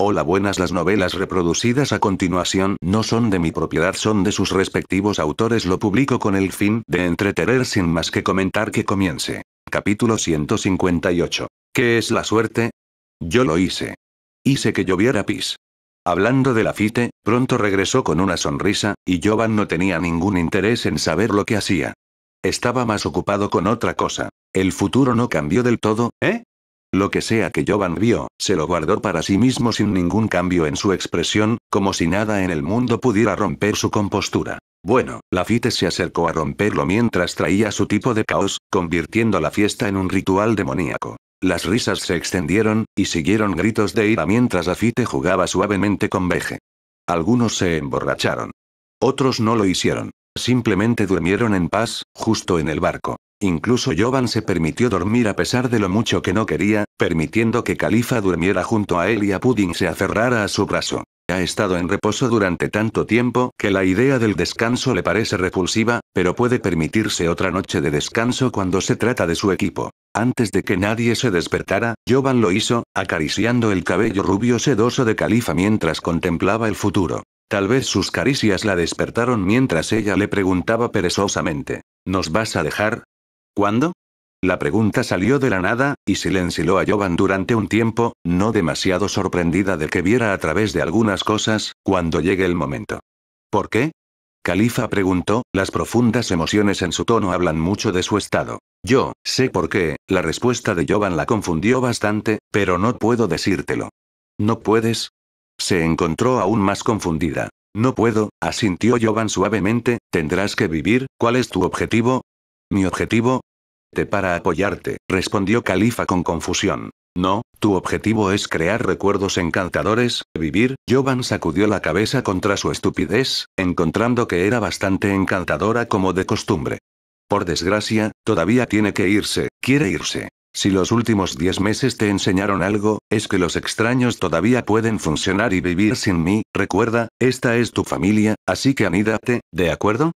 Hola buenas las novelas reproducidas a continuación no son de mi propiedad son de sus respectivos autores lo publico con el fin de entretener sin más que comentar que comience. Capítulo 158. ¿Qué es la suerte? Yo lo hice. Hice que lloviera pis. Hablando de la fite, pronto regresó con una sonrisa, y Jovan no tenía ningún interés en saber lo que hacía. Estaba más ocupado con otra cosa. El futuro no cambió del todo, ¿eh? Lo que sea que Jovan vio, se lo guardó para sí mismo sin ningún cambio en su expresión, como si nada en el mundo pudiera romper su compostura. Bueno, Lafitte se acercó a romperlo mientras traía su tipo de caos, convirtiendo la fiesta en un ritual demoníaco. Las risas se extendieron, y siguieron gritos de ira mientras Lafitte jugaba suavemente con Veje. Algunos se emborracharon. Otros no lo hicieron. Simplemente durmieron en paz, justo en el barco. Incluso Jovan se permitió dormir a pesar de lo mucho que no quería, permitiendo que Califa durmiera junto a él y a Pudding se aferrara a su brazo. Ha estado en reposo durante tanto tiempo que la idea del descanso le parece repulsiva, pero puede permitirse otra noche de descanso cuando se trata de su equipo. Antes de que nadie se despertara, Jovan lo hizo, acariciando el cabello rubio sedoso de Califa mientras contemplaba el futuro. Tal vez sus caricias la despertaron mientras ella le preguntaba perezosamente, ¿nos vas a dejar? ¿Cuándo? La pregunta salió de la nada, y silenció a Jovan durante un tiempo, no demasiado sorprendida de que viera a través de algunas cosas, cuando llegue el momento. ¿Por qué? Califa preguntó, las profundas emociones en su tono hablan mucho de su estado. Yo, sé por qué, la respuesta de Jovan la confundió bastante, pero no puedo decírtelo. ¿No puedes? Se encontró aún más confundida. No puedo, asintió Jovan suavemente, tendrás que vivir, ¿cuál es tu objetivo? Mi objetivo, para apoyarte, respondió Califa con confusión. No, tu objetivo es crear recuerdos encantadores, vivir. Jovan sacudió la cabeza contra su estupidez, encontrando que era bastante encantadora como de costumbre. Por desgracia, todavía tiene que irse, quiere irse. Si los últimos diez meses te enseñaron algo, es que los extraños todavía pueden funcionar y vivir sin mí, recuerda, esta es tu familia, así que anídate, ¿de acuerdo?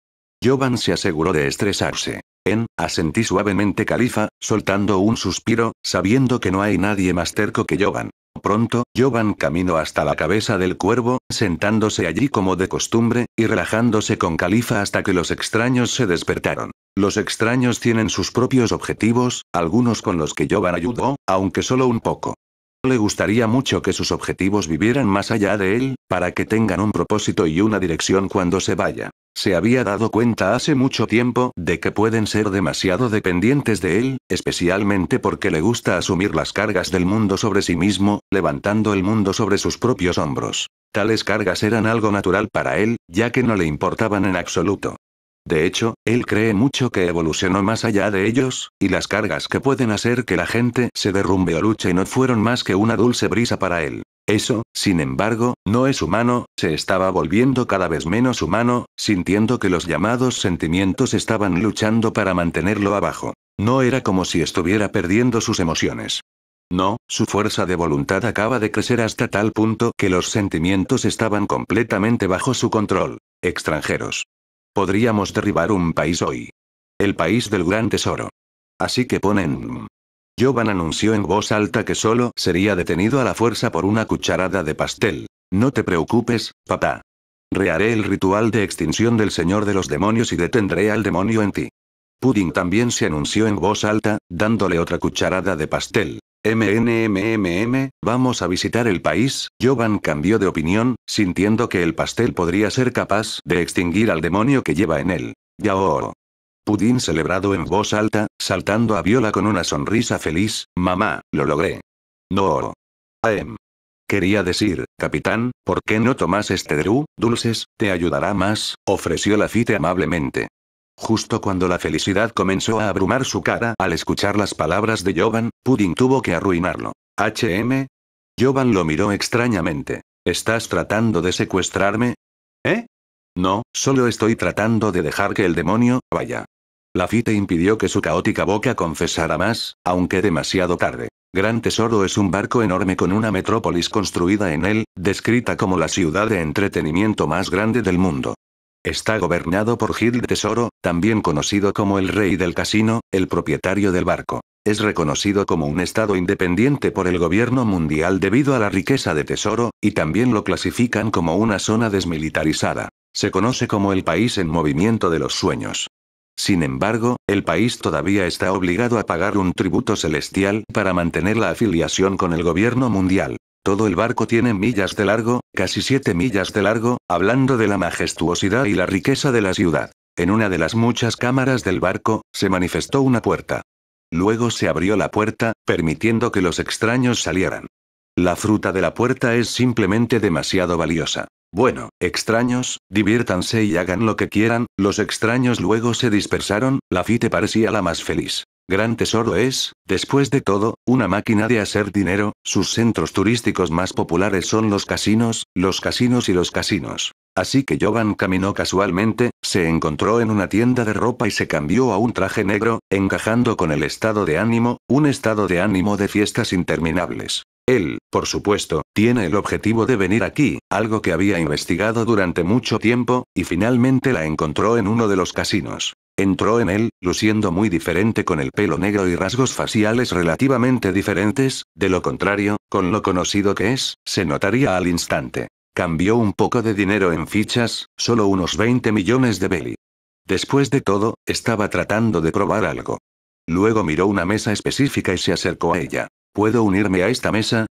Jovan se aseguró de estresarse. En, asentí suavemente Califa, soltando un suspiro, sabiendo que no hay nadie más terco que Jovan. Pronto, Jovan caminó hasta la cabeza del cuervo, sentándose allí como de costumbre, y relajándose con Califa hasta que los extraños se despertaron. Los extraños tienen sus propios objetivos, algunos con los que Jovan ayudó, aunque solo un poco. Le gustaría mucho que sus objetivos vivieran más allá de él, para que tengan un propósito y una dirección cuando se vaya. Se había dado cuenta hace mucho tiempo de que pueden ser demasiado dependientes de él, especialmente porque le gusta asumir las cargas del mundo sobre sí mismo, levantando el mundo sobre sus propios hombros. Tales cargas eran algo natural para él, ya que no le importaban en absoluto. De hecho, él cree mucho que evolucionó más allá de ellos, y las cargas que pueden hacer que la gente se derrumbe o luche no fueron más que una dulce brisa para él. Eso, sin embargo, no es humano, se estaba volviendo cada vez menos humano, sintiendo que los llamados sentimientos estaban luchando para mantenerlo abajo. No era como si estuviera perdiendo sus emociones. No, su fuerza de voluntad acaba de crecer hasta tal punto que los sentimientos estaban completamente bajo su control. Extranjeros. Podríamos derribar un país hoy. El país del gran tesoro. Así que ponen... Jovan anunció en voz alta que solo sería detenido a la fuerza por una cucharada de pastel. No te preocupes, papá. Reharé el ritual de extinción del Señor de los Demonios y detendré al demonio en ti. Pudding también se anunció en voz alta, dándole otra cucharada de pastel. MNMMM, vamos a visitar el país. Jovan cambió de opinión, sintiendo que el pastel podría ser capaz de extinguir al demonio que lleva en él. Yao. Oh, oh. Pudín celebrado en voz alta, saltando a Viola con una sonrisa feliz, mamá, lo logré. No. Aem. Quería decir, capitán, ¿por qué no tomas este Drew, dulces, te ayudará más? ofreció la fite amablemente. Justo cuando la felicidad comenzó a abrumar su cara al escuchar las palabras de Jovan, Pudding tuvo que arruinarlo. ¿HM? Jovan lo miró extrañamente. ¿Estás tratando de secuestrarme? ¿Eh? No, solo estoy tratando de dejar que el demonio vaya. La fite impidió que su caótica boca confesara más, aunque demasiado tarde. Gran Tesoro es un barco enorme con una metrópolis construida en él, descrita como la ciudad de entretenimiento más grande del mundo. Está gobernado por Gil Tesoro, también conocido como el rey del casino, el propietario del barco. Es reconocido como un estado independiente por el gobierno mundial debido a la riqueza de tesoro, y también lo clasifican como una zona desmilitarizada. Se conoce como el país en movimiento de los sueños. Sin embargo, el país todavía está obligado a pagar un tributo celestial para mantener la afiliación con el gobierno mundial. Todo el barco tiene millas de largo, casi siete millas de largo, hablando de la majestuosidad y la riqueza de la ciudad. En una de las muchas cámaras del barco, se manifestó una puerta. Luego se abrió la puerta, permitiendo que los extraños salieran. La fruta de la puerta es simplemente demasiado valiosa. Bueno, extraños, diviértanse y hagan lo que quieran, los extraños luego se dispersaron, la Fite parecía la más feliz. Gran Tesoro es, después de todo, una máquina de hacer dinero, sus centros turísticos más populares son los casinos, los casinos y los casinos. Así que Jovan caminó casualmente, se encontró en una tienda de ropa y se cambió a un traje negro, encajando con el estado de ánimo, un estado de ánimo de fiestas interminables. Él, por supuesto, tiene el objetivo de venir aquí, algo que había investigado durante mucho tiempo, y finalmente la encontró en uno de los casinos. Entró en él, luciendo muy diferente con el pelo negro y rasgos faciales relativamente diferentes, de lo contrario, con lo conocido que es, se notaría al instante. Cambió un poco de dinero en fichas, solo unos 20 millones de belly. Después de todo, estaba tratando de probar algo. Luego miró una mesa específica y se acercó a ella. ¿Puedo unirme a esta mesa?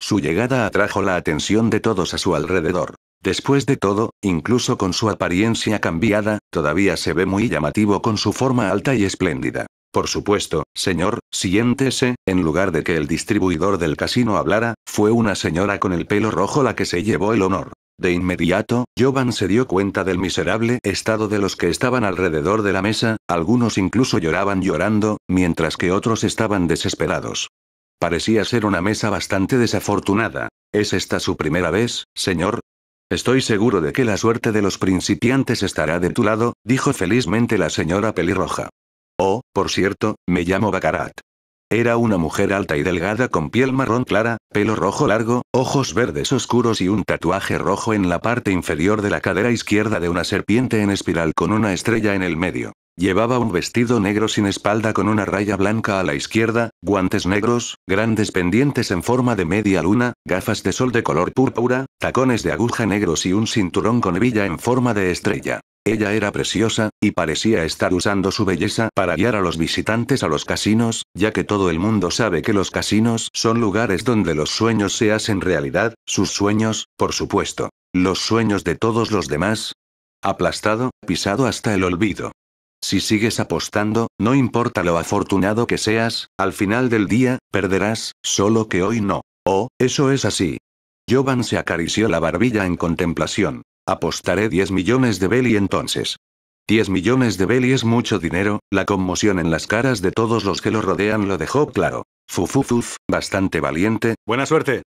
Su llegada atrajo la atención de todos a su alrededor. Después de todo, incluso con su apariencia cambiada, todavía se ve muy llamativo con su forma alta y espléndida. Por supuesto, señor, siéntese, en lugar de que el distribuidor del casino hablara, fue una señora con el pelo rojo la que se llevó el honor. De inmediato, Jovan se dio cuenta del miserable estado de los que estaban alrededor de la mesa, algunos incluso lloraban llorando, mientras que otros estaban desesperados. Parecía ser una mesa bastante desafortunada. ¿Es esta su primera vez, señor? Estoy seguro de que la suerte de los principiantes estará de tu lado, dijo felizmente la señora pelirroja. Oh, por cierto, me llamo Bacarat. Era una mujer alta y delgada con piel marrón clara, pelo rojo largo, ojos verdes oscuros y un tatuaje rojo en la parte inferior de la cadera izquierda de una serpiente en espiral con una estrella en el medio. Llevaba un vestido negro sin espalda con una raya blanca a la izquierda, guantes negros, grandes pendientes en forma de media luna, gafas de sol de color púrpura, tacones de aguja negros y un cinturón con hebilla en forma de estrella. Ella era preciosa, y parecía estar usando su belleza para guiar a los visitantes a los casinos, ya que todo el mundo sabe que los casinos son lugares donde los sueños se hacen realidad, sus sueños, por supuesto. Los sueños de todos los demás. Aplastado, pisado hasta el olvido. Si sigues apostando, no importa lo afortunado que seas, al final del día, perderás, solo que hoy no. Oh, eso es así. Jovan se acarició la barbilla en contemplación. Apostaré 10 millones de beli entonces. 10 millones de beli es mucho dinero, la conmoción en las caras de todos los que lo rodean lo dejó claro. Fufufuf, bastante valiente. Buena suerte.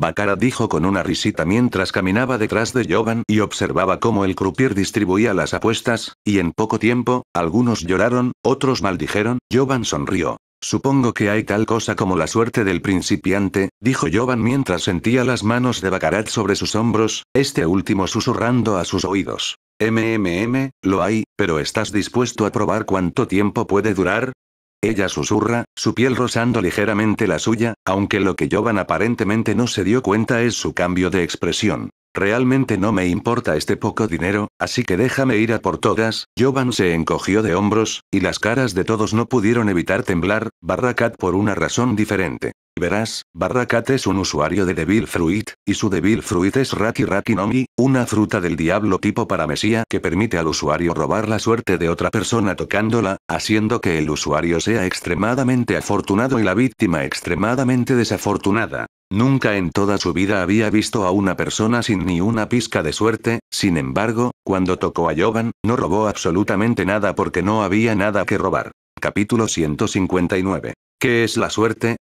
Bacara dijo con una risita mientras caminaba detrás de Jovan y observaba cómo el croupier distribuía las apuestas, y en poco tiempo, algunos lloraron, otros maldijeron, Jovan sonrió. Supongo que hay tal cosa como la suerte del principiante, dijo Jovan mientras sentía las manos de Baccarat sobre sus hombros, este último susurrando a sus oídos. MMM, lo hay, pero ¿estás dispuesto a probar cuánto tiempo puede durar? Ella susurra, su piel rozando ligeramente la suya, aunque lo que Jovan aparentemente no se dio cuenta es su cambio de expresión. Realmente no me importa este poco dinero, así que déjame ir a por todas. Jovan se encogió de hombros, y las caras de todos no pudieron evitar temblar, Barracat por una razón diferente. Verás, Barracat es un usuario de Devil Fruit, y su Devil Fruit es Raki Raki Nomi, una fruta del diablo tipo Mesía que permite al usuario robar la suerte de otra persona tocándola, haciendo que el usuario sea extremadamente afortunado y la víctima extremadamente desafortunada. Nunca en toda su vida había visto a una persona sin ni una pizca de suerte, sin embargo, cuando tocó a Jovan, no robó absolutamente nada porque no había nada que robar. Capítulo 159. ¿Qué es la suerte?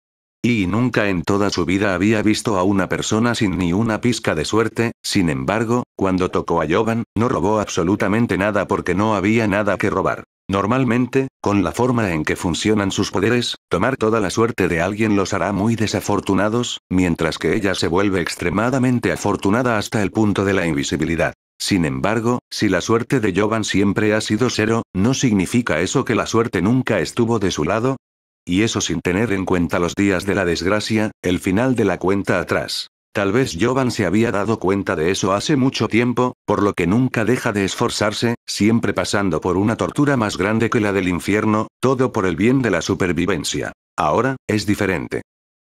Y nunca en toda su vida había visto a una persona sin ni una pizca de suerte, sin embargo, cuando tocó a Jovan, no robó absolutamente nada porque no había nada que robar. Normalmente, con la forma en que funcionan sus poderes, tomar toda la suerte de alguien los hará muy desafortunados, mientras que ella se vuelve extremadamente afortunada hasta el punto de la invisibilidad. Sin embargo, si la suerte de Jovan siempre ha sido cero, no significa eso que la suerte nunca estuvo de su lado, y eso sin tener en cuenta los días de la desgracia, el final de la cuenta atrás. Tal vez Jovan se había dado cuenta de eso hace mucho tiempo, por lo que nunca deja de esforzarse, siempre pasando por una tortura más grande que la del infierno, todo por el bien de la supervivencia. Ahora, es diferente.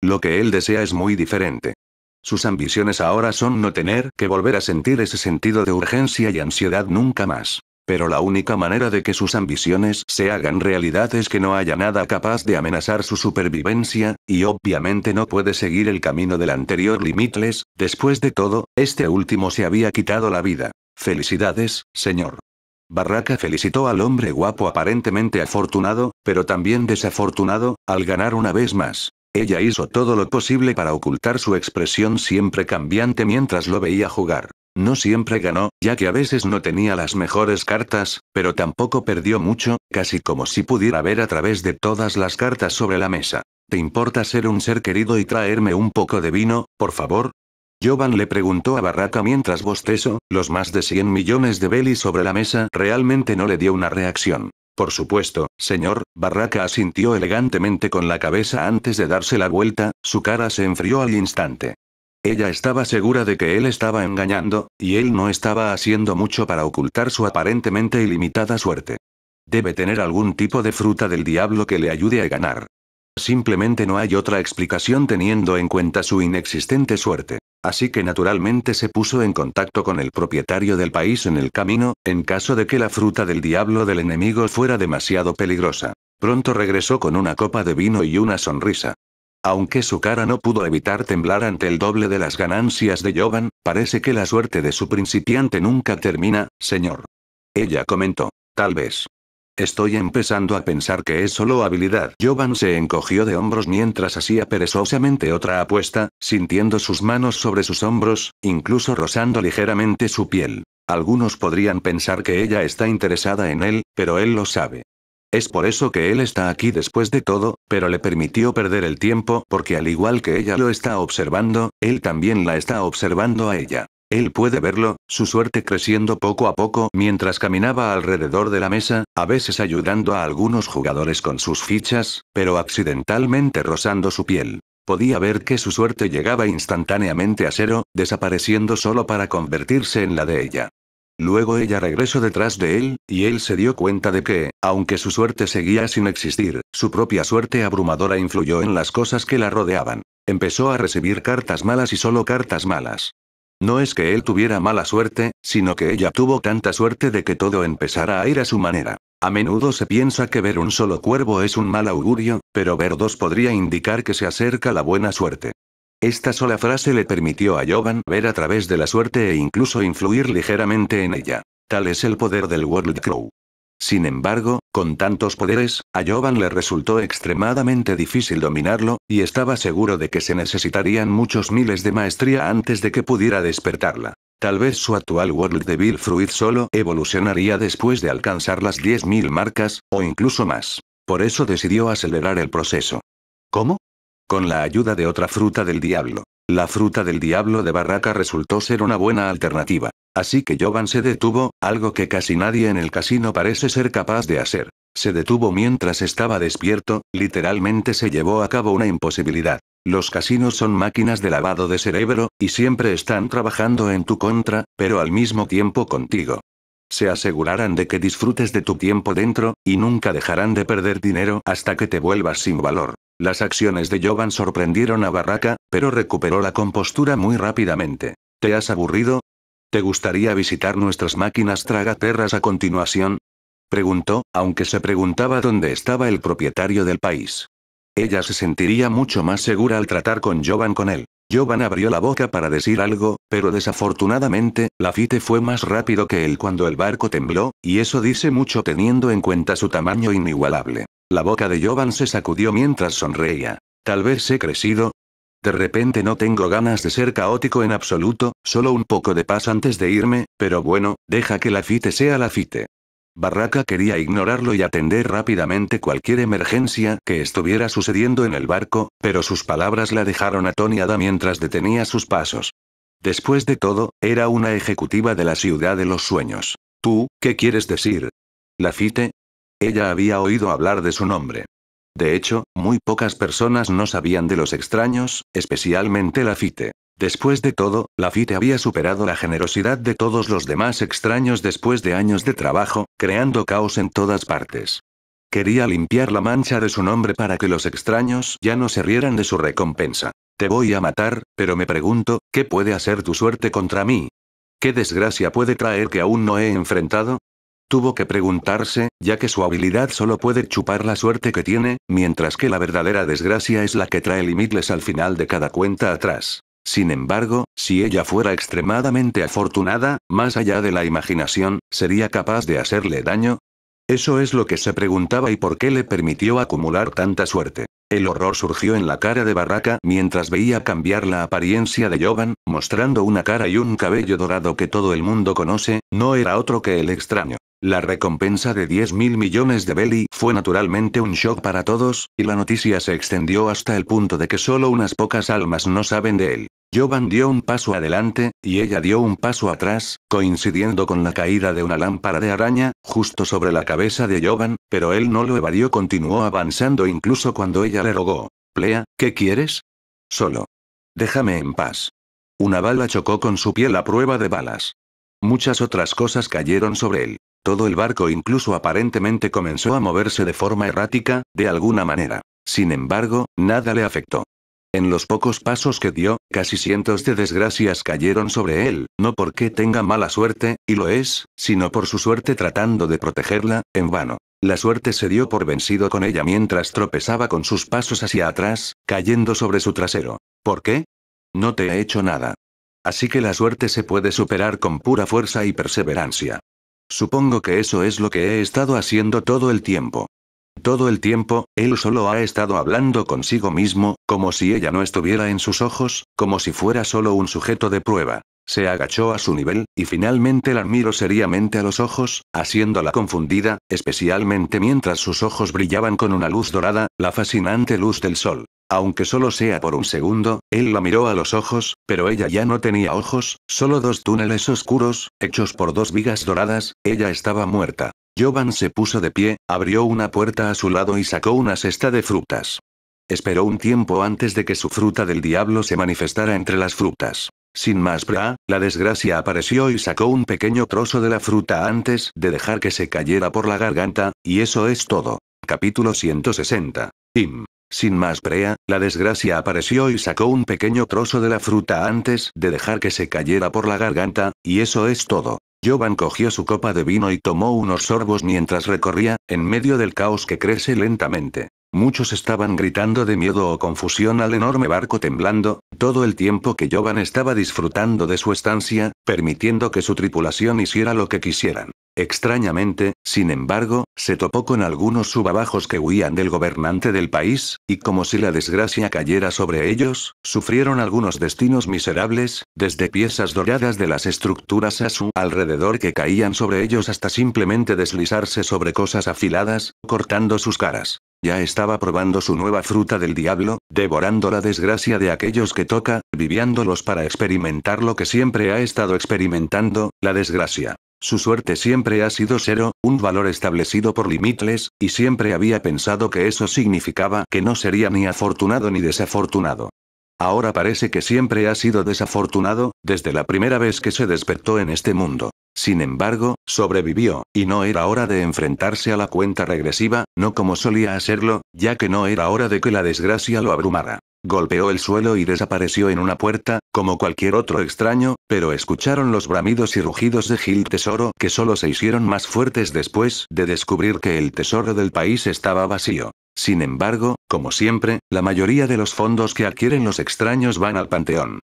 Lo que él desea es muy diferente. Sus ambiciones ahora son no tener que volver a sentir ese sentido de urgencia y ansiedad nunca más. Pero la única manera de que sus ambiciones se hagan realidad es que no haya nada capaz de amenazar su supervivencia, y obviamente no puede seguir el camino del anterior Limitless, después de todo, este último se había quitado la vida. Felicidades, señor. Barraca felicitó al hombre guapo aparentemente afortunado, pero también desafortunado, al ganar una vez más. Ella hizo todo lo posible para ocultar su expresión siempre cambiante mientras lo veía jugar. No siempre ganó, ya que a veces no tenía las mejores cartas, pero tampoco perdió mucho, casi como si pudiera ver a través de todas las cartas sobre la mesa. ¿Te importa ser un ser querido y traerme un poco de vino, por favor? Jovan le preguntó a Barraca mientras bostezó, los más de 100 millones de belis sobre la mesa realmente no le dio una reacción. Por supuesto, señor, Barraca asintió elegantemente con la cabeza antes de darse la vuelta, su cara se enfrió al instante. Ella estaba segura de que él estaba engañando, y él no estaba haciendo mucho para ocultar su aparentemente ilimitada suerte. Debe tener algún tipo de fruta del diablo que le ayude a ganar. Simplemente no hay otra explicación teniendo en cuenta su inexistente suerte. Así que naturalmente se puso en contacto con el propietario del país en el camino, en caso de que la fruta del diablo del enemigo fuera demasiado peligrosa. Pronto regresó con una copa de vino y una sonrisa. Aunque su cara no pudo evitar temblar ante el doble de las ganancias de Jovan, parece que la suerte de su principiante nunca termina, señor. Ella comentó. Tal vez. Estoy empezando a pensar que es solo habilidad. Jovan se encogió de hombros mientras hacía perezosamente otra apuesta, sintiendo sus manos sobre sus hombros, incluso rozando ligeramente su piel. Algunos podrían pensar que ella está interesada en él, pero él lo sabe. Es por eso que él está aquí después de todo, pero le permitió perder el tiempo porque al igual que ella lo está observando, él también la está observando a ella. Él puede verlo, su suerte creciendo poco a poco mientras caminaba alrededor de la mesa, a veces ayudando a algunos jugadores con sus fichas, pero accidentalmente rozando su piel. Podía ver que su suerte llegaba instantáneamente a cero, desapareciendo solo para convertirse en la de ella. Luego ella regresó detrás de él, y él se dio cuenta de que, aunque su suerte seguía sin existir, su propia suerte abrumadora influyó en las cosas que la rodeaban. Empezó a recibir cartas malas y solo cartas malas. No es que él tuviera mala suerte, sino que ella tuvo tanta suerte de que todo empezara a ir a su manera. A menudo se piensa que ver un solo cuervo es un mal augurio, pero ver dos podría indicar que se acerca la buena suerte. Esta sola frase le permitió a Jovan ver a través de la suerte e incluso influir ligeramente en ella. Tal es el poder del World Crow. Sin embargo, con tantos poderes, a Jovan le resultó extremadamente difícil dominarlo, y estaba seguro de que se necesitarían muchos miles de maestría antes de que pudiera despertarla. Tal vez su actual World Devil Fruit solo evolucionaría después de alcanzar las 10.000 marcas, o incluso más. Por eso decidió acelerar el proceso. ¿Cómo? con la ayuda de otra fruta del diablo. La fruta del diablo de barraca resultó ser una buena alternativa. Así que Jovan se detuvo, algo que casi nadie en el casino parece ser capaz de hacer. Se detuvo mientras estaba despierto, literalmente se llevó a cabo una imposibilidad. Los casinos son máquinas de lavado de cerebro, y siempre están trabajando en tu contra, pero al mismo tiempo contigo. Se asegurarán de que disfrutes de tu tiempo dentro, y nunca dejarán de perder dinero hasta que te vuelvas sin valor. Las acciones de Jovan sorprendieron a Barraca, pero recuperó la compostura muy rápidamente. ¿Te has aburrido? ¿Te gustaría visitar nuestras máquinas tragaterras a continuación? Preguntó, aunque se preguntaba dónde estaba el propietario del país. Ella se sentiría mucho más segura al tratar con Jovan con él. Jovan abrió la boca para decir algo, pero desafortunadamente, la fite fue más rápido que él cuando el barco tembló, y eso dice mucho teniendo en cuenta su tamaño inigualable. La boca de Jovan se sacudió mientras sonreía. Tal vez he crecido. De repente no tengo ganas de ser caótico en absoluto, solo un poco de paz antes de irme, pero bueno, deja que la fite sea la fite. Barraca quería ignorarlo y atender rápidamente cualquier emergencia que estuviera sucediendo en el barco, pero sus palabras la dejaron atoniada mientras detenía sus pasos. Después de todo, era una ejecutiva de la ciudad de los sueños. ¿Tú, qué quieres decir? ¿La fite? Ella había oído hablar de su nombre. De hecho, muy pocas personas no sabían de los extraños, especialmente Lafite. Después de todo, Lafite había superado la generosidad de todos los demás extraños después de años de trabajo, creando caos en todas partes. Quería limpiar la mancha de su nombre para que los extraños ya no se rieran de su recompensa. Te voy a matar, pero me pregunto, ¿qué puede hacer tu suerte contra mí? ¿Qué desgracia puede traer que aún no he enfrentado? Tuvo que preguntarse, ya que su habilidad solo puede chupar la suerte que tiene, mientras que la verdadera desgracia es la que trae límites al final de cada cuenta atrás. Sin embargo, si ella fuera extremadamente afortunada, más allá de la imaginación, ¿sería capaz de hacerle daño? Eso es lo que se preguntaba y por qué le permitió acumular tanta suerte. El horror surgió en la cara de Barraca mientras veía cambiar la apariencia de Jovan, mostrando una cara y un cabello dorado que todo el mundo conoce, no era otro que el extraño. La recompensa de 10 mil millones de Belly fue naturalmente un shock para todos, y la noticia se extendió hasta el punto de que solo unas pocas almas no saben de él. Jovan dio un paso adelante, y ella dio un paso atrás, coincidiendo con la caída de una lámpara de araña, justo sobre la cabeza de Jovan, pero él no lo evadió, continuó avanzando incluso cuando ella le rogó. Plea, ¿qué quieres? Solo. Déjame en paz. Una bala chocó con su piel a prueba de balas. Muchas otras cosas cayeron sobre él. Todo el barco incluso aparentemente comenzó a moverse de forma errática, de alguna manera. Sin embargo, nada le afectó. En los pocos pasos que dio, casi cientos de desgracias cayeron sobre él, no porque tenga mala suerte, y lo es, sino por su suerte tratando de protegerla, en vano. La suerte se dio por vencido con ella mientras tropezaba con sus pasos hacia atrás, cayendo sobre su trasero. ¿Por qué? No te he hecho nada. Así que la suerte se puede superar con pura fuerza y perseverancia. Supongo que eso es lo que he estado haciendo todo el tiempo. Todo el tiempo, él solo ha estado hablando consigo mismo, como si ella no estuviera en sus ojos, como si fuera solo un sujeto de prueba. Se agachó a su nivel, y finalmente la miró seriamente a los ojos, haciéndola confundida, especialmente mientras sus ojos brillaban con una luz dorada, la fascinante luz del sol. Aunque solo sea por un segundo, él la miró a los ojos, pero ella ya no tenía ojos, solo dos túneles oscuros, hechos por dos vigas doradas, ella estaba muerta. Jovan se puso de pie, abrió una puerta a su lado y sacó una cesta de frutas. Esperó un tiempo antes de que su fruta del diablo se manifestara entre las frutas. Sin más prea, la desgracia apareció y sacó un pequeño trozo de la fruta antes de dejar que se cayera por la garganta, y eso es todo. Capítulo 160. Im. Sin más prea, la desgracia apareció y sacó un pequeño trozo de la fruta antes de dejar que se cayera por la garganta, y eso es todo. Jovan cogió su copa de vino y tomó unos sorbos mientras recorría, en medio del caos que crece lentamente. Muchos estaban gritando de miedo o confusión al enorme barco temblando, todo el tiempo que Jovan estaba disfrutando de su estancia, permitiendo que su tripulación hiciera lo que quisieran. Extrañamente, sin embargo, se topó con algunos subabajos que huían del gobernante del país, y como si la desgracia cayera sobre ellos, sufrieron algunos destinos miserables, desde piezas doradas de las estructuras a su alrededor que caían sobre ellos hasta simplemente deslizarse sobre cosas afiladas, cortando sus caras. Ya estaba probando su nueva fruta del diablo, devorando la desgracia de aquellos que toca, viviándolos para experimentar lo que siempre ha estado experimentando, la desgracia. Su suerte siempre ha sido cero, un valor establecido por Limitless, y siempre había pensado que eso significaba que no sería ni afortunado ni desafortunado. Ahora parece que siempre ha sido desafortunado, desde la primera vez que se despertó en este mundo. Sin embargo, sobrevivió, y no era hora de enfrentarse a la cuenta regresiva, no como solía hacerlo, ya que no era hora de que la desgracia lo abrumara. Golpeó el suelo y desapareció en una puerta, como cualquier otro extraño, pero escucharon los bramidos y rugidos de Gil Tesoro que solo se hicieron más fuertes después de descubrir que el tesoro del país estaba vacío. Sin embargo, como siempre, la mayoría de los fondos que adquieren los extraños van al panteón.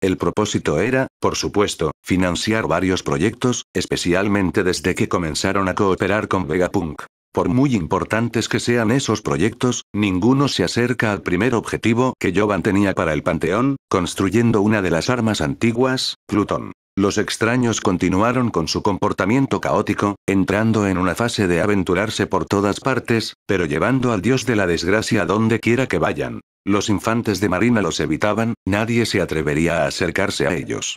El propósito era, por supuesto, financiar varios proyectos, especialmente desde que comenzaron a cooperar con Vegapunk. Por muy importantes que sean esos proyectos, ninguno se acerca al primer objetivo que Jovan tenía para el Panteón, construyendo una de las armas antiguas, Plutón. Los extraños continuaron con su comportamiento caótico, entrando en una fase de aventurarse por todas partes, pero llevando al dios de la desgracia a donde quiera que vayan. Los infantes de marina los evitaban, nadie se atrevería a acercarse a ellos.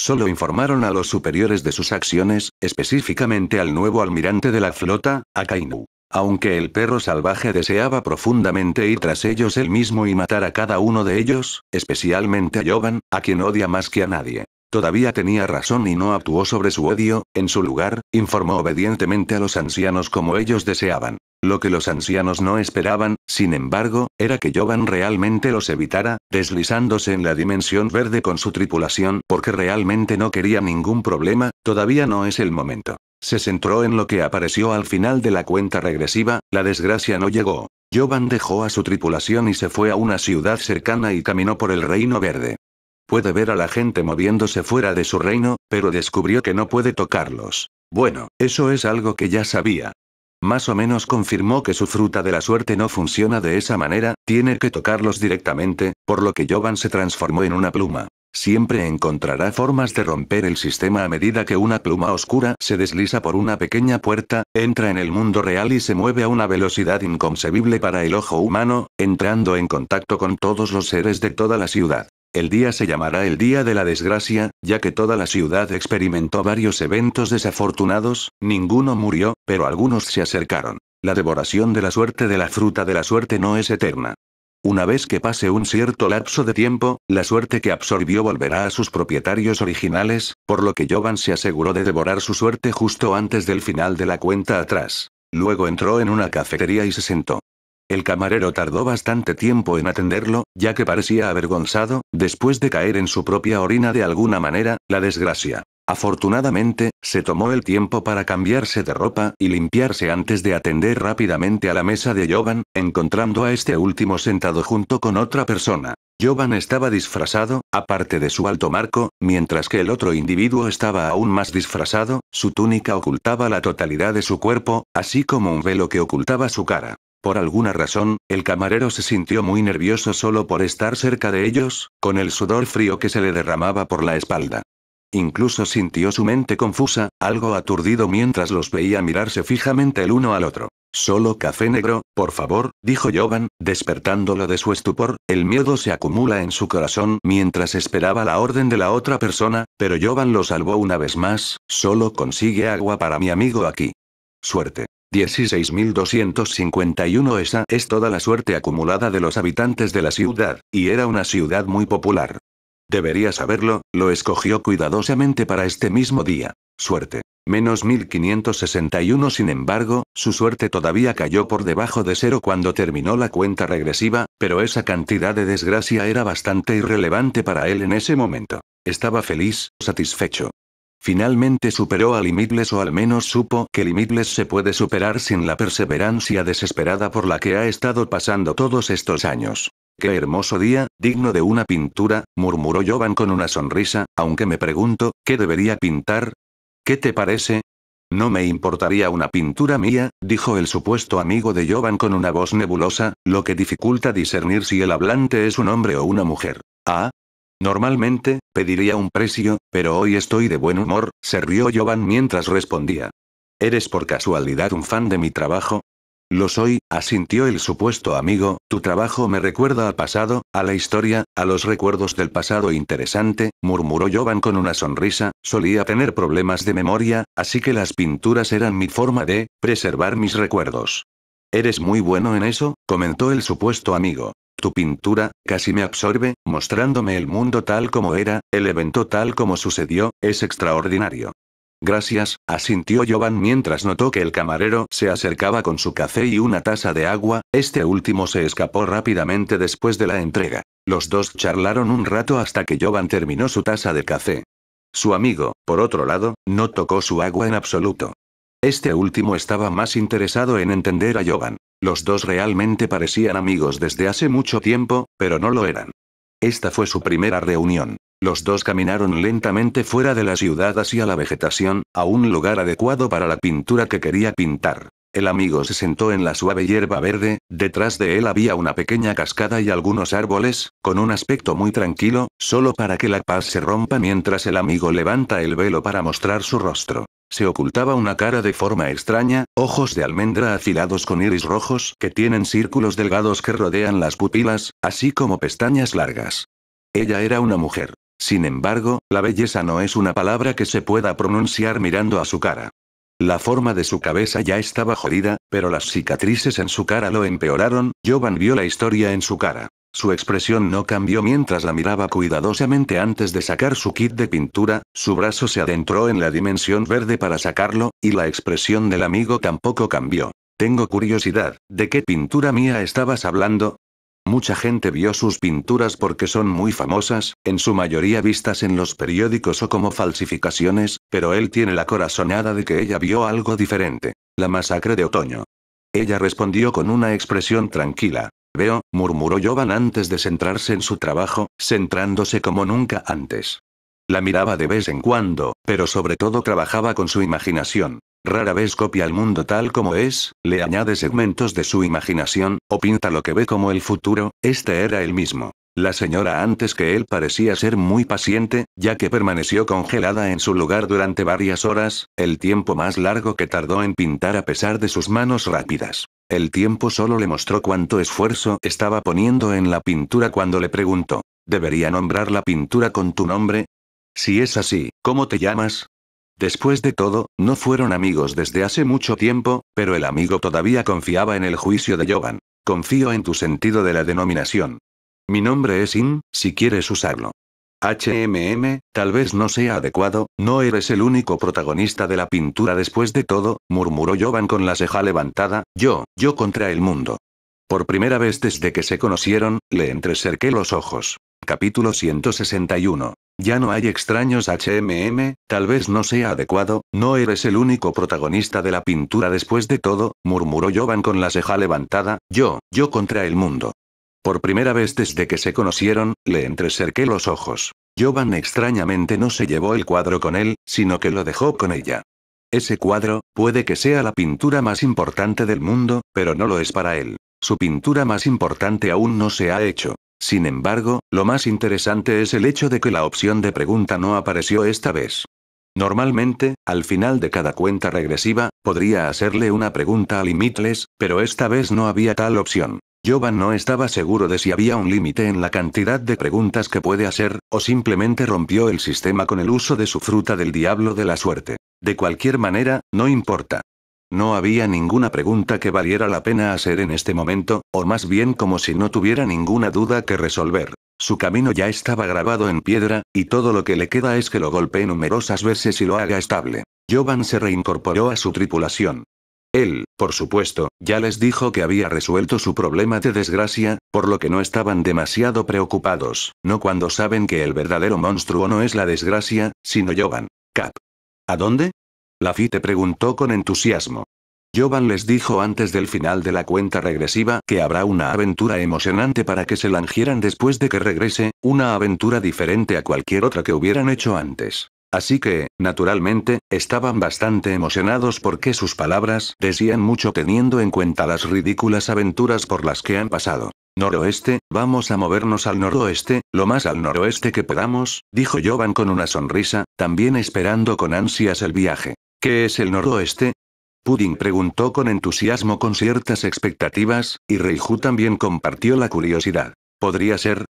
Solo informaron a los superiores de sus acciones, específicamente al nuevo almirante de la flota, Akainu. Aunque el perro salvaje deseaba profundamente ir tras ellos él mismo y matar a cada uno de ellos, especialmente a Jovan, a quien odia más que a nadie. Todavía tenía razón y no actuó sobre su odio, en su lugar, informó obedientemente a los ancianos como ellos deseaban. Lo que los ancianos no esperaban, sin embargo, era que Jovan realmente los evitara, deslizándose en la dimensión verde con su tripulación porque realmente no quería ningún problema, todavía no es el momento. Se centró en lo que apareció al final de la cuenta regresiva, la desgracia no llegó. Jovan dejó a su tripulación y se fue a una ciudad cercana y caminó por el Reino Verde. Puede ver a la gente moviéndose fuera de su reino, pero descubrió que no puede tocarlos. Bueno, eso es algo que ya sabía. Más o menos confirmó que su fruta de la suerte no funciona de esa manera, tiene que tocarlos directamente, por lo que Jovan se transformó en una pluma. Siempre encontrará formas de romper el sistema a medida que una pluma oscura se desliza por una pequeña puerta, entra en el mundo real y se mueve a una velocidad inconcebible para el ojo humano, entrando en contacto con todos los seres de toda la ciudad. El día se llamará el Día de la Desgracia, ya que toda la ciudad experimentó varios eventos desafortunados, ninguno murió, pero algunos se acercaron. La devoración de la suerte de la fruta de la suerte no es eterna. Una vez que pase un cierto lapso de tiempo, la suerte que absorbió volverá a sus propietarios originales, por lo que Jovan se aseguró de devorar su suerte justo antes del final de la cuenta atrás. Luego entró en una cafetería y se sentó. El camarero tardó bastante tiempo en atenderlo, ya que parecía avergonzado, después de caer en su propia orina de alguna manera, la desgracia. Afortunadamente, se tomó el tiempo para cambiarse de ropa y limpiarse antes de atender rápidamente a la mesa de Jovan, encontrando a este último sentado junto con otra persona. Jovan estaba disfrazado, aparte de su alto marco, mientras que el otro individuo estaba aún más disfrazado, su túnica ocultaba la totalidad de su cuerpo, así como un velo que ocultaba su cara. Por alguna razón, el camarero se sintió muy nervioso solo por estar cerca de ellos, con el sudor frío que se le derramaba por la espalda. Incluso sintió su mente confusa, algo aturdido mientras los veía mirarse fijamente el uno al otro. Solo café negro, por favor, dijo Jovan, despertándolo de su estupor, el miedo se acumula en su corazón mientras esperaba la orden de la otra persona, pero Jovan lo salvó una vez más, solo consigue agua para mi amigo aquí. Suerte. 16251 Esa es toda la suerte acumulada de los habitantes de la ciudad, y era una ciudad muy popular. Debería saberlo, lo escogió cuidadosamente para este mismo día. Suerte. Menos 1561 sin embargo, su suerte todavía cayó por debajo de cero cuando terminó la cuenta regresiva, pero esa cantidad de desgracia era bastante irrelevante para él en ese momento. Estaba feliz, satisfecho. Finalmente superó a Limitless o al menos supo que Limitless se puede superar sin la perseverancia desesperada por la que ha estado pasando todos estos años. Qué hermoso día, digno de una pintura, murmuró Jovan con una sonrisa, aunque me pregunto, ¿qué debería pintar? ¿Qué te parece? No me importaría una pintura mía, dijo el supuesto amigo de Jovan con una voz nebulosa, lo que dificulta discernir si el hablante es un hombre o una mujer. Ah, Normalmente, pediría un precio, pero hoy estoy de buen humor, se rió Jovan mientras respondía. ¿Eres por casualidad un fan de mi trabajo? Lo soy, asintió el supuesto amigo, tu trabajo me recuerda al pasado, a la historia, a los recuerdos del pasado interesante, murmuró Jovan con una sonrisa, solía tener problemas de memoria, así que las pinturas eran mi forma de preservar mis recuerdos. Eres muy bueno en eso, comentó el supuesto amigo. Tu pintura, casi me absorbe, mostrándome el mundo tal como era, el evento tal como sucedió, es extraordinario. Gracias, asintió Jovan mientras notó que el camarero se acercaba con su café y una taza de agua, este último se escapó rápidamente después de la entrega. Los dos charlaron un rato hasta que Jovan terminó su taza de café. Su amigo, por otro lado, no tocó su agua en absoluto. Este último estaba más interesado en entender a Jovan. Los dos realmente parecían amigos desde hace mucho tiempo, pero no lo eran. Esta fue su primera reunión. Los dos caminaron lentamente fuera de la ciudad hacia la vegetación, a un lugar adecuado para la pintura que quería pintar. El amigo se sentó en la suave hierba verde, detrás de él había una pequeña cascada y algunos árboles, con un aspecto muy tranquilo, solo para que la paz se rompa mientras el amigo levanta el velo para mostrar su rostro. Se ocultaba una cara de forma extraña, ojos de almendra afilados con iris rojos que tienen círculos delgados que rodean las pupilas, así como pestañas largas. Ella era una mujer. Sin embargo, la belleza no es una palabra que se pueda pronunciar mirando a su cara. La forma de su cabeza ya estaba jodida, pero las cicatrices en su cara lo empeoraron, Jovan vio la historia en su cara. Su expresión no cambió mientras la miraba cuidadosamente antes de sacar su kit de pintura, su brazo se adentró en la dimensión verde para sacarlo, y la expresión del amigo tampoco cambió. Tengo curiosidad, ¿de qué pintura mía estabas hablando? Mucha gente vio sus pinturas porque son muy famosas, en su mayoría vistas en los periódicos o como falsificaciones, pero él tiene la corazonada de que ella vio algo diferente. La masacre de otoño. Ella respondió con una expresión tranquila. Veo, murmuró Jovan antes de centrarse en su trabajo, centrándose como nunca antes. La miraba de vez en cuando, pero sobre todo trabajaba con su imaginación. Rara vez copia el mundo tal como es, le añade segmentos de su imaginación, o pinta lo que ve como el futuro, este era el mismo. La señora antes que él parecía ser muy paciente, ya que permaneció congelada en su lugar durante varias horas, el tiempo más largo que tardó en pintar a pesar de sus manos rápidas. El tiempo solo le mostró cuánto esfuerzo estaba poniendo en la pintura cuando le preguntó, ¿debería nombrar la pintura con tu nombre? Si es así, ¿cómo te llamas? Después de todo, no fueron amigos desde hace mucho tiempo, pero el amigo todavía confiaba en el juicio de Jovan. Confío en tu sentido de la denominación. Mi nombre es In, si quieres usarlo. HMM, tal vez no sea adecuado, no eres el único protagonista de la pintura después de todo, murmuró Jovan con la ceja levantada, yo, yo contra el mundo. Por primera vez desde que se conocieron, le entrecerqué los ojos. Capítulo 161. Ya no hay extraños HMM, tal vez no sea adecuado, no eres el único protagonista de la pintura después de todo, murmuró Jovan con la ceja levantada, yo, yo contra el mundo. Por primera vez desde que se conocieron, le entrecerqué los ojos. Jovan extrañamente no se llevó el cuadro con él, sino que lo dejó con ella. Ese cuadro, puede que sea la pintura más importante del mundo, pero no lo es para él. Su pintura más importante aún no se ha hecho. Sin embargo, lo más interesante es el hecho de que la opción de pregunta no apareció esta vez. Normalmente, al final de cada cuenta regresiva, podría hacerle una pregunta a Limitless, pero esta vez no había tal opción. Jovan no estaba seguro de si había un límite en la cantidad de preguntas que puede hacer, o simplemente rompió el sistema con el uso de su fruta del diablo de la suerte. De cualquier manera, no importa. No había ninguna pregunta que valiera la pena hacer en este momento, o más bien como si no tuviera ninguna duda que resolver. Su camino ya estaba grabado en piedra, y todo lo que le queda es que lo golpee numerosas veces y lo haga estable. Jovan se reincorporó a su tripulación. Él, por supuesto, ya les dijo que había resuelto su problema de desgracia, por lo que no estaban demasiado preocupados, no cuando saben que el verdadero monstruo no es la desgracia, sino Jovan. Cap. ¿A dónde? te preguntó con entusiasmo. Jovan les dijo antes del final de la cuenta regresiva que habrá una aventura emocionante para que se langieran después de que regrese, una aventura diferente a cualquier otra que hubieran hecho antes. Así que, naturalmente, estaban bastante emocionados porque sus palabras decían mucho teniendo en cuenta las ridículas aventuras por las que han pasado. Noroeste, vamos a movernos al noroeste, lo más al noroeste que podamos, dijo Jovan con una sonrisa, también esperando con ansias el viaje. ¿Qué es el noroeste? Pudding preguntó con entusiasmo con ciertas expectativas, y Reiju también compartió la curiosidad. ¿Podría ser?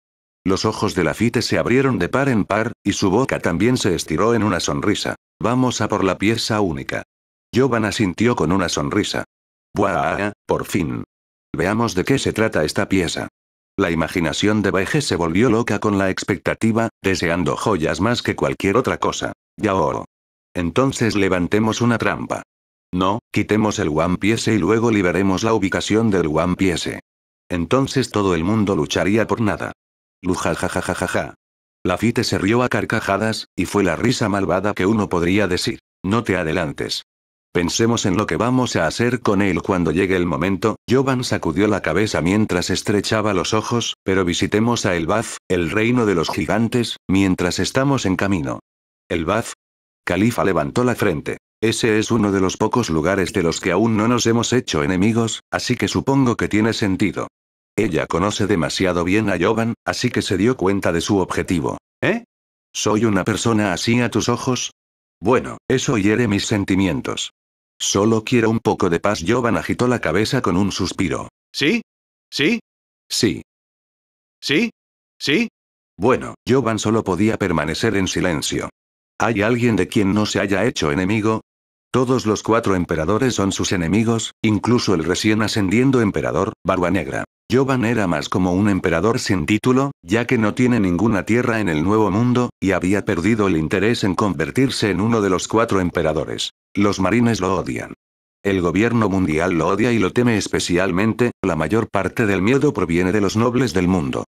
Los ojos de la se abrieron de par en par, y su boca también se estiró en una sonrisa. Vamos a por la pieza única. Jovan asintió con una sonrisa. ¡Buah! Por fin. Veamos de qué se trata esta pieza. La imaginación de Baege se volvió loca con la expectativa, deseando joyas más que cualquier otra cosa. ¡Yao! Entonces levantemos una trampa. No, quitemos el One Piece y luego liberemos la ubicación del One Piece. Entonces todo el mundo lucharía por nada. Lujajajajaja. Lafite se rió a carcajadas, y fue la risa malvada que uno podría decir. No te adelantes. Pensemos en lo que vamos a hacer con él cuando llegue el momento. Jovan sacudió la cabeza mientras estrechaba los ojos, pero visitemos a El el reino de los gigantes, mientras estamos en camino. El Califa levantó la frente. Ese es uno de los pocos lugares de los que aún no nos hemos hecho enemigos, así que supongo que tiene sentido. Ella conoce demasiado bien a Jovan, así que se dio cuenta de su objetivo. ¿Eh? ¿Soy una persona así a tus ojos? Bueno, eso hiere mis sentimientos. Solo quiero un poco de paz. Jovan agitó la cabeza con un suspiro. ¿Sí? ¿Sí? Sí. ¿Sí? ¿Sí? Bueno, Jovan solo podía permanecer en silencio. ¿Hay alguien de quien no se haya hecho enemigo? Todos los cuatro emperadores son sus enemigos, incluso el recién ascendiendo emperador, Barba Negra. Jovan era más como un emperador sin título, ya que no tiene ninguna tierra en el Nuevo Mundo, y había perdido el interés en convertirse en uno de los cuatro emperadores. Los marines lo odian. El gobierno mundial lo odia y lo teme especialmente, la mayor parte del miedo proviene de los nobles del mundo.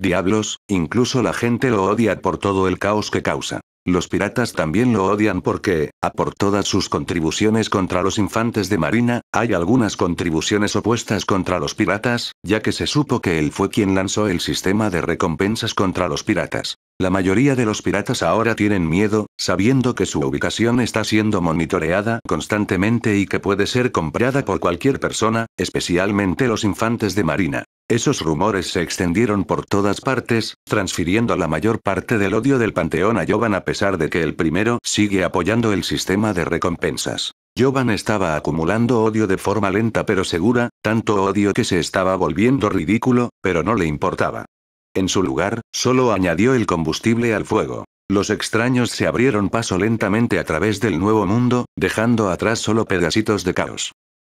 Diablos, incluso la gente lo odia por todo el caos que causa. Los piratas también lo odian porque, a por todas sus contribuciones contra los infantes de marina, hay algunas contribuciones opuestas contra los piratas, ya que se supo que él fue quien lanzó el sistema de recompensas contra los piratas. La mayoría de los piratas ahora tienen miedo, sabiendo que su ubicación está siendo monitoreada constantemente y que puede ser comprada por cualquier persona, especialmente los infantes de marina. Esos rumores se extendieron por todas partes, transfiriendo la mayor parte del odio del panteón a Jovan a pesar de que el primero sigue apoyando el sistema de recompensas. Jovan estaba acumulando odio de forma lenta pero segura, tanto odio que se estaba volviendo ridículo, pero no le importaba. En su lugar, solo añadió el combustible al fuego. Los extraños se abrieron paso lentamente a través del nuevo mundo, dejando atrás solo pedacitos de caos.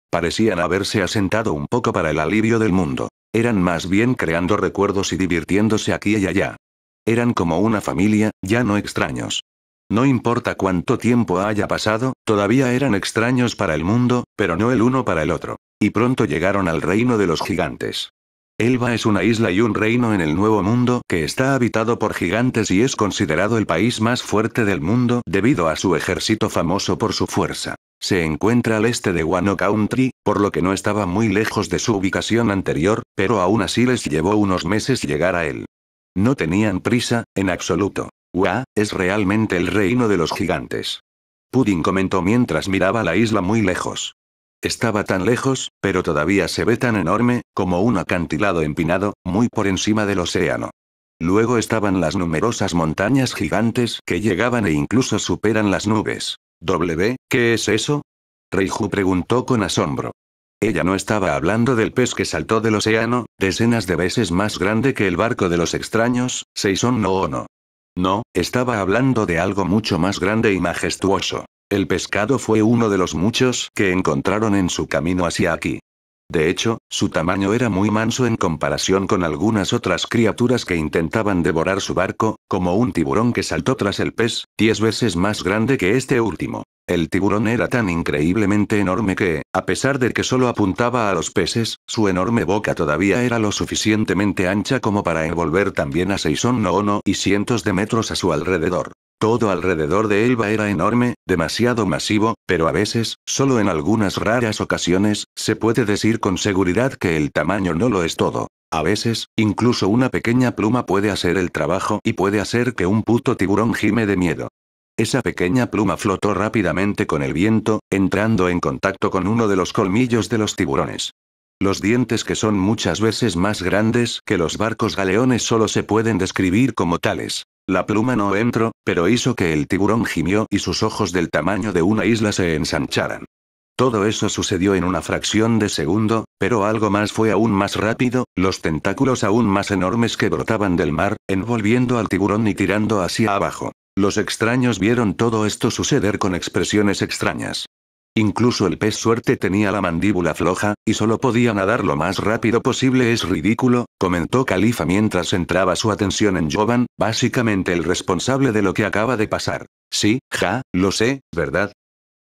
Parecían haberse asentado un poco para el alivio del mundo. Eran más bien creando recuerdos y divirtiéndose aquí y allá. Eran como una familia, ya no extraños. No importa cuánto tiempo haya pasado, todavía eran extraños para el mundo, pero no el uno para el otro. Y pronto llegaron al reino de los gigantes. Elba es una isla y un reino en el Nuevo Mundo que está habitado por gigantes y es considerado el país más fuerte del mundo debido a su ejército famoso por su fuerza. Se encuentra al este de Wano Country, por lo que no estaba muy lejos de su ubicación anterior, pero aún así les llevó unos meses llegar a él. No tenían prisa, en absoluto. wa es realmente el reino de los gigantes. Pudding comentó mientras miraba la isla muy lejos. Estaba tan lejos, pero todavía se ve tan enorme, como un acantilado empinado, muy por encima del océano. Luego estaban las numerosas montañas gigantes que llegaban e incluso superan las nubes. ¿W? ¿Qué es eso? Reiju preguntó con asombro. Ella no estaba hablando del pez que saltó del océano, decenas de veces más grande que el barco de los extraños, Seison no o no. No, estaba hablando de algo mucho más grande y majestuoso. El pescado fue uno de los muchos que encontraron en su camino hacia aquí. De hecho, su tamaño era muy manso en comparación con algunas otras criaturas que intentaban devorar su barco, como un tiburón que saltó tras el pez, diez veces más grande que este último. El tiburón era tan increíblemente enorme que, a pesar de que solo apuntaba a los peces, su enorme boca todavía era lo suficientemente ancha como para envolver también a Seison Noono y cientos de metros a su alrededor. Todo alrededor de Elba era enorme, demasiado masivo, pero a veces, solo en algunas raras ocasiones, se puede decir con seguridad que el tamaño no lo es todo. A veces, incluso una pequeña pluma puede hacer el trabajo y puede hacer que un puto tiburón gime de miedo. Esa pequeña pluma flotó rápidamente con el viento, entrando en contacto con uno de los colmillos de los tiburones. Los dientes que son muchas veces más grandes que los barcos galeones solo se pueden describir como tales. La pluma no entró, pero hizo que el tiburón gimió y sus ojos del tamaño de una isla se ensancharan. Todo eso sucedió en una fracción de segundo, pero algo más fue aún más rápido, los tentáculos aún más enormes que brotaban del mar, envolviendo al tiburón y tirando hacia abajo. Los extraños vieron todo esto suceder con expresiones extrañas. Incluso el pez suerte tenía la mandíbula floja, y solo podía nadar lo más rápido posible es ridículo, comentó Califa mientras centraba su atención en Jovan, básicamente el responsable de lo que acaba de pasar. Sí, ja, lo sé, ¿verdad?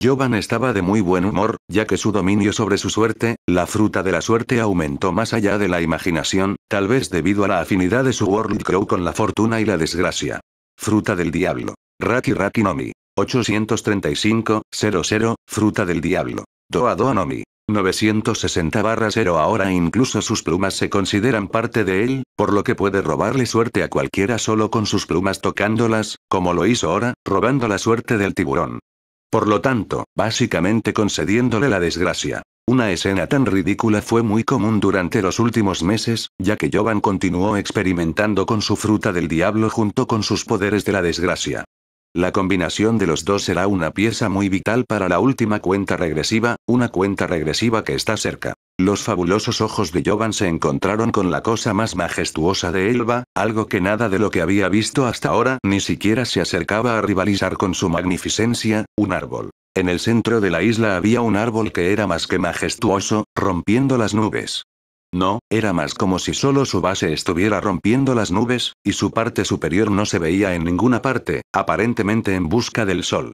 Jovan estaba de muy buen humor, ya que su dominio sobre su suerte, la fruta de la suerte aumentó más allá de la imaginación, tal vez debido a la afinidad de su World Crow con la fortuna y la desgracia. Fruta del diablo. Raki Raki Nomi. 835-00, fruta del diablo. Doa Doanomi. 960-0 Ahora incluso sus plumas se consideran parte de él, por lo que puede robarle suerte a cualquiera solo con sus plumas tocándolas, como lo hizo ahora, robando la suerte del tiburón. Por lo tanto, básicamente concediéndole la desgracia. Una escena tan ridícula fue muy común durante los últimos meses, ya que Jovan continuó experimentando con su fruta del diablo junto con sus poderes de la desgracia. La combinación de los dos será una pieza muy vital para la última cuenta regresiva, una cuenta regresiva que está cerca. Los fabulosos ojos de Jovan se encontraron con la cosa más majestuosa de Elba, algo que nada de lo que había visto hasta ahora ni siquiera se acercaba a rivalizar con su magnificencia, un árbol. En el centro de la isla había un árbol que era más que majestuoso, rompiendo las nubes. No, era más como si solo su base estuviera rompiendo las nubes, y su parte superior no se veía en ninguna parte, aparentemente en busca del sol.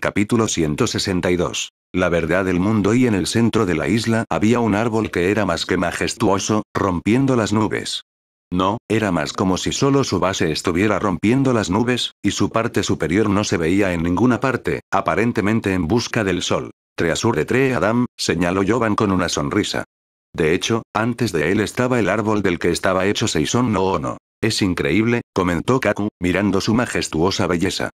Capítulo 162. La verdad del mundo y en el centro de la isla había un árbol que era más que majestuoso, rompiendo las nubes. No, era más como si solo su base estuviera rompiendo las nubes, y su parte superior no se veía en ninguna parte, aparentemente en busca del sol. Treasure de Adam, señaló Jovan con una sonrisa. De hecho, antes de él estaba el árbol del que estaba hecho Seison no Ono. Es increíble, comentó Kaku, mirando su majestuosa belleza.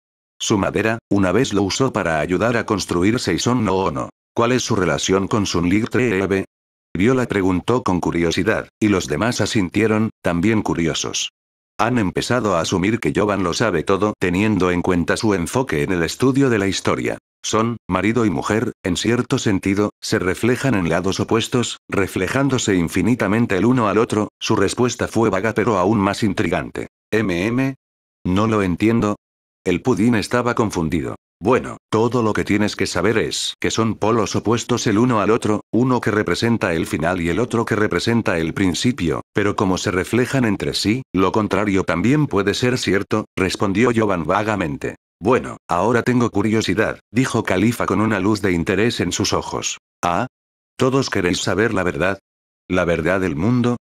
Su madera, una vez lo usó para ayudar a construir Seison no Ono. ¿Cuál es su relación con Tre Treebe? Viola preguntó con curiosidad, y los demás asintieron, también curiosos. Han empezado a asumir que Jovan lo sabe todo, teniendo en cuenta su enfoque en el estudio de la historia. Son, marido y mujer, en cierto sentido, se reflejan en lados opuestos, reflejándose infinitamente el uno al otro, su respuesta fue vaga pero aún más intrigante. ¿MM? No lo entiendo. El pudín estaba confundido. Bueno, todo lo que tienes que saber es que son polos opuestos el uno al otro, uno que representa el final y el otro que representa el principio, pero como se reflejan entre sí, lo contrario también puede ser cierto, respondió Jovan vagamente. Bueno, ahora tengo curiosidad, dijo Califa con una luz de interés en sus ojos. ¿Ah? ¿Todos queréis saber la verdad? ¿La verdad del mundo?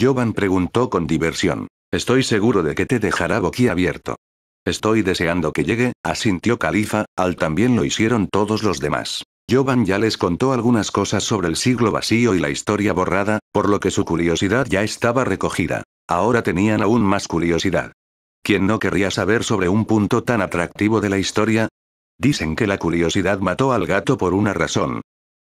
Jovan preguntó con diversión. Estoy seguro de que te dejará abierto. Estoy deseando que llegue, asintió Califa, al también lo hicieron todos los demás. Jovan ya les contó algunas cosas sobre el siglo vacío y la historia borrada, por lo que su curiosidad ya estaba recogida. Ahora tenían aún más curiosidad. ¿Quién no querría saber sobre un punto tan atractivo de la historia? Dicen que la curiosidad mató al gato por una razón.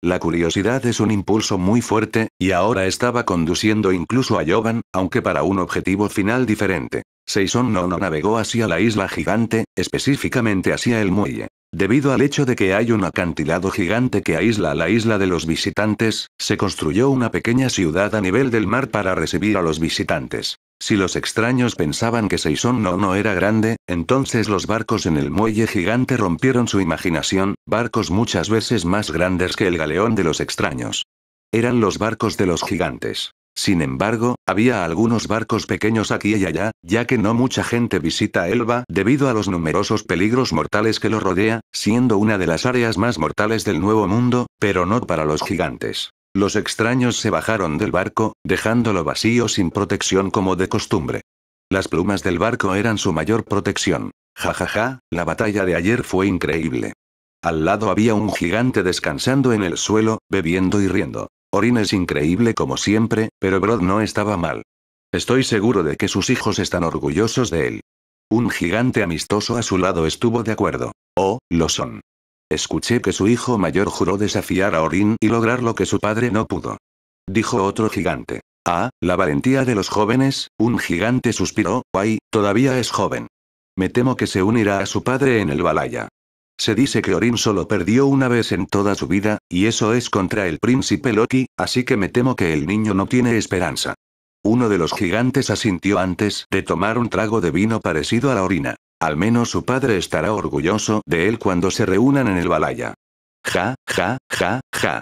La curiosidad es un impulso muy fuerte, y ahora estaba conduciendo incluso a Jovan, aunque para un objetivo final diferente. Seison no navegó hacia la isla gigante, específicamente hacia el muelle. Debido al hecho de que hay un acantilado gigante que aísla a la isla de los visitantes, se construyó una pequeña ciudad a nivel del mar para recibir a los visitantes. Si los extraños pensaban que Seison no no era grande, entonces los barcos en el muelle gigante rompieron su imaginación, barcos muchas veces más grandes que el galeón de los extraños. Eran los barcos de los gigantes. Sin embargo, había algunos barcos pequeños aquí y allá, ya que no mucha gente visita Elba debido a los numerosos peligros mortales que lo rodea, siendo una de las áreas más mortales del Nuevo Mundo, pero no para los gigantes. Los extraños se bajaron del barco, dejándolo vacío sin protección como de costumbre. Las plumas del barco eran su mayor protección. Jajaja, ja, ja, la batalla de ayer fue increíble. Al lado había un gigante descansando en el suelo, bebiendo y riendo. Orin es increíble como siempre, pero Brod no estaba mal. Estoy seguro de que sus hijos están orgullosos de él. Un gigante amistoso a su lado estuvo de acuerdo. Oh, lo son. Escuché que su hijo mayor juró desafiar a Orin y lograr lo que su padre no pudo. Dijo otro gigante. Ah, la valentía de los jóvenes, un gigante suspiró, ay, todavía es joven. Me temo que se unirá a su padre en el Balaya. Se dice que Orin solo perdió una vez en toda su vida, y eso es contra el príncipe Loki, así que me temo que el niño no tiene esperanza. Uno de los gigantes asintió antes de tomar un trago de vino parecido a la orina. Al menos su padre estará orgulloso de él cuando se reúnan en el Balaya. Ja, ja, ja, ja.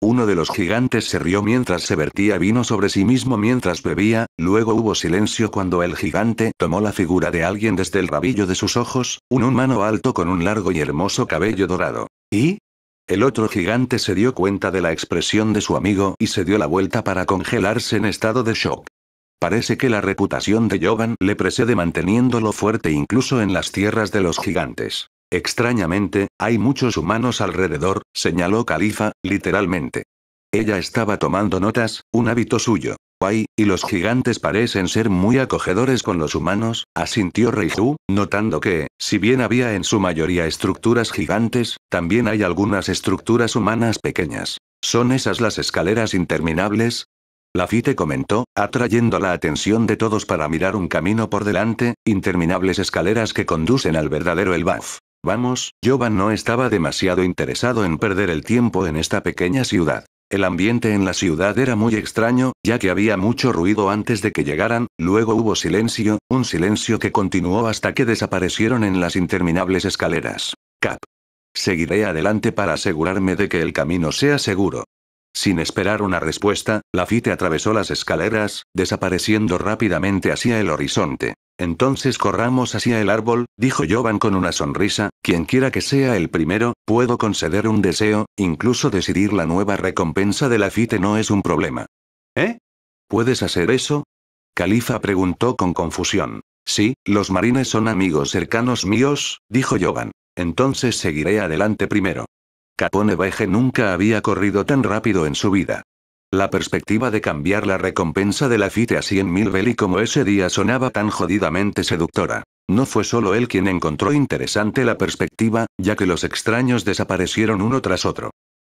Uno de los gigantes se rió mientras se vertía vino sobre sí mismo mientras bebía, luego hubo silencio cuando el gigante tomó la figura de alguien desde el rabillo de sus ojos, un humano alto con un largo y hermoso cabello dorado. ¿Y? El otro gigante se dio cuenta de la expresión de su amigo y se dio la vuelta para congelarse en estado de shock. Parece que la reputación de Yogan le precede manteniéndolo fuerte incluso en las tierras de los gigantes. Extrañamente, hay muchos humanos alrededor, señaló Califa, literalmente. Ella estaba tomando notas, un hábito suyo. Guay, y los gigantes parecen ser muy acogedores con los humanos, asintió Reiju, notando que, si bien había en su mayoría estructuras gigantes, también hay algunas estructuras humanas pequeñas. ¿Son esas las escaleras interminables? FITE comentó, atrayendo la atención de todos para mirar un camino por delante, interminables escaleras que conducen al verdadero Elbaf. Vamos, Jovan no estaba demasiado interesado en perder el tiempo en esta pequeña ciudad. El ambiente en la ciudad era muy extraño, ya que había mucho ruido antes de que llegaran, luego hubo silencio, un silencio que continuó hasta que desaparecieron en las interminables escaleras. Cap. Seguiré adelante para asegurarme de que el camino sea seguro. Sin esperar una respuesta, Lafite atravesó las escaleras, desapareciendo rápidamente hacia el horizonte. Entonces corramos hacia el árbol, dijo Jovan con una sonrisa, quien quiera que sea el primero, puedo conceder un deseo, incluso decidir la nueva recompensa de Lafitte no es un problema. ¿Eh? ¿Puedes hacer eso? Califa preguntó con confusión. Sí, los marines son amigos cercanos míos, dijo Jovan. Entonces seguiré adelante primero. Capone Beige nunca había corrido tan rápido en su vida. La perspectiva de cambiar la recompensa de la FITE a 100.000 beli como ese día sonaba tan jodidamente seductora. No fue solo él quien encontró interesante la perspectiva, ya que los extraños desaparecieron uno tras otro.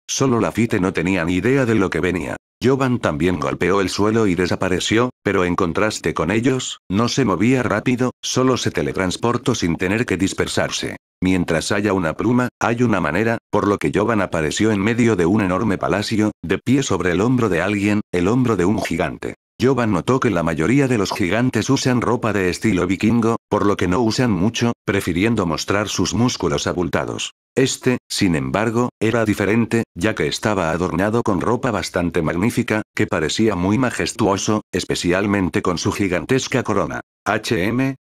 Solo la FITE no tenía ni idea de lo que venía. Jovan también golpeó el suelo y desapareció, pero en contraste con ellos, no se movía rápido, solo se teletransportó sin tener que dispersarse. Mientras haya una pluma, hay una manera, por lo que Jovan apareció en medio de un enorme palacio, de pie sobre el hombro de alguien, el hombro de un gigante. Jovan notó que la mayoría de los gigantes usan ropa de estilo vikingo, por lo que no usan mucho, prefiriendo mostrar sus músculos abultados. Este, sin embargo, era diferente, ya que estaba adornado con ropa bastante magnífica, que parecía muy majestuoso, especialmente con su gigantesca corona. HM,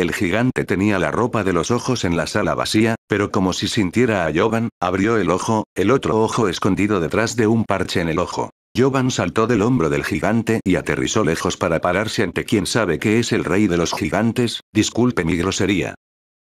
el gigante tenía la ropa de los ojos en la sala vacía, pero como si sintiera a Jovan, abrió el ojo, el otro ojo escondido detrás de un parche en el ojo. Jovan saltó del hombro del gigante y aterrizó lejos para pararse ante quien sabe que es el rey de los gigantes, disculpe mi grosería.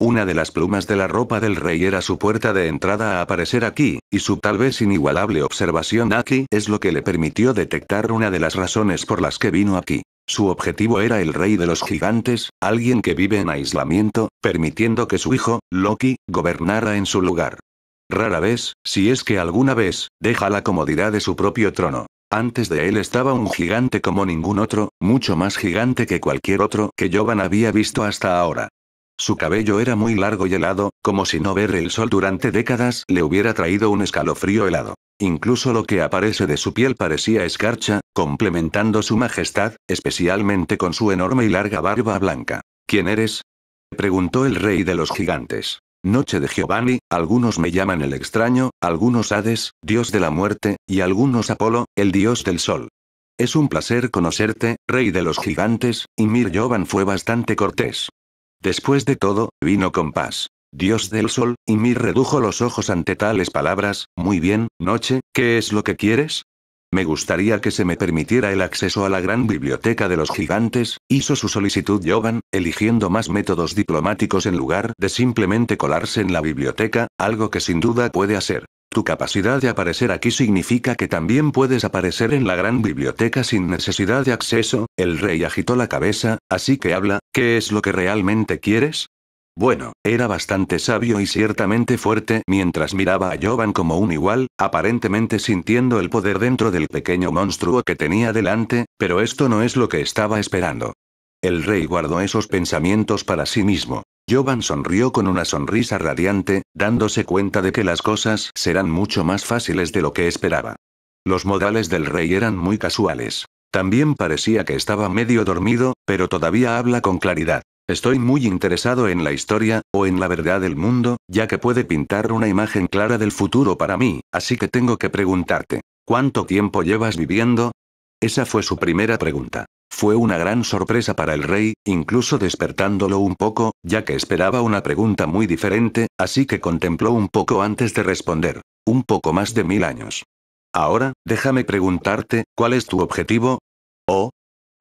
Una de las plumas de la ropa del rey era su puerta de entrada a aparecer aquí, y su tal vez inigualable observación aquí es lo que le permitió detectar una de las razones por las que vino aquí. Su objetivo era el rey de los gigantes, alguien que vive en aislamiento, permitiendo que su hijo, Loki, gobernara en su lugar. Rara vez, si es que alguna vez, deja la comodidad de su propio trono. Antes de él estaba un gigante como ningún otro, mucho más gigante que cualquier otro que Jovan había visto hasta ahora. Su cabello era muy largo y helado, como si no ver el sol durante décadas le hubiera traído un escalofrío helado. Incluso lo que aparece de su piel parecía escarcha, complementando su majestad, especialmente con su enorme y larga barba blanca. ¿Quién eres? preguntó el rey de los gigantes. Noche de Giovanni, algunos me llaman el extraño, algunos Hades, dios de la muerte, y algunos Apolo, el dios del sol. Es un placer conocerte, rey de los gigantes, y Mir Jovan fue bastante cortés. Después de todo, vino con paz. Dios del sol, y mi redujo los ojos ante tales palabras, muy bien, noche, ¿qué es lo que quieres? Me gustaría que se me permitiera el acceso a la gran biblioteca de los gigantes, hizo su solicitud Jovan, eligiendo más métodos diplomáticos en lugar de simplemente colarse en la biblioteca, algo que sin duda puede hacer. Tu capacidad de aparecer aquí significa que también puedes aparecer en la gran biblioteca sin necesidad de acceso, el rey agitó la cabeza, así que habla, ¿qué es lo que realmente quieres? Bueno, era bastante sabio y ciertamente fuerte mientras miraba a Jovan como un igual, aparentemente sintiendo el poder dentro del pequeño monstruo que tenía delante, pero esto no es lo que estaba esperando. El rey guardó esos pensamientos para sí mismo. Jovan sonrió con una sonrisa radiante, dándose cuenta de que las cosas serán mucho más fáciles de lo que esperaba. Los modales del rey eran muy casuales. También parecía que estaba medio dormido, pero todavía habla con claridad. Estoy muy interesado en la historia, o en la verdad del mundo, ya que puede pintar una imagen clara del futuro para mí, así que tengo que preguntarte, ¿cuánto tiempo llevas viviendo? Esa fue su primera pregunta. Fue una gran sorpresa para el rey, incluso despertándolo un poco, ya que esperaba una pregunta muy diferente, así que contempló un poco antes de responder. Un poco más de mil años. Ahora, déjame preguntarte, ¿cuál es tu objetivo? Oh.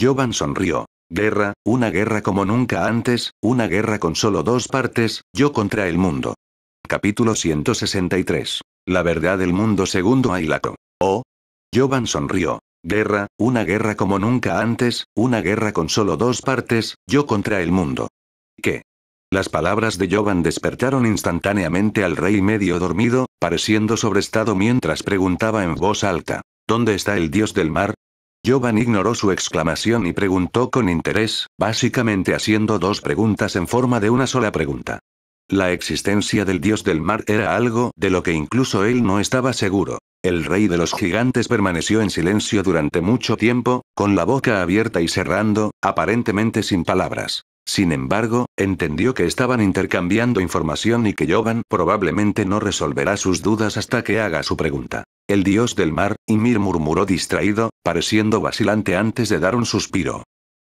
Jovan sonrió. Guerra, una guerra como nunca antes, una guerra con solo dos partes, yo contra el mundo. Capítulo 163. La verdad del mundo segundo Ailaco. Oh. Jovan sonrió. Guerra, una guerra como nunca antes, una guerra con solo dos partes, yo contra el mundo. ¿Qué? Las palabras de Jovan despertaron instantáneamente al rey medio dormido, pareciendo sobrestado mientras preguntaba en voz alta, ¿dónde está el dios del mar? Jovan ignoró su exclamación y preguntó con interés, básicamente haciendo dos preguntas en forma de una sola pregunta. La existencia del dios del mar era algo de lo que incluso él no estaba seguro. El rey de los gigantes permaneció en silencio durante mucho tiempo, con la boca abierta y cerrando, aparentemente sin palabras. Sin embargo, entendió que estaban intercambiando información y que Jovan probablemente no resolverá sus dudas hasta que haga su pregunta. El dios del mar, Ymir murmuró distraído, pareciendo vacilante antes de dar un suspiro.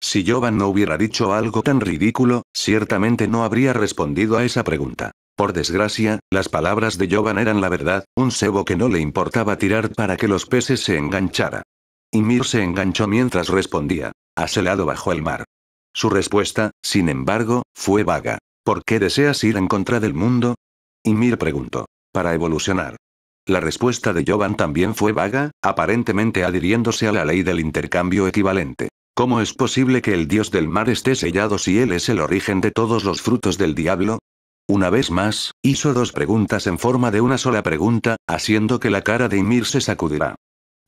Si Jovan no hubiera dicho algo tan ridículo, ciertamente no habría respondido a esa pregunta. Por desgracia, las palabras de Jovan eran la verdad, un sebo que no le importaba tirar para que los peces se enganchara. Y Mir se enganchó mientras respondía, aselado bajo el mar. Su respuesta, sin embargo, fue vaga. ¿Por qué deseas ir en contra del mundo? Y Mir preguntó. Para evolucionar. La respuesta de Jovan también fue vaga, aparentemente adhiriéndose a la ley del intercambio equivalente. ¿Cómo es posible que el dios del mar esté sellado si él es el origen de todos los frutos del diablo? Una vez más, hizo dos preguntas en forma de una sola pregunta, haciendo que la cara de Ymir se sacudiera.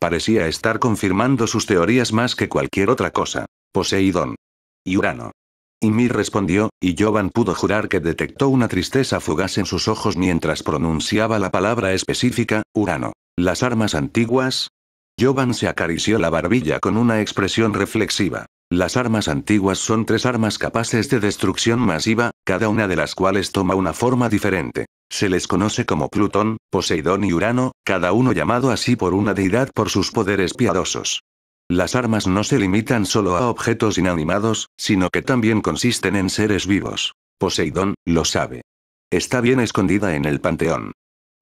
Parecía estar confirmando sus teorías más que cualquier otra cosa. Poseidón. Y Urano. Ymir respondió, y Jovan pudo jurar que detectó una tristeza fugaz en sus ojos mientras pronunciaba la palabra específica, Urano. Las armas antiguas, Jovan se acarició la barbilla con una expresión reflexiva. Las armas antiguas son tres armas capaces de destrucción masiva, cada una de las cuales toma una forma diferente. Se les conoce como Plutón, Poseidón y Urano, cada uno llamado así por una deidad por sus poderes piadosos. Las armas no se limitan solo a objetos inanimados, sino que también consisten en seres vivos. Poseidón, lo sabe. Está bien escondida en el panteón.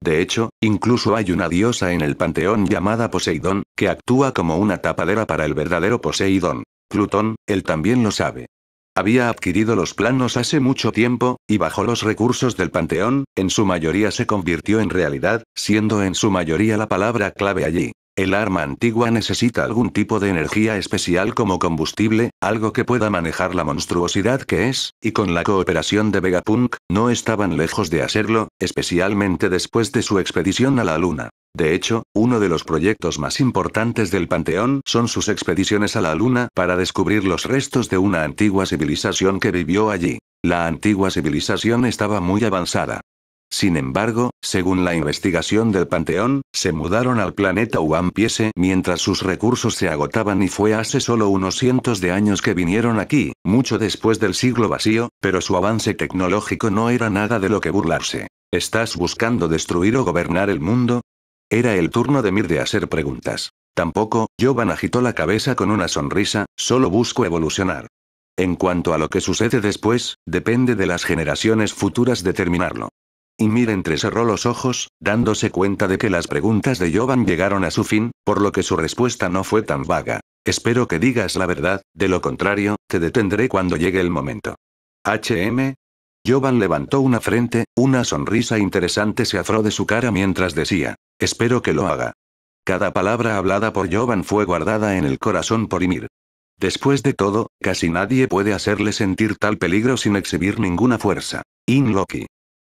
De hecho, incluso hay una diosa en el panteón llamada Poseidón, que actúa como una tapadera para el verdadero Poseidón. Plutón, él también lo sabe. Había adquirido los planos hace mucho tiempo, y bajo los recursos del panteón, en su mayoría se convirtió en realidad, siendo en su mayoría la palabra clave allí. El arma antigua necesita algún tipo de energía especial como combustible, algo que pueda manejar la monstruosidad que es, y con la cooperación de Vegapunk, no estaban lejos de hacerlo, especialmente después de su expedición a la Luna. De hecho, uno de los proyectos más importantes del Panteón son sus expediciones a la Luna para descubrir los restos de una antigua civilización que vivió allí. La antigua civilización estaba muy avanzada. Sin embargo, según la investigación del Panteón, se mudaron al planeta Uampiese mientras sus recursos se agotaban y fue hace solo unos cientos de años que vinieron aquí, mucho después del siglo vacío, pero su avance tecnológico no era nada de lo que burlarse. ¿Estás buscando destruir o gobernar el mundo? Era el turno de Mir de hacer preguntas. Tampoco, Jovan agitó la cabeza con una sonrisa, solo busco evolucionar. En cuanto a lo que sucede después, depende de las generaciones futuras determinarlo. Ymir entrecerró los ojos, dándose cuenta de que las preguntas de Jovan llegaron a su fin, por lo que su respuesta no fue tan vaga. Espero que digas la verdad, de lo contrario, te detendré cuando llegue el momento. HM. Jovan levantó una frente, una sonrisa interesante se afró de su cara mientras decía, espero que lo haga. Cada palabra hablada por Jovan fue guardada en el corazón por Ymir. Después de todo, casi nadie puede hacerle sentir tal peligro sin exhibir ninguna fuerza. In Loki.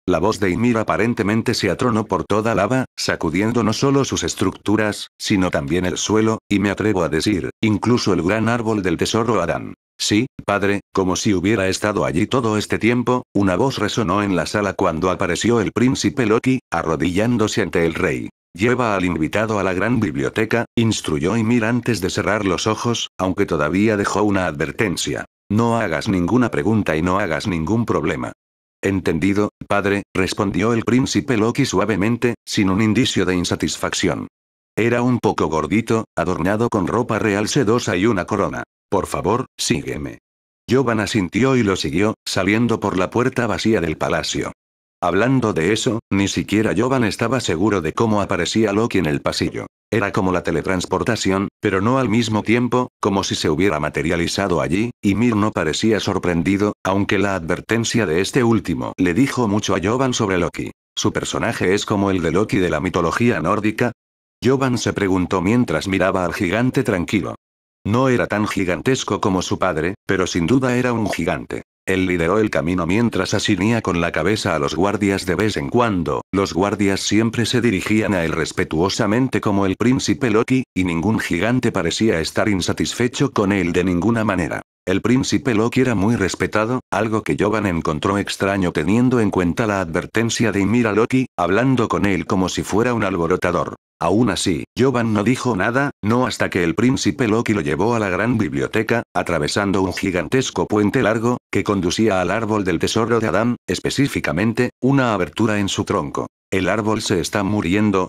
La voz de Ymir aparentemente se atronó por toda lava, sacudiendo no solo sus estructuras, sino también el suelo, y me atrevo a decir, incluso el gran árbol del tesoro Adán. Sí, padre, como si hubiera estado allí todo este tiempo, una voz resonó en la sala cuando apareció el príncipe Loki, arrodillándose ante el rey. Lleva al invitado a la gran biblioteca, instruyó Ymir antes de cerrar los ojos, aunque todavía dejó una advertencia. No hagas ninguna pregunta y no hagas ningún problema. Entendido, padre, respondió el príncipe Loki suavemente, sin un indicio de insatisfacción. Era un poco gordito, adornado con ropa real sedosa y una corona. Por favor, sígueme. Jovan asintió y lo siguió, saliendo por la puerta vacía del palacio. Hablando de eso, ni siquiera Jovan estaba seguro de cómo aparecía Loki en el pasillo. Era como la teletransportación, pero no al mismo tiempo, como si se hubiera materializado allí, y Mir no parecía sorprendido, aunque la advertencia de este último le dijo mucho a Jovan sobre Loki. ¿Su personaje es como el de Loki de la mitología nórdica? Jovan se preguntó mientras miraba al gigante tranquilo. No era tan gigantesco como su padre, pero sin duda era un gigante. Él lideró el camino mientras asinía con la cabeza a los guardias de vez en cuando, los guardias siempre se dirigían a él respetuosamente como el príncipe Loki, y ningún gigante parecía estar insatisfecho con él de ninguna manera. El príncipe Loki era muy respetado, algo que Jovan encontró extraño teniendo en cuenta la advertencia de Imira Loki, hablando con él como si fuera un alborotador. Aún así, Jovan no dijo nada, no hasta que el príncipe Loki lo llevó a la gran biblioteca, atravesando un gigantesco puente largo, que conducía al árbol del tesoro de Adán, específicamente, una abertura en su tronco. El árbol se está muriendo.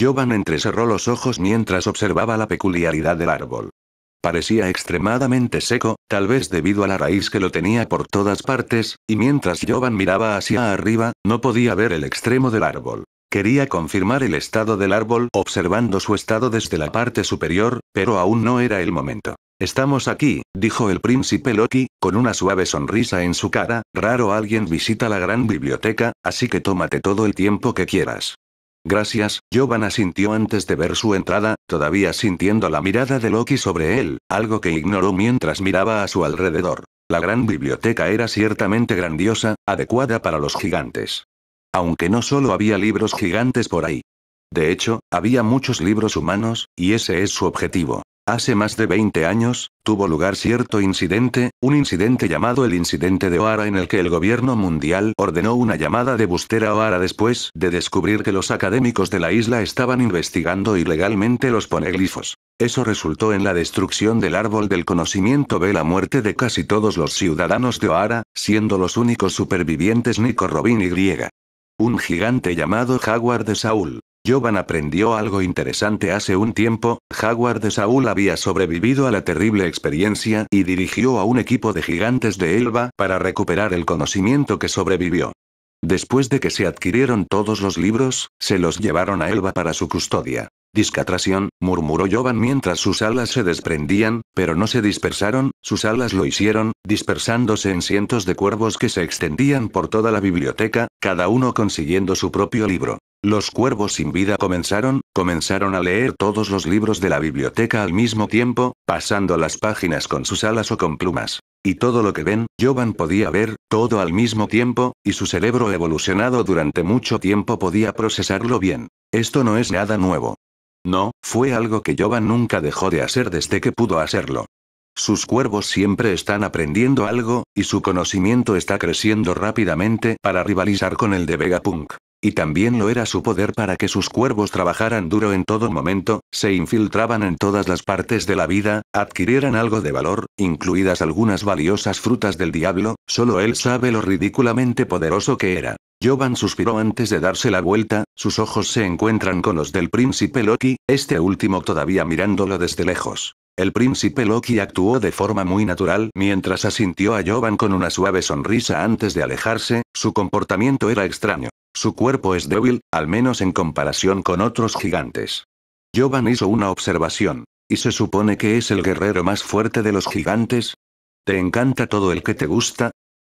Jovan entrecerró los ojos mientras observaba la peculiaridad del árbol. Parecía extremadamente seco, tal vez debido a la raíz que lo tenía por todas partes, y mientras Jovan miraba hacia arriba, no podía ver el extremo del árbol. Quería confirmar el estado del árbol observando su estado desde la parte superior, pero aún no era el momento. Estamos aquí, dijo el príncipe Loki, con una suave sonrisa en su cara, raro alguien visita la gran biblioteca, así que tómate todo el tiempo que quieras. Gracias, Giovanna sintió antes de ver su entrada, todavía sintiendo la mirada de Loki sobre él, algo que ignoró mientras miraba a su alrededor. La gran biblioteca era ciertamente grandiosa, adecuada para los gigantes aunque no solo había libros gigantes por ahí. De hecho, había muchos libros humanos, y ese es su objetivo. Hace más de 20 años, tuvo lugar cierto incidente, un incidente llamado el incidente de Oara en el que el gobierno mundial ordenó una llamada de buster a O'Hara después de descubrir que los académicos de la isla estaban investigando ilegalmente los poneglifos. Eso resultó en la destrucción del árbol del conocimiento ve la muerte de casi todos los ciudadanos de O'Hara, siendo los únicos supervivientes Nico Robin y Griega. Un gigante llamado Jaguar de Saúl. Jovan aprendió algo interesante hace un tiempo, Jaguar de Saúl había sobrevivido a la terrible experiencia y dirigió a un equipo de gigantes de Elba para recuperar el conocimiento que sobrevivió. Después de que se adquirieron todos los libros, se los llevaron a Elba para su custodia. Discatración, murmuró Jovan mientras sus alas se desprendían, pero no se dispersaron, sus alas lo hicieron, dispersándose en cientos de cuervos que se extendían por toda la biblioteca, cada uno consiguiendo su propio libro. Los cuervos sin vida comenzaron, comenzaron a leer todos los libros de la biblioteca al mismo tiempo, pasando las páginas con sus alas o con plumas. Y todo lo que ven, Jovan podía ver, todo al mismo tiempo, y su cerebro evolucionado durante mucho tiempo podía procesarlo bien. Esto no es nada nuevo. No, fue algo que Jovan nunca dejó de hacer desde que pudo hacerlo. Sus cuervos siempre están aprendiendo algo, y su conocimiento está creciendo rápidamente para rivalizar con el de Vegapunk. Y también lo era su poder para que sus cuervos trabajaran duro en todo momento, se infiltraban en todas las partes de la vida, adquirieran algo de valor, incluidas algunas valiosas frutas del diablo, solo él sabe lo ridículamente poderoso que era. Jovan suspiró antes de darse la vuelta, sus ojos se encuentran con los del príncipe Loki, este último todavía mirándolo desde lejos. El príncipe Loki actuó de forma muy natural mientras asintió a Jovan con una suave sonrisa antes de alejarse, su comportamiento era extraño. Su cuerpo es débil, al menos en comparación con otros gigantes. Jovan hizo una observación. ¿Y se supone que es el guerrero más fuerte de los gigantes? ¿Te encanta todo el que te gusta?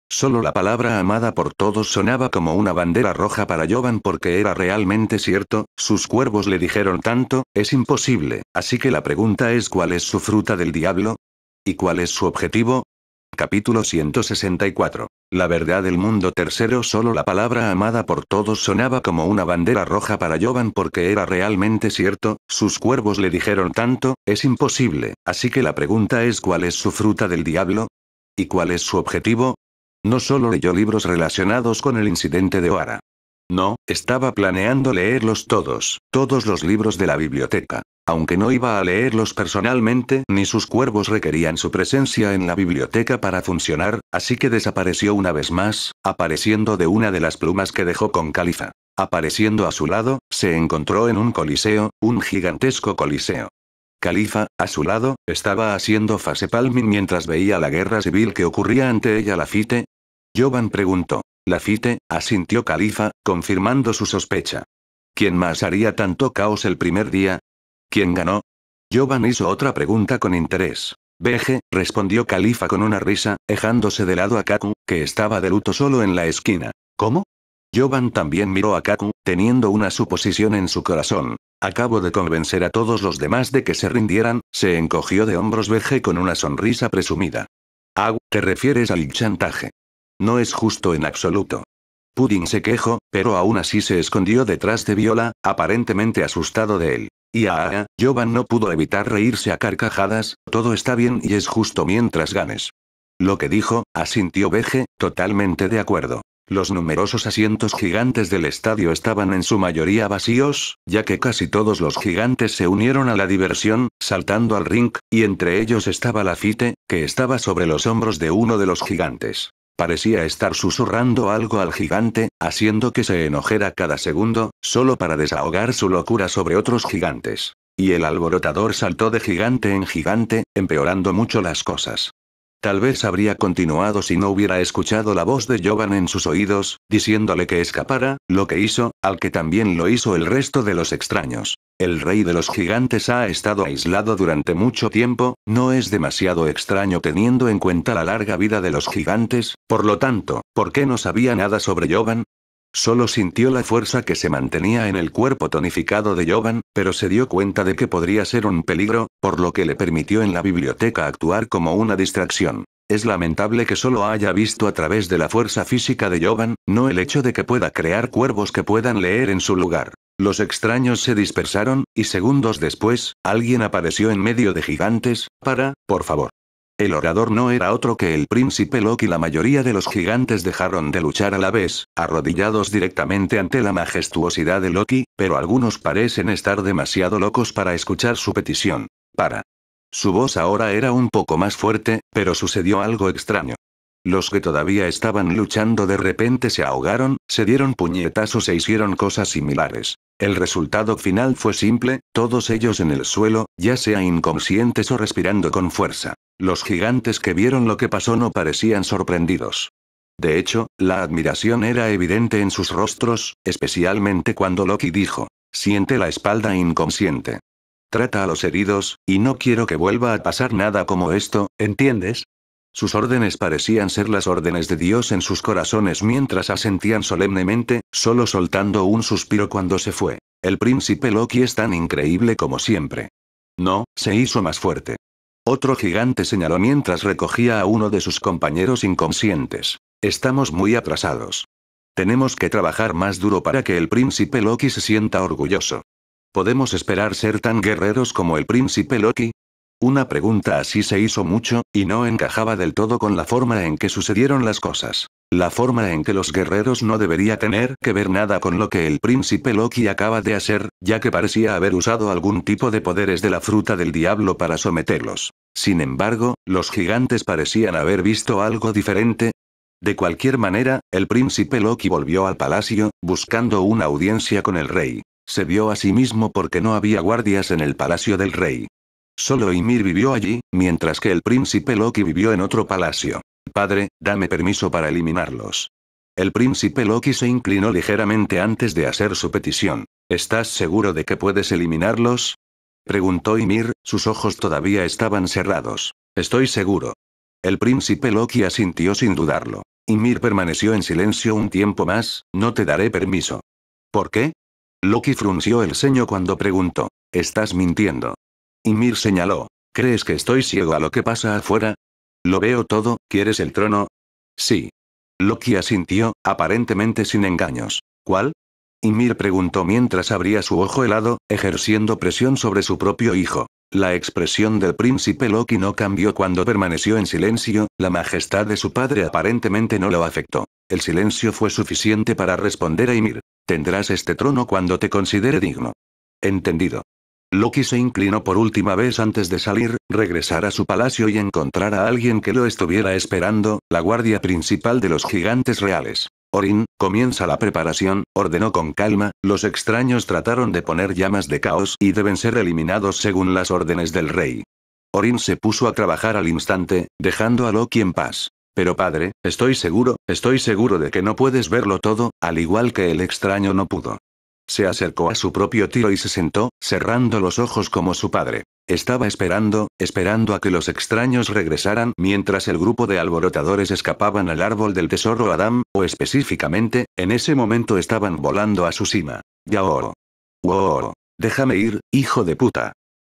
Solo la palabra amada por todos sonaba como una bandera roja para Jovan porque era realmente cierto, sus cuervos le dijeron tanto, es imposible, así que la pregunta es cuál es su fruta del diablo? ¿Y cuál es su objetivo? Capítulo 164. La verdad del mundo tercero solo la palabra amada por todos sonaba como una bandera roja para Jovan porque era realmente cierto, sus cuervos le dijeron tanto, es imposible, así que la pregunta es cuál es su fruta del diablo? ¿Y cuál es su objetivo? No solo leyó libros relacionados con el incidente de Oara. No, estaba planeando leerlos todos, todos los libros de la biblioteca. Aunque no iba a leerlos personalmente, ni sus cuervos requerían su presencia en la biblioteca para funcionar, así que desapareció una vez más, apareciendo de una de las plumas que dejó con Califa. Apareciendo a su lado, se encontró en un coliseo, un gigantesco coliseo. Califa, a su lado, estaba haciendo fase palming mientras veía la guerra civil que ocurría ante ella la fite, Jovan preguntó. Lafite, asintió Califa, confirmando su sospecha. ¿Quién más haría tanto caos el primer día? ¿Quién ganó? Jovan hizo otra pregunta con interés. Veje, respondió Califa con una risa, ejándose de lado a Kaku, que estaba de luto solo en la esquina. ¿Cómo? Jovan también miró a Kaku, teniendo una suposición en su corazón. Acabo de convencer a todos los demás de que se rindieran, se encogió de hombros Veje con una sonrisa presumida. te refieres al chantaje. No es justo en absoluto. Pudding se quejó, pero aún así se escondió detrás de Viola, aparentemente asustado de él. Y a ah, Jovan no pudo evitar reírse a carcajadas, todo está bien y es justo mientras ganes. Lo que dijo, asintió Veje, totalmente de acuerdo. Los numerosos asientos gigantes del estadio estaban en su mayoría vacíos, ya que casi todos los gigantes se unieron a la diversión, saltando al ring, y entre ellos estaba la Fite, que estaba sobre los hombros de uno de los gigantes. Parecía estar susurrando algo al gigante, haciendo que se enojera cada segundo, solo para desahogar su locura sobre otros gigantes. Y el alborotador saltó de gigante en gigante, empeorando mucho las cosas. Tal vez habría continuado si no hubiera escuchado la voz de Jovan en sus oídos, diciéndole que escapara, lo que hizo, al que también lo hizo el resto de los extraños. El rey de los gigantes ha estado aislado durante mucho tiempo, no es demasiado extraño teniendo en cuenta la larga vida de los gigantes, por lo tanto, ¿por qué no sabía nada sobre Jovan? Solo sintió la fuerza que se mantenía en el cuerpo tonificado de Jovan, pero se dio cuenta de que podría ser un peligro, por lo que le permitió en la biblioteca actuar como una distracción. Es lamentable que solo haya visto a través de la fuerza física de Jovan, no el hecho de que pueda crear cuervos que puedan leer en su lugar. Los extraños se dispersaron, y segundos después, alguien apareció en medio de gigantes, para, por favor, el orador no era otro que el príncipe Loki. La mayoría de los gigantes dejaron de luchar a la vez, arrodillados directamente ante la majestuosidad de Loki, pero algunos parecen estar demasiado locos para escuchar su petición. Para. Su voz ahora era un poco más fuerte, pero sucedió algo extraño. Los que todavía estaban luchando de repente se ahogaron, se dieron puñetazos e hicieron cosas similares. El resultado final fue simple, todos ellos en el suelo, ya sea inconscientes o respirando con fuerza. Los gigantes que vieron lo que pasó no parecían sorprendidos. De hecho, la admiración era evidente en sus rostros, especialmente cuando Loki dijo, siente la espalda inconsciente. Trata a los heridos, y no quiero que vuelva a pasar nada como esto, ¿entiendes? Sus órdenes parecían ser las órdenes de Dios en sus corazones mientras asentían solemnemente, solo soltando un suspiro cuando se fue. El príncipe Loki es tan increíble como siempre. No, se hizo más fuerte. Otro gigante señaló mientras recogía a uno de sus compañeros inconscientes. Estamos muy atrasados. Tenemos que trabajar más duro para que el príncipe Loki se sienta orgulloso. ¿Podemos esperar ser tan guerreros como el príncipe Loki? Una pregunta así se hizo mucho, y no encajaba del todo con la forma en que sucedieron las cosas. La forma en que los guerreros no debería tener que ver nada con lo que el príncipe Loki acaba de hacer, ya que parecía haber usado algún tipo de poderes de la fruta del diablo para someterlos. Sin embargo, los gigantes parecían haber visto algo diferente. De cualquier manera, el príncipe Loki volvió al palacio, buscando una audiencia con el rey. Se vio a sí mismo porque no había guardias en el palacio del rey. Solo Ymir vivió allí, mientras que el príncipe Loki vivió en otro palacio. Padre, dame permiso para eliminarlos. El príncipe Loki se inclinó ligeramente antes de hacer su petición. ¿Estás seguro de que puedes eliminarlos? Preguntó Ymir, sus ojos todavía estaban cerrados. Estoy seguro. El príncipe Loki asintió sin dudarlo. Ymir permaneció en silencio un tiempo más, no te daré permiso. ¿Por qué? Loki frunció el ceño cuando preguntó. Estás mintiendo. Ymir señaló. ¿Crees que estoy ciego a lo que pasa afuera? Lo veo todo, ¿quieres el trono? Sí. Loki asintió, aparentemente sin engaños. ¿Cuál? Ymir preguntó mientras abría su ojo helado, ejerciendo presión sobre su propio hijo. La expresión del príncipe Loki no cambió cuando permaneció en silencio, la majestad de su padre aparentemente no lo afectó. El silencio fue suficiente para responder a Ymir. Tendrás este trono cuando te considere digno. Entendido. Loki se inclinó por última vez antes de salir, regresar a su palacio y encontrar a alguien que lo estuviera esperando, la guardia principal de los gigantes reales. Orin, comienza la preparación, ordenó con calma, los extraños trataron de poner llamas de caos y deben ser eliminados según las órdenes del rey. Orin se puso a trabajar al instante, dejando a Loki en paz. Pero padre, estoy seguro, estoy seguro de que no puedes verlo todo, al igual que el extraño no pudo. Se acercó a su propio tiro y se sentó, cerrando los ojos como su padre. Estaba esperando, esperando a que los extraños regresaran mientras el grupo de alborotadores escapaban al árbol del tesoro Adam, o específicamente, en ese momento estaban volando a su cima. Yaoro. oro Déjame ir, hijo de puta.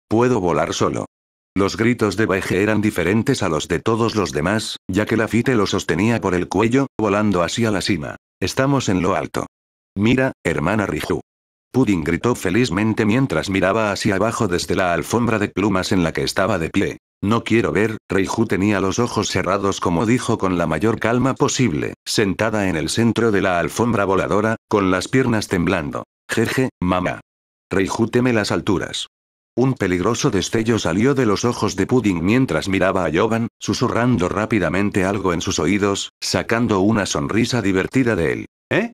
Puedo volar solo. Los gritos de Baje eran diferentes a los de todos los demás, ya que la fite lo sostenía por el cuello, volando así a la cima. Estamos en lo alto. Mira, hermana Riju. Pudding gritó felizmente mientras miraba hacia abajo desde la alfombra de plumas en la que estaba de pie. No quiero ver, Reiju tenía los ojos cerrados como dijo con la mayor calma posible, sentada en el centro de la alfombra voladora, con las piernas temblando. Jeje, mamá. Reiju teme las alturas. Un peligroso destello salió de los ojos de Pudding mientras miraba a Jovan, susurrando rápidamente algo en sus oídos, sacando una sonrisa divertida de él. ¿Eh?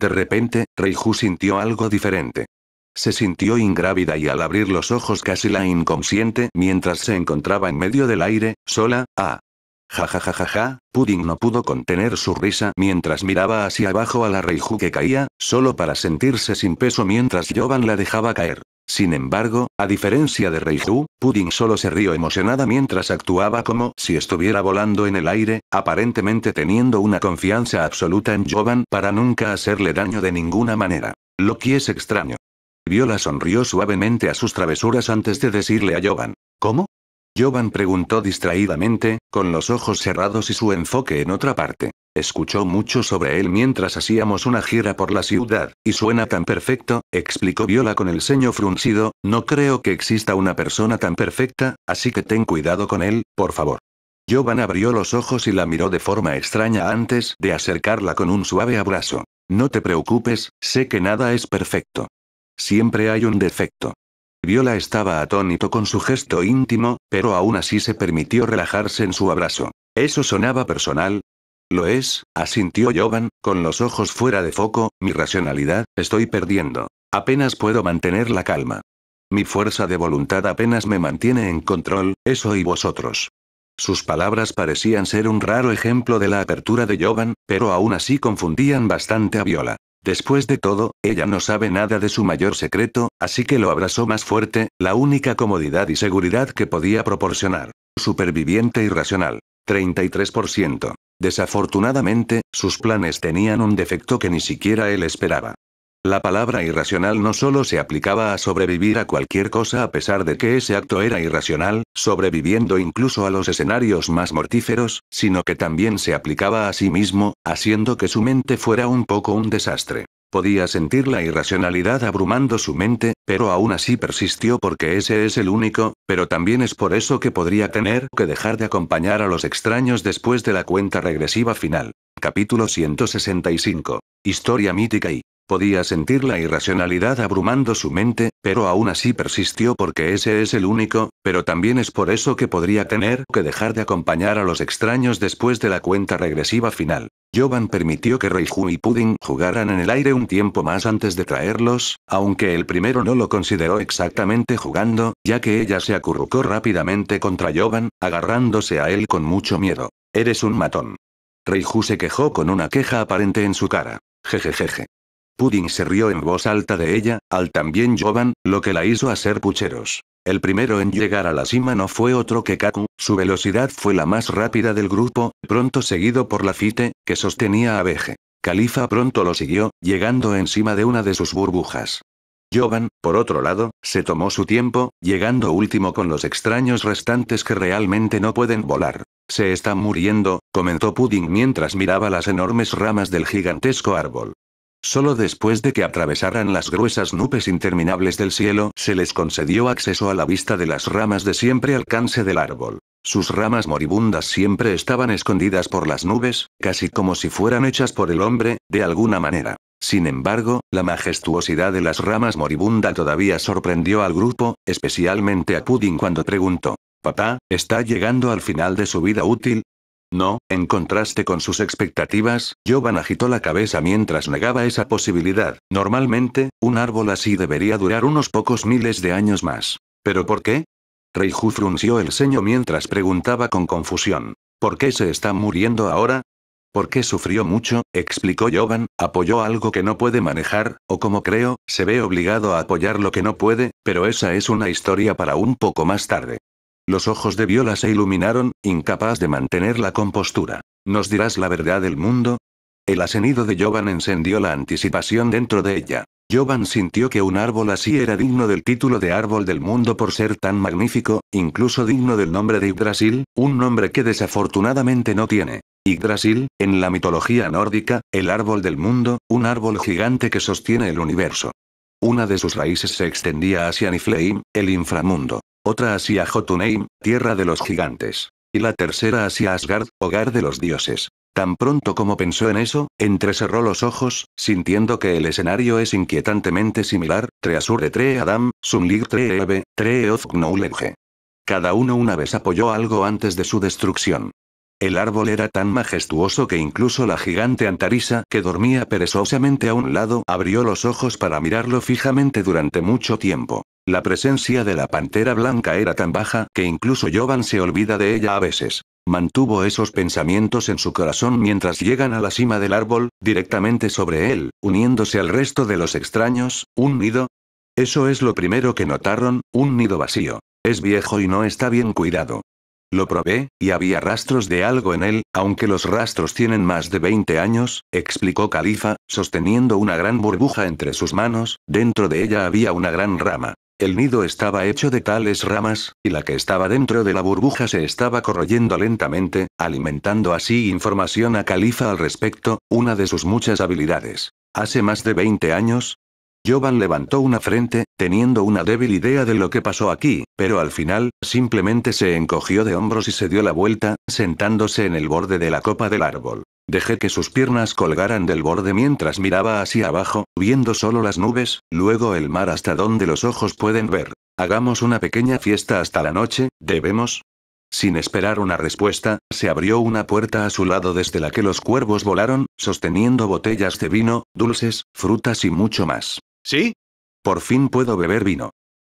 De repente, Reiju sintió algo diferente. Se sintió ingrávida y al abrir los ojos casi la inconsciente mientras se encontraba en medio del aire, sola, ah. Ja ja ja ja ja, Pudding no pudo contener su risa mientras miraba hacia abajo a la Reiju que caía, solo para sentirse sin peso mientras Jovan la dejaba caer. Sin embargo, a diferencia de Reiju, Pudding solo se rió emocionada mientras actuaba como si estuviera volando en el aire, aparentemente teniendo una confianza absoluta en Jovan para nunca hacerle daño de ninguna manera. lo que es extraño. Viola sonrió suavemente a sus travesuras antes de decirle a Jovan. ¿Cómo? Jovan preguntó distraídamente, con los ojos cerrados y su enfoque en otra parte. Escuchó mucho sobre él mientras hacíamos una gira por la ciudad, y suena tan perfecto, explicó Viola con el ceño fruncido, no creo que exista una persona tan perfecta, así que ten cuidado con él, por favor. Jovan abrió los ojos y la miró de forma extraña antes de acercarla con un suave abrazo. No te preocupes, sé que nada es perfecto. Siempre hay un defecto. Viola estaba atónito con su gesto íntimo, pero aún así se permitió relajarse en su abrazo. ¿Eso sonaba personal? Lo es, asintió Jovan, con los ojos fuera de foco, mi racionalidad, estoy perdiendo. Apenas puedo mantener la calma. Mi fuerza de voluntad apenas me mantiene en control, eso y vosotros. Sus palabras parecían ser un raro ejemplo de la apertura de Jovan, pero aún así confundían bastante a Viola. Después de todo, ella no sabe nada de su mayor secreto, así que lo abrazó más fuerte, la única comodidad y seguridad que podía proporcionar. Superviviente irracional. 33%. Desafortunadamente, sus planes tenían un defecto que ni siquiera él esperaba. La palabra irracional no solo se aplicaba a sobrevivir a cualquier cosa a pesar de que ese acto era irracional, sobreviviendo incluso a los escenarios más mortíferos, sino que también se aplicaba a sí mismo, haciendo que su mente fuera un poco un desastre. Podía sentir la irracionalidad abrumando su mente, pero aún así persistió porque ese es el único, pero también es por eso que podría tener que dejar de acompañar a los extraños después de la cuenta regresiva final. Capítulo 165. Historia mítica y Podía sentir la irracionalidad abrumando su mente, pero aún así persistió porque ese es el único, pero también es por eso que podría tener que dejar de acompañar a los extraños después de la cuenta regresiva final. Jovan permitió que Reiju y Pudding jugaran en el aire un tiempo más antes de traerlos, aunque el primero no lo consideró exactamente jugando, ya que ella se acurrucó rápidamente contra Jovan, agarrándose a él con mucho miedo. Eres un matón. Reiju se quejó con una queja aparente en su cara. Jejejeje. Pudding se rió en voz alta de ella, al también Jovan, lo que la hizo hacer pucheros. El primero en llegar a la cima no fue otro que Kaku, su velocidad fue la más rápida del grupo, pronto seguido por Lafite, que sostenía a Veje. Califa pronto lo siguió, llegando encima de una de sus burbujas. Jovan, por otro lado, se tomó su tiempo, llegando último con los extraños restantes que realmente no pueden volar. Se están muriendo, comentó Pudding mientras miraba las enormes ramas del gigantesco árbol. Solo después de que atravesaran las gruesas nubes interminables del cielo, se les concedió acceso a la vista de las ramas de siempre alcance del árbol. Sus ramas moribundas siempre estaban escondidas por las nubes, casi como si fueran hechas por el hombre, de alguna manera. Sin embargo, la majestuosidad de las ramas moribunda todavía sorprendió al grupo, especialmente a Pudding cuando preguntó, Papá, ¿está llegando al final de su vida útil? No, en contraste con sus expectativas, Jovan agitó la cabeza mientras negaba esa posibilidad. Normalmente, un árbol así debería durar unos pocos miles de años más. ¿Pero por qué? Reiju frunció el ceño mientras preguntaba con confusión. ¿Por qué se está muriendo ahora? ¿Por qué sufrió mucho? explicó Jovan, apoyó algo que no puede manejar, o como creo, se ve obligado a apoyar lo que no puede, pero esa es una historia para un poco más tarde. Los ojos de Viola se iluminaron, incapaz de mantener la compostura. ¿Nos dirás la verdad del mundo? El asenido de Jovan encendió la anticipación dentro de ella. Jovan sintió que un árbol así era digno del título de árbol del mundo por ser tan magnífico, incluso digno del nombre de Yggdrasil, un nombre que desafortunadamente no tiene. Yggdrasil, en la mitología nórdica, el árbol del mundo, un árbol gigante que sostiene el universo. Una de sus raíces se extendía hacia Niflheim, el inframundo otra hacia Jotunheim, tierra de los gigantes, y la tercera hacia Asgard, hogar de los dioses. Tan pronto como pensó en eso, entrecerró los ojos, sintiendo que el escenario es inquietantemente similar, Treasure Tre Adam, Sumlig tree Eve, Tre Cada uno una vez apoyó algo antes de su destrucción. El árbol era tan majestuoso que incluso la gigante Antarisa, que dormía perezosamente a un lado, abrió los ojos para mirarlo fijamente durante mucho tiempo. La presencia de la pantera blanca era tan baja que incluso Jovan se olvida de ella a veces. Mantuvo esos pensamientos en su corazón mientras llegan a la cima del árbol, directamente sobre él, uniéndose al resto de los extraños, un nido. Eso es lo primero que notaron, un nido vacío. Es viejo y no está bien cuidado. Lo probé, y había rastros de algo en él, aunque los rastros tienen más de 20 años, explicó Califa, sosteniendo una gran burbuja entre sus manos, dentro de ella había una gran rama. El nido estaba hecho de tales ramas, y la que estaba dentro de la burbuja se estaba corroyendo lentamente, alimentando así información a Califa al respecto, una de sus muchas habilidades. Hace más de 20 años, Jovan levantó una frente, teniendo una débil idea de lo que pasó aquí, pero al final, simplemente se encogió de hombros y se dio la vuelta, sentándose en el borde de la copa del árbol. Dejé que sus piernas colgaran del borde mientras miraba hacia abajo, viendo solo las nubes, luego el mar hasta donde los ojos pueden ver. Hagamos una pequeña fiesta hasta la noche, ¿debemos? Sin esperar una respuesta, se abrió una puerta a su lado desde la que los cuervos volaron, sosteniendo botellas de vino, dulces, frutas y mucho más. ¿Sí? Por fin puedo beber vino.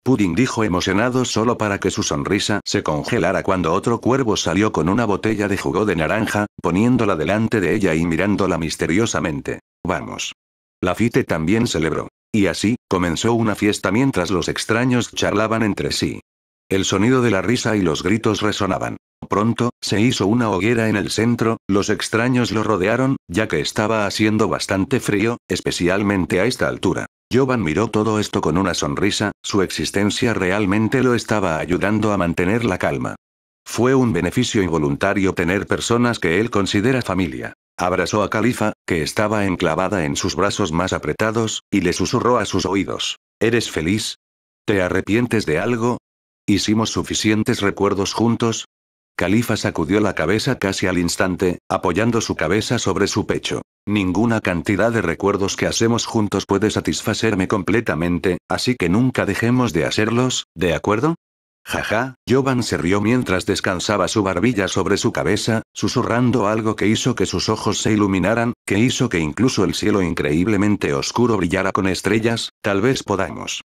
Pudding dijo emocionado solo para que su sonrisa se congelara cuando otro cuervo salió con una botella de jugo de naranja, poniéndola delante de ella y mirándola misteriosamente. Vamos. fite también celebró. Y así, comenzó una fiesta mientras los extraños charlaban entre sí. El sonido de la risa y los gritos resonaban. Pronto, se hizo una hoguera en el centro, los extraños lo rodearon, ya que estaba haciendo bastante frío, especialmente a esta altura. Jovan miró todo esto con una sonrisa, su existencia realmente lo estaba ayudando a mantener la calma. Fue un beneficio involuntario tener personas que él considera familia. Abrazó a Califa, que estaba enclavada en sus brazos más apretados, y le susurró a sus oídos. ¿Eres feliz? ¿Te arrepientes de algo? ¿Hicimos suficientes recuerdos juntos? Califa sacudió la cabeza casi al instante, apoyando su cabeza sobre su pecho. Ninguna cantidad de recuerdos que hacemos juntos puede satisfacerme completamente, así que nunca dejemos de hacerlos, ¿de acuerdo? Jaja, Jovan se rió mientras descansaba su barbilla sobre su cabeza, susurrando algo que hizo que sus ojos se iluminaran, que hizo que incluso el cielo increíblemente oscuro brillara con estrellas, tal vez podamos.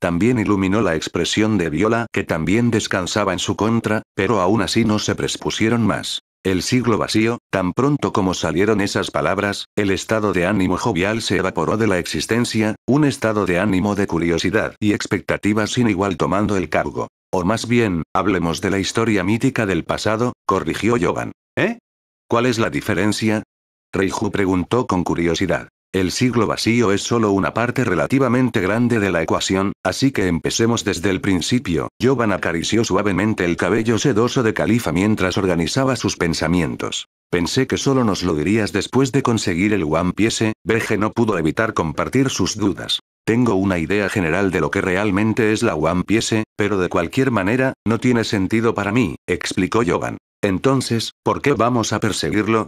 También iluminó la expresión de Viola, que también descansaba en su contra, pero aún así no se prespusieron más. El siglo vacío, tan pronto como salieron esas palabras, el estado de ánimo jovial se evaporó de la existencia, un estado de ánimo de curiosidad y expectativa sin igual tomando el cargo. O más bien, hablemos de la historia mítica del pasado, corrigió Jovan. ¿Eh? ¿Cuál es la diferencia? Reiju preguntó con curiosidad. El siglo vacío es solo una parte relativamente grande de la ecuación, así que empecemos desde el principio. Jovan acarició suavemente el cabello sedoso de Califa mientras organizaba sus pensamientos. Pensé que solo nos lo dirías después de conseguir el One Piece, Vege no pudo evitar compartir sus dudas. Tengo una idea general de lo que realmente es la One Piece, pero de cualquier manera, no tiene sentido para mí, explicó Jovan. Entonces, ¿por qué vamos a perseguirlo?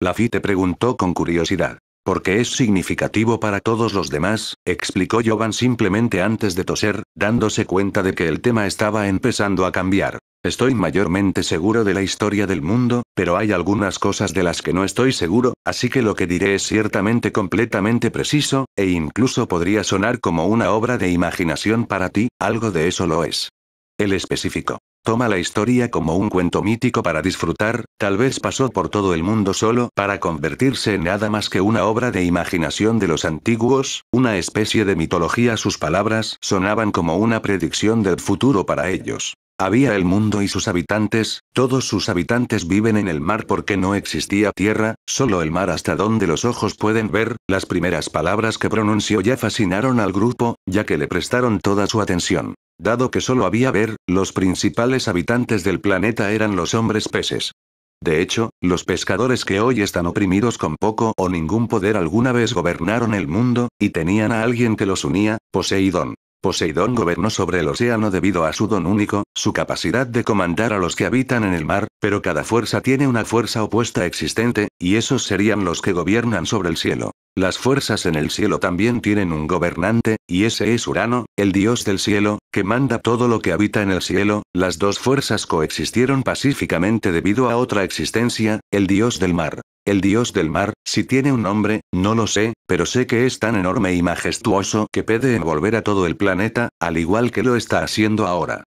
Lafitte preguntó con curiosidad. Porque es significativo para todos los demás, explicó Jovan simplemente antes de toser, dándose cuenta de que el tema estaba empezando a cambiar. Estoy mayormente seguro de la historia del mundo, pero hay algunas cosas de las que no estoy seguro, así que lo que diré es ciertamente completamente preciso, e incluso podría sonar como una obra de imaginación para ti, algo de eso lo es. El específico. Toma la historia como un cuento mítico para disfrutar, tal vez pasó por todo el mundo solo para convertirse en nada más que una obra de imaginación de los antiguos, una especie de mitología. Sus palabras sonaban como una predicción del futuro para ellos. Había el mundo y sus habitantes, todos sus habitantes viven en el mar porque no existía tierra, solo el mar hasta donde los ojos pueden ver, las primeras palabras que pronunció ya fascinaron al grupo, ya que le prestaron toda su atención. Dado que solo había ver, los principales habitantes del planeta eran los hombres peces. De hecho, los pescadores que hoy están oprimidos con poco o ningún poder alguna vez gobernaron el mundo, y tenían a alguien que los unía, Poseidón. Poseidón gobernó sobre el océano debido a su don único, su capacidad de comandar a los que habitan en el mar, pero cada fuerza tiene una fuerza opuesta existente, y esos serían los que gobiernan sobre el cielo. Las fuerzas en el cielo también tienen un gobernante, y ese es Urano, el dios del cielo, que manda todo lo que habita en el cielo. Las dos fuerzas coexistieron pacíficamente debido a otra existencia, el dios del mar. El dios del mar, si tiene un nombre, no lo sé, pero sé que es tan enorme y majestuoso que puede envolver a todo el planeta, al igual que lo está haciendo ahora.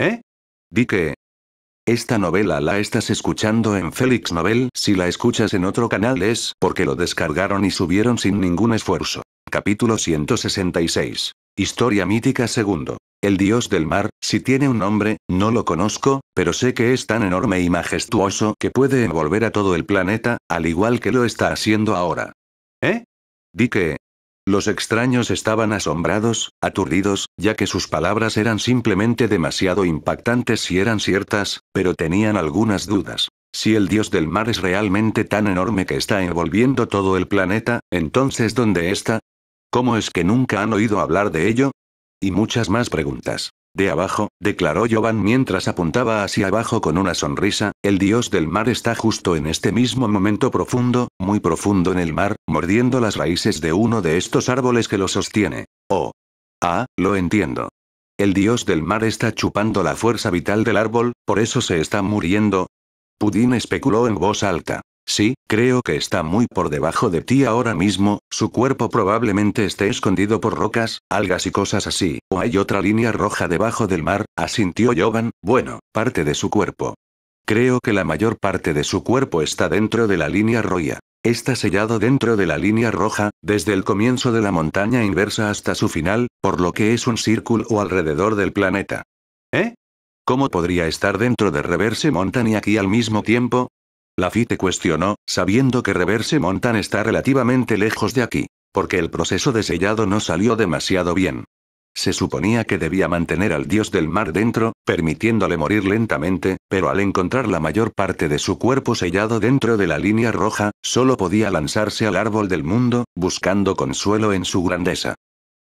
¿Eh? Di que, esta novela la estás escuchando en Félix Novel, si la escuchas en otro canal es porque lo descargaron y subieron sin ningún esfuerzo. Capítulo 166. Historia mítica segundo. El dios del mar, si tiene un nombre, no lo conozco, pero sé que es tan enorme y majestuoso que puede envolver a todo el planeta, al igual que lo está haciendo ahora. ¿Eh? Di que, los extraños estaban asombrados, aturdidos, ya que sus palabras eran simplemente demasiado impactantes si eran ciertas, pero tenían algunas dudas. Si el dios del mar es realmente tan enorme que está envolviendo todo el planeta, entonces ¿dónde está? ¿Cómo es que nunca han oído hablar de ello? Y muchas más preguntas. De abajo, declaró Jovan mientras apuntaba hacia abajo con una sonrisa, el dios del mar está justo en este mismo momento profundo, muy profundo en el mar, mordiendo las raíces de uno de estos árboles que lo sostiene. Oh. Ah, lo entiendo. El dios del mar está chupando la fuerza vital del árbol, por eso se está muriendo. Pudín especuló en voz alta. Sí, creo que está muy por debajo de ti ahora mismo, su cuerpo probablemente esté escondido por rocas, algas y cosas así, o hay otra línea roja debajo del mar, asintió Jovan, bueno, parte de su cuerpo. Creo que la mayor parte de su cuerpo está dentro de la línea roja. Está sellado dentro de la línea roja, desde el comienzo de la montaña inversa hasta su final, por lo que es un círculo o alrededor del planeta. ¿Eh? ¿Cómo podría estar dentro de Reverse Mountain y aquí al mismo tiempo? Lafitte cuestionó, sabiendo que Reverse Montan está relativamente lejos de aquí, porque el proceso de sellado no salió demasiado bien. Se suponía que debía mantener al dios del mar dentro, permitiéndole morir lentamente, pero al encontrar la mayor parte de su cuerpo sellado dentro de la línea roja, solo podía lanzarse al árbol del mundo, buscando consuelo en su grandeza.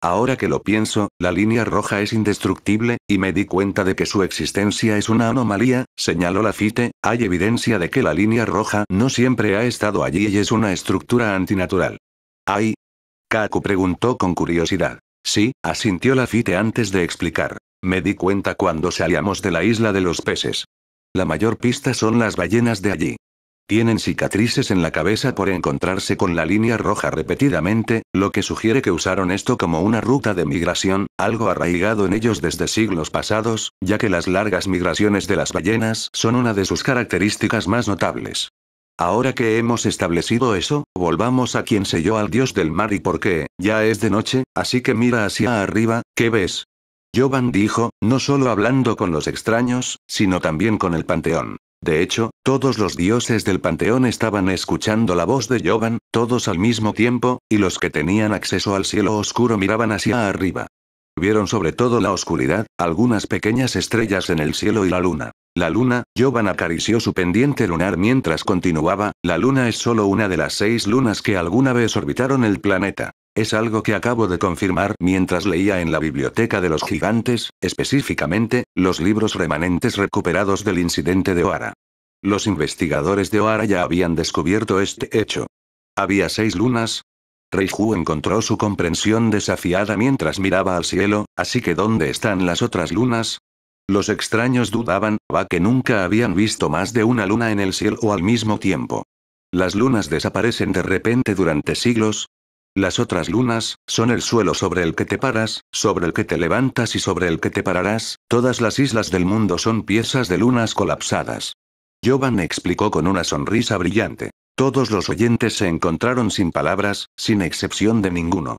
Ahora que lo pienso, la línea roja es indestructible, y me di cuenta de que su existencia es una anomalía, señaló FITE, hay evidencia de que la línea roja no siempre ha estado allí y es una estructura antinatural. ¿Hay? Kaku preguntó con curiosidad. Sí, asintió FITE antes de explicar. Me di cuenta cuando salíamos de la isla de los peces. La mayor pista son las ballenas de allí. Tienen cicatrices en la cabeza por encontrarse con la línea roja repetidamente, lo que sugiere que usaron esto como una ruta de migración, algo arraigado en ellos desde siglos pasados, ya que las largas migraciones de las ballenas son una de sus características más notables. Ahora que hemos establecido eso, volvamos a quien selló al dios del mar y por qué, ya es de noche, así que mira hacia arriba, ¿qué ves? Jovan dijo, no solo hablando con los extraños, sino también con el panteón. De hecho, todos los dioses del panteón estaban escuchando la voz de Jovan, todos al mismo tiempo, y los que tenían acceso al cielo oscuro miraban hacia arriba. Vieron sobre todo la oscuridad, algunas pequeñas estrellas en el cielo y la luna. La luna, Jovan acarició su pendiente lunar mientras continuaba, la luna es solo una de las seis lunas que alguna vez orbitaron el planeta. Es algo que acabo de confirmar mientras leía en la biblioteca de los gigantes, específicamente, los libros remanentes recuperados del incidente de Oara. Los investigadores de Oara ya habían descubierto este hecho. Había seis lunas. Reiju encontró su comprensión desafiada mientras miraba al cielo, así que ¿dónde están las otras lunas? Los extraños dudaban, va que nunca habían visto más de una luna en el cielo al mismo tiempo. Las lunas desaparecen de repente durante siglos, las otras lunas, son el suelo sobre el que te paras, sobre el que te levantas y sobre el que te pararás, todas las islas del mundo son piezas de lunas colapsadas. Jovan explicó con una sonrisa brillante. Todos los oyentes se encontraron sin palabras, sin excepción de ninguno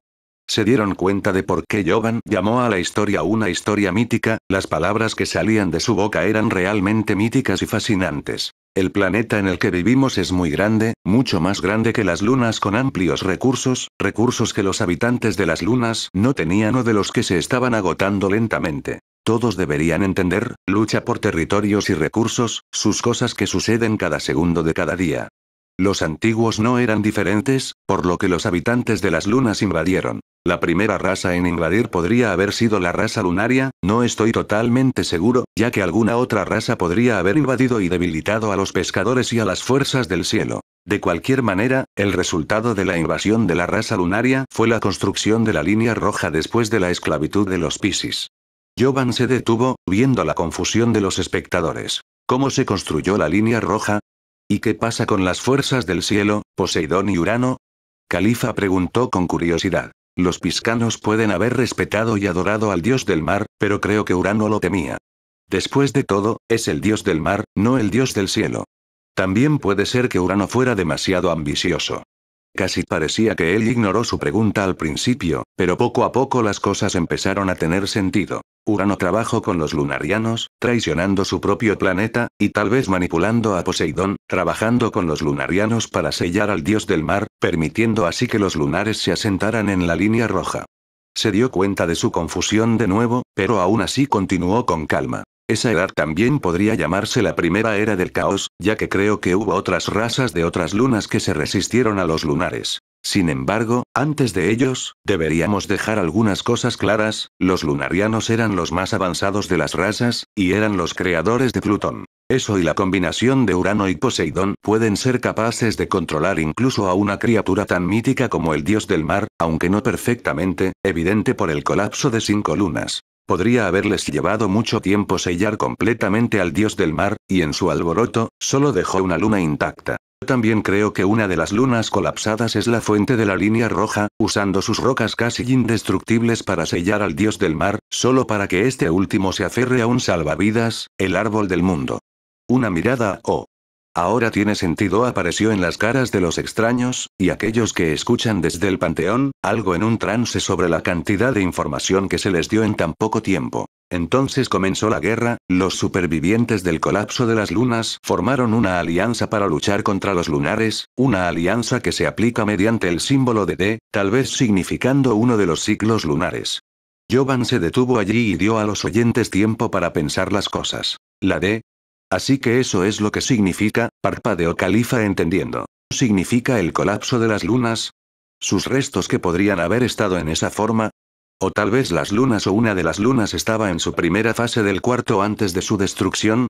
se dieron cuenta de por qué Jovan llamó a la historia una historia mítica, las palabras que salían de su boca eran realmente míticas y fascinantes. El planeta en el que vivimos es muy grande, mucho más grande que las lunas con amplios recursos, recursos que los habitantes de las lunas no tenían o de los que se estaban agotando lentamente. Todos deberían entender, lucha por territorios y recursos, sus cosas que suceden cada segundo de cada día. Los antiguos no eran diferentes, por lo que los habitantes de las lunas invadieron. La primera raza en invadir podría haber sido la raza lunaria, no estoy totalmente seguro, ya que alguna otra raza podría haber invadido y debilitado a los pescadores y a las fuerzas del cielo. De cualquier manera, el resultado de la invasión de la raza lunaria fue la construcción de la línea roja después de la esclavitud de los Pisces. Jovan se detuvo, viendo la confusión de los espectadores. ¿Cómo se construyó la línea roja? ¿Y qué pasa con las fuerzas del cielo, Poseidón y Urano? Califa preguntó con curiosidad. Los piscanos pueden haber respetado y adorado al dios del mar, pero creo que Urano lo temía. Después de todo, es el dios del mar, no el dios del cielo. También puede ser que Urano fuera demasiado ambicioso. Casi parecía que él ignoró su pregunta al principio, pero poco a poco las cosas empezaron a tener sentido. Urano trabajó con los lunarianos, traicionando su propio planeta, y tal vez manipulando a Poseidón, trabajando con los lunarianos para sellar al dios del mar, permitiendo así que los lunares se asentaran en la línea roja. Se dio cuenta de su confusión de nuevo, pero aún así continuó con calma. Esa edad también podría llamarse la primera era del caos, ya que creo que hubo otras razas de otras lunas que se resistieron a los lunares. Sin embargo, antes de ellos, deberíamos dejar algunas cosas claras, los lunarianos eran los más avanzados de las razas, y eran los creadores de Plutón. Eso y la combinación de Urano y Poseidón pueden ser capaces de controlar incluso a una criatura tan mítica como el dios del mar, aunque no perfectamente, evidente por el colapso de cinco lunas podría haberles llevado mucho tiempo sellar completamente al dios del mar, y en su alboroto, solo dejó una luna intacta. También creo que una de las lunas colapsadas es la fuente de la línea roja, usando sus rocas casi indestructibles para sellar al dios del mar, solo para que este último se aferre a un salvavidas, el árbol del mundo. Una mirada oh. Ahora tiene sentido apareció en las caras de los extraños, y aquellos que escuchan desde el panteón, algo en un trance sobre la cantidad de información que se les dio en tan poco tiempo. Entonces comenzó la guerra, los supervivientes del colapso de las lunas formaron una alianza para luchar contra los lunares, una alianza que se aplica mediante el símbolo de D, tal vez significando uno de los ciclos lunares. Jovan se detuvo allí y dio a los oyentes tiempo para pensar las cosas. La D, Así que eso es lo que significa, parpadeo Califa entendiendo. ¿Significa el colapso de las lunas? ¿Sus restos que podrían haber estado en esa forma? ¿O tal vez las lunas o una de las lunas estaba en su primera fase del cuarto antes de su destrucción?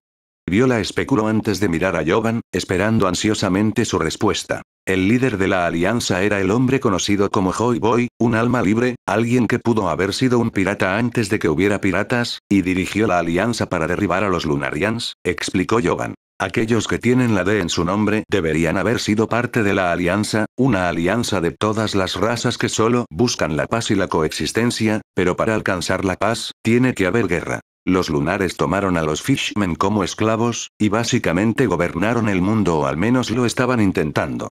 Viola especuló antes de mirar a Jovan, esperando ansiosamente su respuesta. El líder de la alianza era el hombre conocido como Joy Boy, un alma libre, alguien que pudo haber sido un pirata antes de que hubiera piratas, y dirigió la alianza para derribar a los Lunarians, explicó Jovan. Aquellos que tienen la D en su nombre deberían haber sido parte de la alianza, una alianza de todas las razas que solo buscan la paz y la coexistencia, pero para alcanzar la paz, tiene que haber guerra. Los lunares tomaron a los Fishmen como esclavos, y básicamente gobernaron el mundo o al menos lo estaban intentando.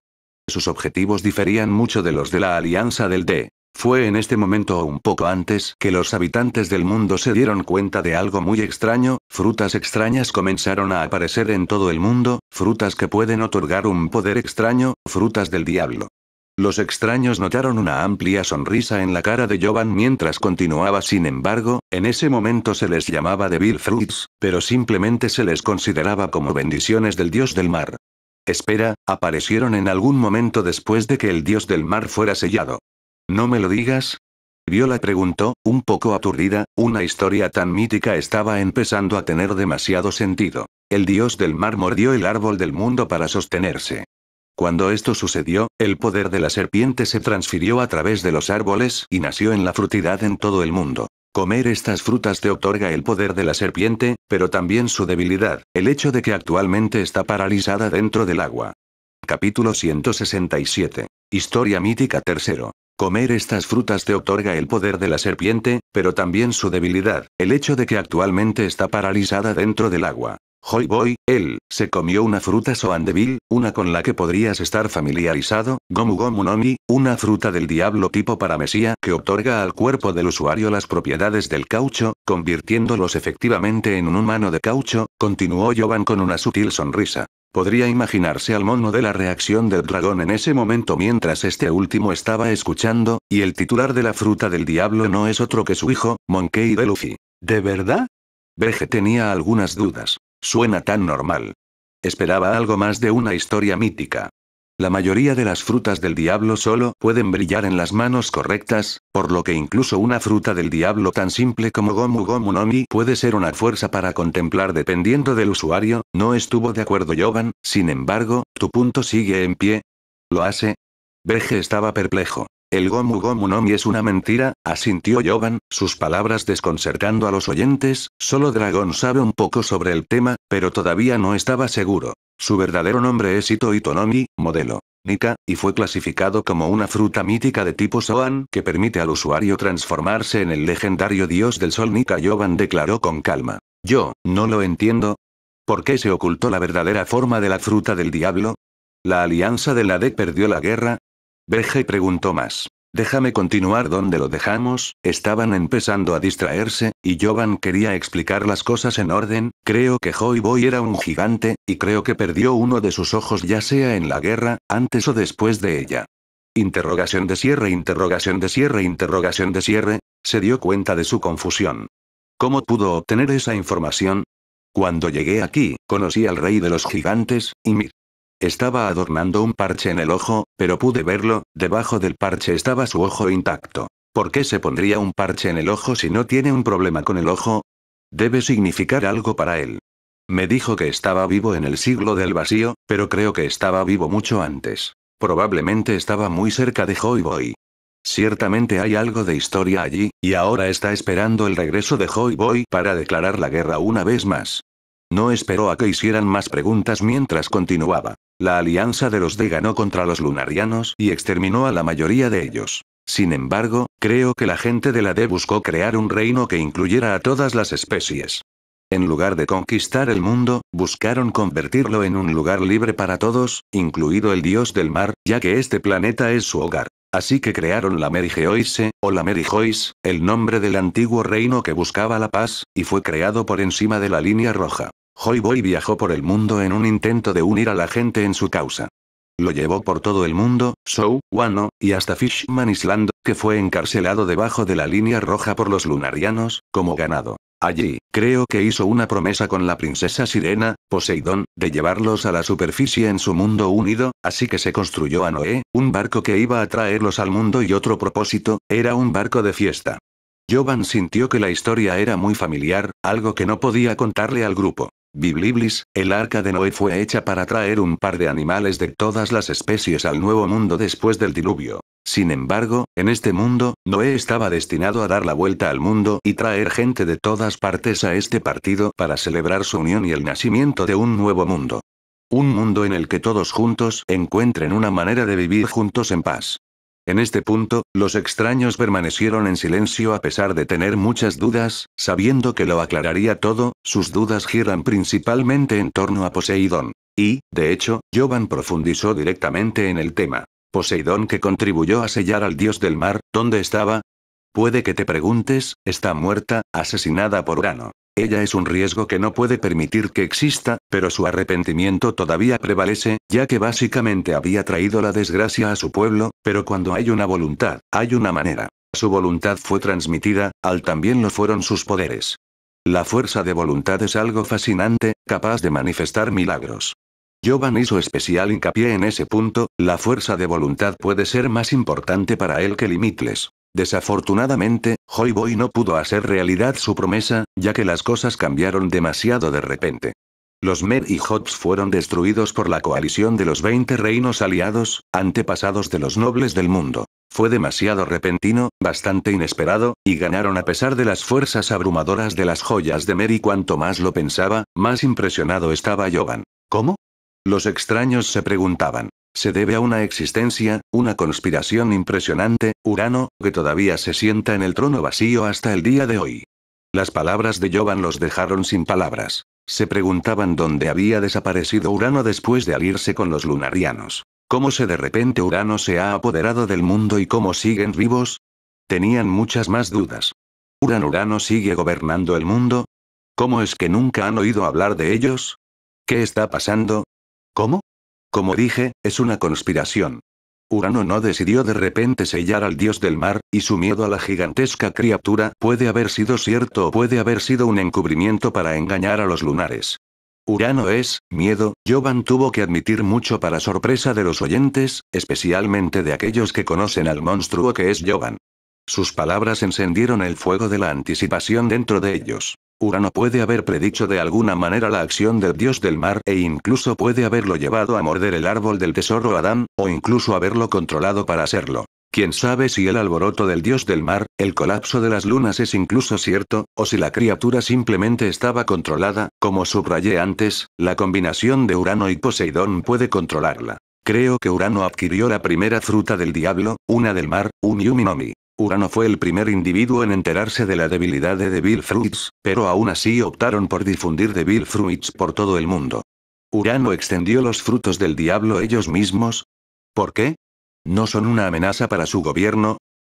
Sus objetivos diferían mucho de los de la Alianza del D. Fue en este momento o un poco antes que los habitantes del mundo se dieron cuenta de algo muy extraño, frutas extrañas comenzaron a aparecer en todo el mundo, frutas que pueden otorgar un poder extraño, frutas del diablo. Los extraños notaron una amplia sonrisa en la cara de Jovan mientras continuaba sin embargo, en ese momento se les llamaba Devil Fruits, pero simplemente se les consideraba como bendiciones del dios del mar. Espera, aparecieron en algún momento después de que el dios del mar fuera sellado. ¿No me lo digas? Viola preguntó, un poco aturdida, una historia tan mítica estaba empezando a tener demasiado sentido. El dios del mar mordió el árbol del mundo para sostenerse. Cuando esto sucedió, el poder de la serpiente se transfirió a través de los árboles y nació en la frutidad en todo el mundo. Comer estas frutas te otorga el poder de la serpiente, pero también su debilidad, el hecho de que actualmente está paralizada dentro del agua. Capítulo 167. Historia mítica tercero. Comer estas frutas te otorga el poder de la serpiente, pero también su debilidad, el hecho de que actualmente está paralizada dentro del agua. Hoy Boy, él, se comió una fruta Soandevil, una con la que podrías estar familiarizado, Gomu Gomu Nomi, una fruta del diablo tipo paramesía que otorga al cuerpo del usuario las propiedades del caucho, convirtiéndolos efectivamente en un humano de caucho, continuó Jovan con una sutil sonrisa. Podría imaginarse al mono de la reacción del dragón en ese momento mientras este último estaba escuchando, y el titular de la fruta del diablo no es otro que su hijo, Monkey de Luffy. ¿De verdad? Veje tenía algunas dudas. Suena tan normal. Esperaba algo más de una historia mítica. La mayoría de las frutas del diablo solo pueden brillar en las manos correctas, por lo que incluso una fruta del diablo tan simple como Gomu Gomu Nomi puede ser una fuerza para contemplar dependiendo del usuario, no estuvo de acuerdo Jovan, sin embargo, tu punto sigue en pie. ¿Lo hace? Veje estaba perplejo. El Gomu Gomu Nomi es una mentira, asintió Jovan, sus palabras desconcertando a los oyentes, solo Dragón sabe un poco sobre el tema, pero todavía no estaba seguro. Su verdadero nombre es Ito Itonomi, modelo. Nika, y fue clasificado como una fruta mítica de tipo Soan que permite al usuario transformarse en el legendario dios del sol Nika Jovan declaró con calma. Yo, no lo entiendo. ¿Por qué se ocultó la verdadera forma de la fruta del diablo? ¿La alianza de la D perdió la guerra? Verge preguntó más. Déjame continuar donde lo dejamos, estaban empezando a distraerse, y Jovan quería explicar las cosas en orden, creo que Joy Boy era un gigante, y creo que perdió uno de sus ojos ya sea en la guerra, antes o después de ella. Interrogación de cierre, interrogación de cierre, interrogación de cierre, se dio cuenta de su confusión. ¿Cómo pudo obtener esa información? Cuando llegué aquí, conocí al rey de los gigantes, y mi estaba adornando un parche en el ojo, pero pude verlo, debajo del parche estaba su ojo intacto. ¿Por qué se pondría un parche en el ojo si no tiene un problema con el ojo? Debe significar algo para él. Me dijo que estaba vivo en el siglo del vacío, pero creo que estaba vivo mucho antes. Probablemente estaba muy cerca de Joy Boy. Ciertamente hay algo de historia allí, y ahora está esperando el regreso de Joy Boy para declarar la guerra una vez más. No esperó a que hicieran más preguntas mientras continuaba. La alianza de los D ganó contra los lunarianos y exterminó a la mayoría de ellos. Sin embargo, creo que la gente de la D buscó crear un reino que incluyera a todas las especies. En lugar de conquistar el mundo, buscaron convertirlo en un lugar libre para todos, incluido el dios del mar, ya que este planeta es su hogar. Así que crearon la Merigeoise, o la Merijois, el nombre del antiguo reino que buscaba la paz, y fue creado por encima de la línea roja. Joy Boy viajó por el mundo en un intento de unir a la gente en su causa. Lo llevó por todo el mundo, Show, Wano, y hasta Fishman Island, que fue encarcelado debajo de la línea roja por los lunarianos, como ganado. Allí, creo que hizo una promesa con la princesa sirena, Poseidón, de llevarlos a la superficie en su mundo unido, así que se construyó a Noé, un barco que iba a traerlos al mundo y otro propósito, era un barco de fiesta. Jovan sintió que la historia era muy familiar, algo que no podía contarle al grupo. Bibliblis, el arca de Noé fue hecha para traer un par de animales de todas las especies al nuevo mundo después del diluvio. Sin embargo, en este mundo, Noé estaba destinado a dar la vuelta al mundo y traer gente de todas partes a este partido para celebrar su unión y el nacimiento de un nuevo mundo. Un mundo en el que todos juntos encuentren una manera de vivir juntos en paz. En este punto, los extraños permanecieron en silencio a pesar de tener muchas dudas, sabiendo que lo aclararía todo, sus dudas giran principalmente en torno a Poseidón. Y, de hecho, Jovan profundizó directamente en el tema. Poseidón que contribuyó a sellar al dios del mar, ¿dónde estaba? Puede que te preguntes, está muerta, asesinada por Urano. Ella es un riesgo que no puede permitir que exista, pero su arrepentimiento todavía prevalece, ya que básicamente había traído la desgracia a su pueblo, pero cuando hay una voluntad, hay una manera. Su voluntad fue transmitida, al también lo fueron sus poderes. La fuerza de voluntad es algo fascinante, capaz de manifestar milagros. Jovan hizo especial hincapié en ese punto, la fuerza de voluntad puede ser más importante para él que limitles. Desafortunadamente, Joy Boy no pudo hacer realidad su promesa, ya que las cosas cambiaron demasiado de repente. Los Mer y Hobbs fueron destruidos por la coalición de los 20 reinos aliados, antepasados de los nobles del mundo. Fue demasiado repentino, bastante inesperado, y ganaron a pesar de las fuerzas abrumadoras de las joyas de Mer y cuanto más lo pensaba, más impresionado estaba Jovan. ¿Cómo? Los extraños se preguntaban, se debe a una existencia, una conspiración impresionante, Urano, que todavía se sienta en el trono vacío hasta el día de hoy. Las palabras de Jovan los dejaron sin palabras. Se preguntaban dónde había desaparecido Urano después de alirse con los lunarianos. ¿Cómo se de repente Urano se ha apoderado del mundo y cómo siguen vivos? Tenían muchas más dudas. ¿Urano Urano sigue gobernando el mundo? ¿Cómo es que nunca han oído hablar de ellos? ¿Qué está pasando? ¿Cómo? Como dije, es una conspiración. Urano no decidió de repente sellar al dios del mar, y su miedo a la gigantesca criatura puede haber sido cierto o puede haber sido un encubrimiento para engañar a los lunares. Urano es, miedo, Jovan tuvo que admitir mucho para sorpresa de los oyentes, especialmente de aquellos que conocen al monstruo que es Jovan. Sus palabras encendieron el fuego de la anticipación dentro de ellos. Urano puede haber predicho de alguna manera la acción del dios del mar e incluso puede haberlo llevado a morder el árbol del tesoro Adán, o incluso haberlo controlado para hacerlo. Quién sabe si el alboroto del dios del mar, el colapso de las lunas es incluso cierto, o si la criatura simplemente estaba controlada, como subrayé antes, la combinación de Urano y Poseidón puede controlarla. Creo que Urano adquirió la primera fruta del diablo, una del mar, un mi. Urano fue el primer individuo en enterarse de la debilidad de Devil Fruits, pero aún así optaron por difundir Devil Fruits por todo el mundo. Urano extendió los frutos del diablo ellos mismos. ¿Por qué? ¿No son una amenaza para su gobierno?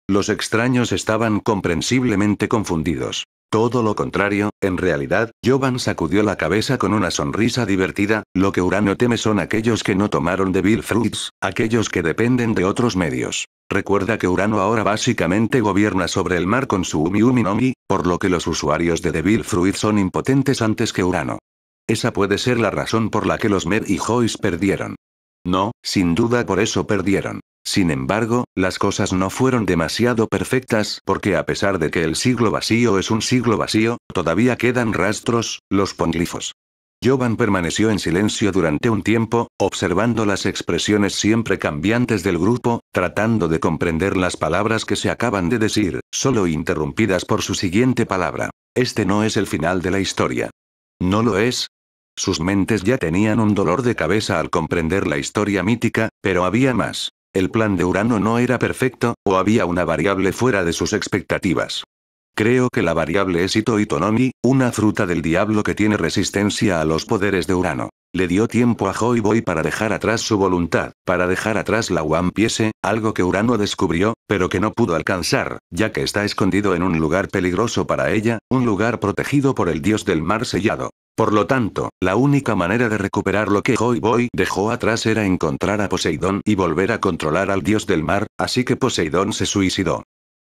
Los extraños estaban comprensiblemente confundidos. Todo lo contrario, en realidad, Jovan sacudió la cabeza con una sonrisa divertida, lo que Urano teme son aquellos que no tomaron Devil Fruits, aquellos que dependen de otros medios. Recuerda que Urano ahora básicamente gobierna sobre el mar con su Umi Umi no por lo que los usuarios de Devil Fruit son impotentes antes que Urano. Esa puede ser la razón por la que los Med y Joyce perdieron. No, sin duda por eso perdieron. Sin embargo, las cosas no fueron demasiado perfectas porque a pesar de que el siglo vacío es un siglo vacío, todavía quedan rastros, los ponglifos. Jovan permaneció en silencio durante un tiempo, observando las expresiones siempre cambiantes del grupo, tratando de comprender las palabras que se acaban de decir, solo interrumpidas por su siguiente palabra. Este no es el final de la historia. ¿No lo es? Sus mentes ya tenían un dolor de cabeza al comprender la historia mítica, pero había más. El plan de Urano no era perfecto, o había una variable fuera de sus expectativas. Creo que la variable es Ito Itonomi, una fruta del diablo que tiene resistencia a los poderes de Urano. Le dio tiempo a Joy Boy para dejar atrás su voluntad, para dejar atrás la One Piece, algo que Urano descubrió, pero que no pudo alcanzar, ya que está escondido en un lugar peligroso para ella, un lugar protegido por el dios del mar sellado. Por lo tanto, la única manera de recuperar lo que Joy Boy dejó atrás era encontrar a Poseidón y volver a controlar al dios del mar, así que Poseidón se suicidó.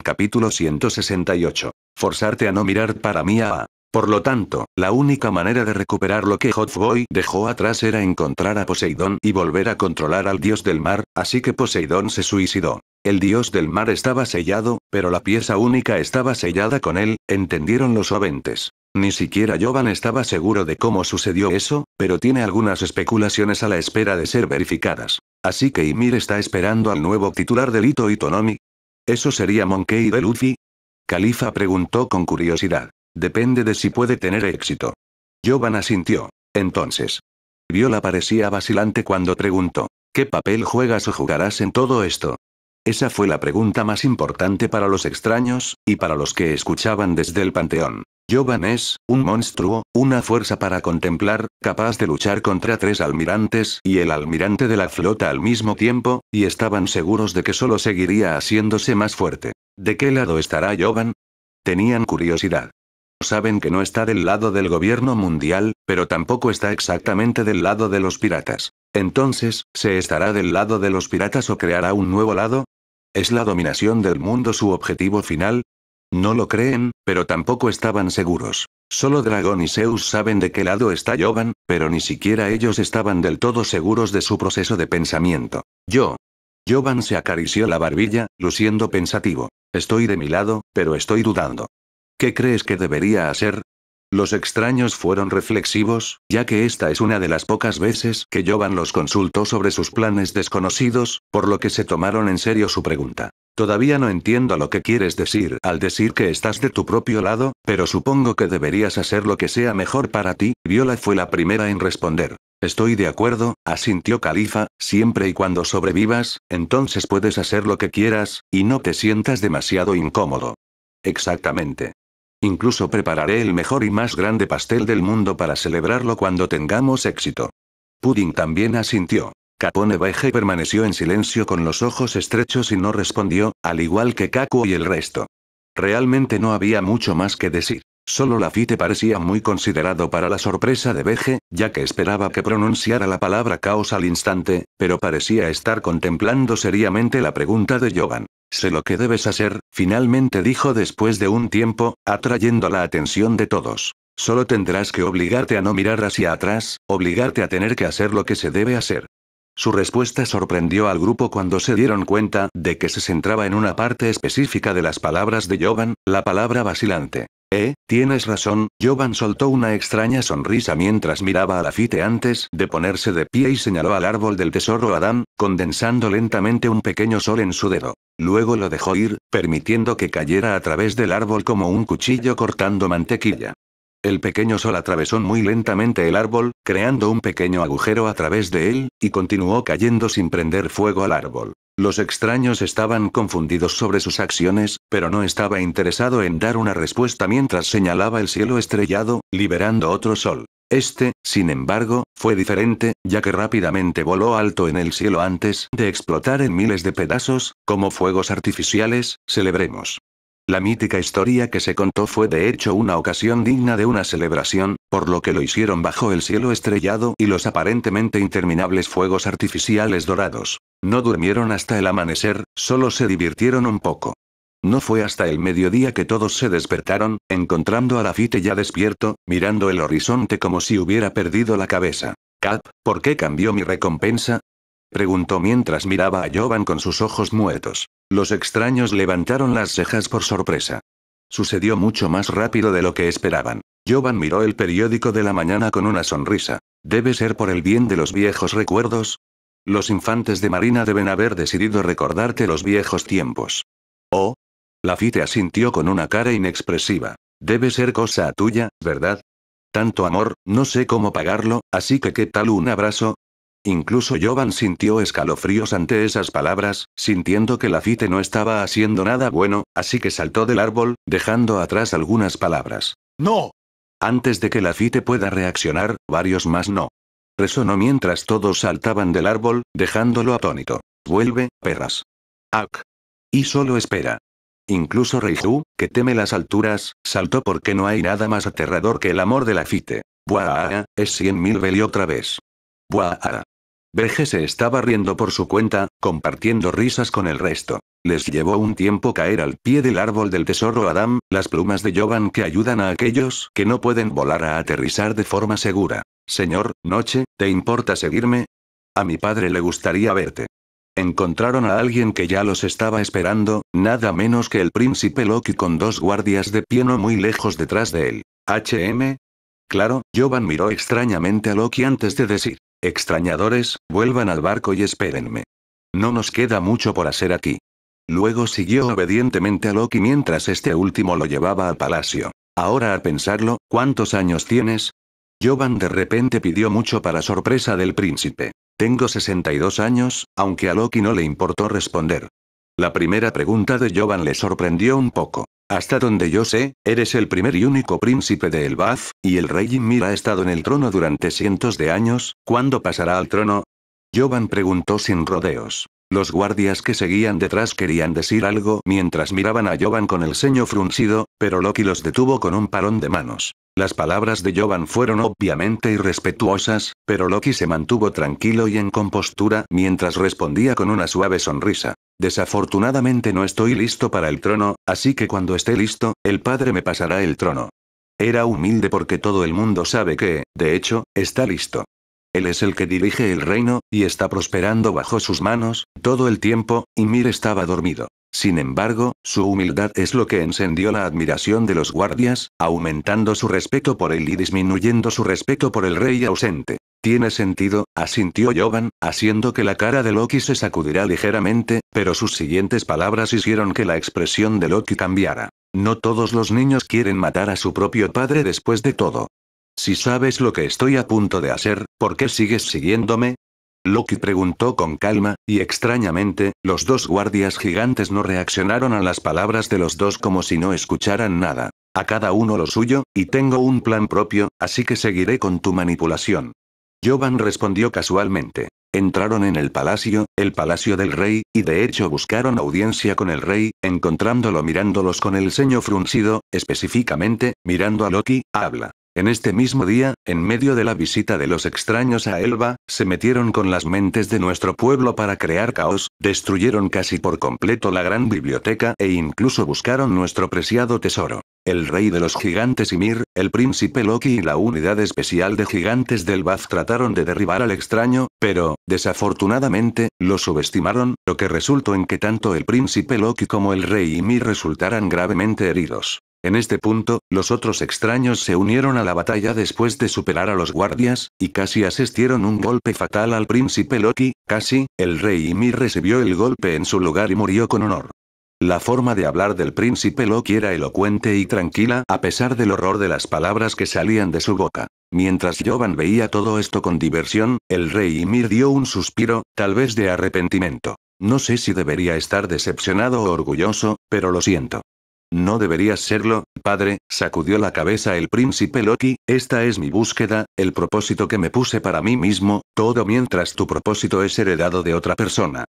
Capítulo 168. Forzarte a no mirar para mí a... Por lo tanto, la única manera de recuperar lo que Hotboy dejó atrás era encontrar a Poseidón y volver a controlar al dios del mar, así que Poseidón se suicidó. El dios del mar estaba sellado, pero la pieza única estaba sellada con él, entendieron los oventes. Ni siquiera Jovan estaba seguro de cómo sucedió eso, pero tiene algunas especulaciones a la espera de ser verificadas. Así que Ymir está esperando al nuevo titular del Ito Itonomi, ¿Eso sería Monkey de Luffy? Califa preguntó con curiosidad. Depende de si puede tener éxito. Jovan asintió. Entonces. Viola parecía vacilante cuando preguntó. ¿Qué papel juegas o jugarás en todo esto? Esa fue la pregunta más importante para los extraños, y para los que escuchaban desde el panteón. Jovan es, un monstruo, una fuerza para contemplar, capaz de luchar contra tres almirantes y el almirante de la flota al mismo tiempo, y estaban seguros de que solo seguiría haciéndose más fuerte. ¿De qué lado estará Jovan? Tenían curiosidad. Saben que no está del lado del gobierno mundial, pero tampoco está exactamente del lado de los piratas. Entonces, ¿se estará del lado de los piratas o creará un nuevo lado? ¿Es la dominación del mundo su objetivo final? No lo creen, pero tampoco estaban seguros. Solo Dragón y Zeus saben de qué lado está Jovan, pero ni siquiera ellos estaban del todo seguros de su proceso de pensamiento. Yo. Jovan se acarició la barbilla, luciendo pensativo. Estoy de mi lado, pero estoy dudando. ¿Qué crees que debería hacer? Los extraños fueron reflexivos, ya que esta es una de las pocas veces que Jovan los consultó sobre sus planes desconocidos, por lo que se tomaron en serio su pregunta. Todavía no entiendo lo que quieres decir al decir que estás de tu propio lado, pero supongo que deberías hacer lo que sea mejor para ti, Viola fue la primera en responder. Estoy de acuerdo, asintió Califa, siempre y cuando sobrevivas, entonces puedes hacer lo que quieras, y no te sientas demasiado incómodo. Exactamente. Incluso prepararé el mejor y más grande pastel del mundo para celebrarlo cuando tengamos éxito. Pudding también asintió. Capone veje permaneció en silencio con los ojos estrechos y no respondió, al igual que Kaku y el resto. Realmente no había mucho más que decir. Solo Lafite parecía muy considerado para la sorpresa de Veje, ya que esperaba que pronunciara la palabra caos al instante, pero parecía estar contemplando seriamente la pregunta de Jovan. Sé lo que debes hacer, finalmente dijo después de un tiempo, atrayendo la atención de todos. Solo tendrás que obligarte a no mirar hacia atrás, obligarte a tener que hacer lo que se debe hacer. Su respuesta sorprendió al grupo cuando se dieron cuenta de que se centraba en una parte específica de las palabras de Jovan, la palabra vacilante. Eh, tienes razón, Jovan soltó una extraña sonrisa mientras miraba a Lafite antes de ponerse de pie y señaló al árbol del tesoro Adán, condensando lentamente un pequeño sol en su dedo. Luego lo dejó ir, permitiendo que cayera a través del árbol como un cuchillo cortando mantequilla. El pequeño sol atravesó muy lentamente el árbol, creando un pequeño agujero a través de él, y continuó cayendo sin prender fuego al árbol. Los extraños estaban confundidos sobre sus acciones, pero no estaba interesado en dar una respuesta mientras señalaba el cielo estrellado, liberando otro sol. Este, sin embargo, fue diferente, ya que rápidamente voló alto en el cielo antes de explotar en miles de pedazos, como fuegos artificiales, celebremos. La mítica historia que se contó fue de hecho una ocasión digna de una celebración, por lo que lo hicieron bajo el cielo estrellado y los aparentemente interminables fuegos artificiales dorados. No durmieron hasta el amanecer, solo se divirtieron un poco. No fue hasta el mediodía que todos se despertaron, encontrando a Lafite ya despierto, mirando el horizonte como si hubiera perdido la cabeza. Cap, ¿por qué cambió mi recompensa? Preguntó mientras miraba a Jovan con sus ojos muertos. Los extraños levantaron las cejas por sorpresa. Sucedió mucho más rápido de lo que esperaban. Jovan miró el periódico de la mañana con una sonrisa. Debe ser por el bien de los viejos recuerdos. Los infantes de Marina deben haber decidido recordarte los viejos tiempos. Oh. Lafite asintió con una cara inexpresiva. Debe ser cosa tuya, ¿verdad? Tanto amor, no sé cómo pagarlo, así que ¿qué tal un abrazo? Incluso Jovan sintió escalofríos ante esas palabras, sintiendo que la fite no estaba haciendo nada bueno, así que saltó del árbol, dejando atrás algunas palabras. ¡No! Antes de que la fite pueda reaccionar, varios más no. Resonó mientras todos saltaban del árbol, dejándolo atónito. Vuelve, perras. Ac. Y solo espera. Incluso Reiju, que teme las alturas, saltó porque no hay nada más aterrador que el amor de la fite. Buah, es cien mil otra vez. Buah. Veje se estaba riendo por su cuenta, compartiendo risas con el resto. Les llevó un tiempo caer al pie del árbol del tesoro Adam, las plumas de Jovan que ayudan a aquellos que no pueden volar a aterrizar de forma segura. Señor, noche, ¿te importa seguirme? A mi padre le gustaría verte. Encontraron a alguien que ya los estaba esperando, nada menos que el príncipe Loki con dos guardias de pie no muy lejos detrás de él. HM, Claro, Jovan miró extrañamente a Loki antes de decir. Extrañadores, vuelvan al barco y espérenme. No nos queda mucho por hacer aquí. Luego siguió obedientemente a Loki mientras este último lo llevaba al palacio. Ahora a pensarlo, ¿cuántos años tienes? Jovan de repente pidió mucho para sorpresa del príncipe. Tengo 62 años, aunque a Loki no le importó responder. La primera pregunta de Jovan le sorprendió un poco. Hasta donde yo sé, eres el primer y único príncipe de Bath, y el rey Ymir ha estado en el trono durante cientos de años, ¿cuándo pasará al trono? Jovan preguntó sin rodeos. Los guardias que seguían detrás querían decir algo mientras miraban a Jovan con el ceño fruncido, pero Loki los detuvo con un parón de manos. Las palabras de Jovan fueron obviamente irrespetuosas, pero Loki se mantuvo tranquilo y en compostura mientras respondía con una suave sonrisa. Desafortunadamente no estoy listo para el trono, así que cuando esté listo, el padre me pasará el trono. Era humilde porque todo el mundo sabe que, de hecho, está listo. Él es el que dirige el reino, y está prosperando bajo sus manos, todo el tiempo, y Mir estaba dormido. Sin embargo, su humildad es lo que encendió la admiración de los guardias, aumentando su respeto por él y disminuyendo su respeto por el rey ausente. Tiene sentido, asintió Jovan, haciendo que la cara de Loki se sacudiera ligeramente, pero sus siguientes palabras hicieron que la expresión de Loki cambiara. No todos los niños quieren matar a su propio padre después de todo. Si sabes lo que estoy a punto de hacer, ¿por qué sigues siguiéndome? Loki preguntó con calma, y extrañamente, los dos guardias gigantes no reaccionaron a las palabras de los dos como si no escucharan nada. A cada uno lo suyo, y tengo un plan propio, así que seguiré con tu manipulación. Jovan respondió casualmente. Entraron en el palacio, el palacio del rey, y de hecho buscaron audiencia con el rey, encontrándolo mirándolos con el ceño fruncido, específicamente, mirando a Loki, habla. En este mismo día, en medio de la visita de los extraños a Elba, se metieron con las mentes de nuestro pueblo para crear caos, destruyeron casi por completo la gran biblioteca e incluso buscaron nuestro preciado tesoro. El rey de los gigantes Ymir, el príncipe Loki y la unidad especial de gigantes del Baz trataron de derribar al extraño, pero, desafortunadamente, lo subestimaron, lo que resultó en que tanto el príncipe Loki como el rey Ymir resultaran gravemente heridos. En este punto, los otros extraños se unieron a la batalla después de superar a los guardias, y casi asistieron un golpe fatal al príncipe Loki, casi, el rey Ymir recibió el golpe en su lugar y murió con honor. La forma de hablar del príncipe Loki era elocuente y tranquila a pesar del horror de las palabras que salían de su boca. Mientras Jovan veía todo esto con diversión, el rey Ymir dio un suspiro, tal vez de arrepentimiento. No sé si debería estar decepcionado o orgulloso, pero lo siento. No deberías serlo, padre, sacudió la cabeza el príncipe Loki, esta es mi búsqueda, el propósito que me puse para mí mismo, todo mientras tu propósito es heredado de otra persona.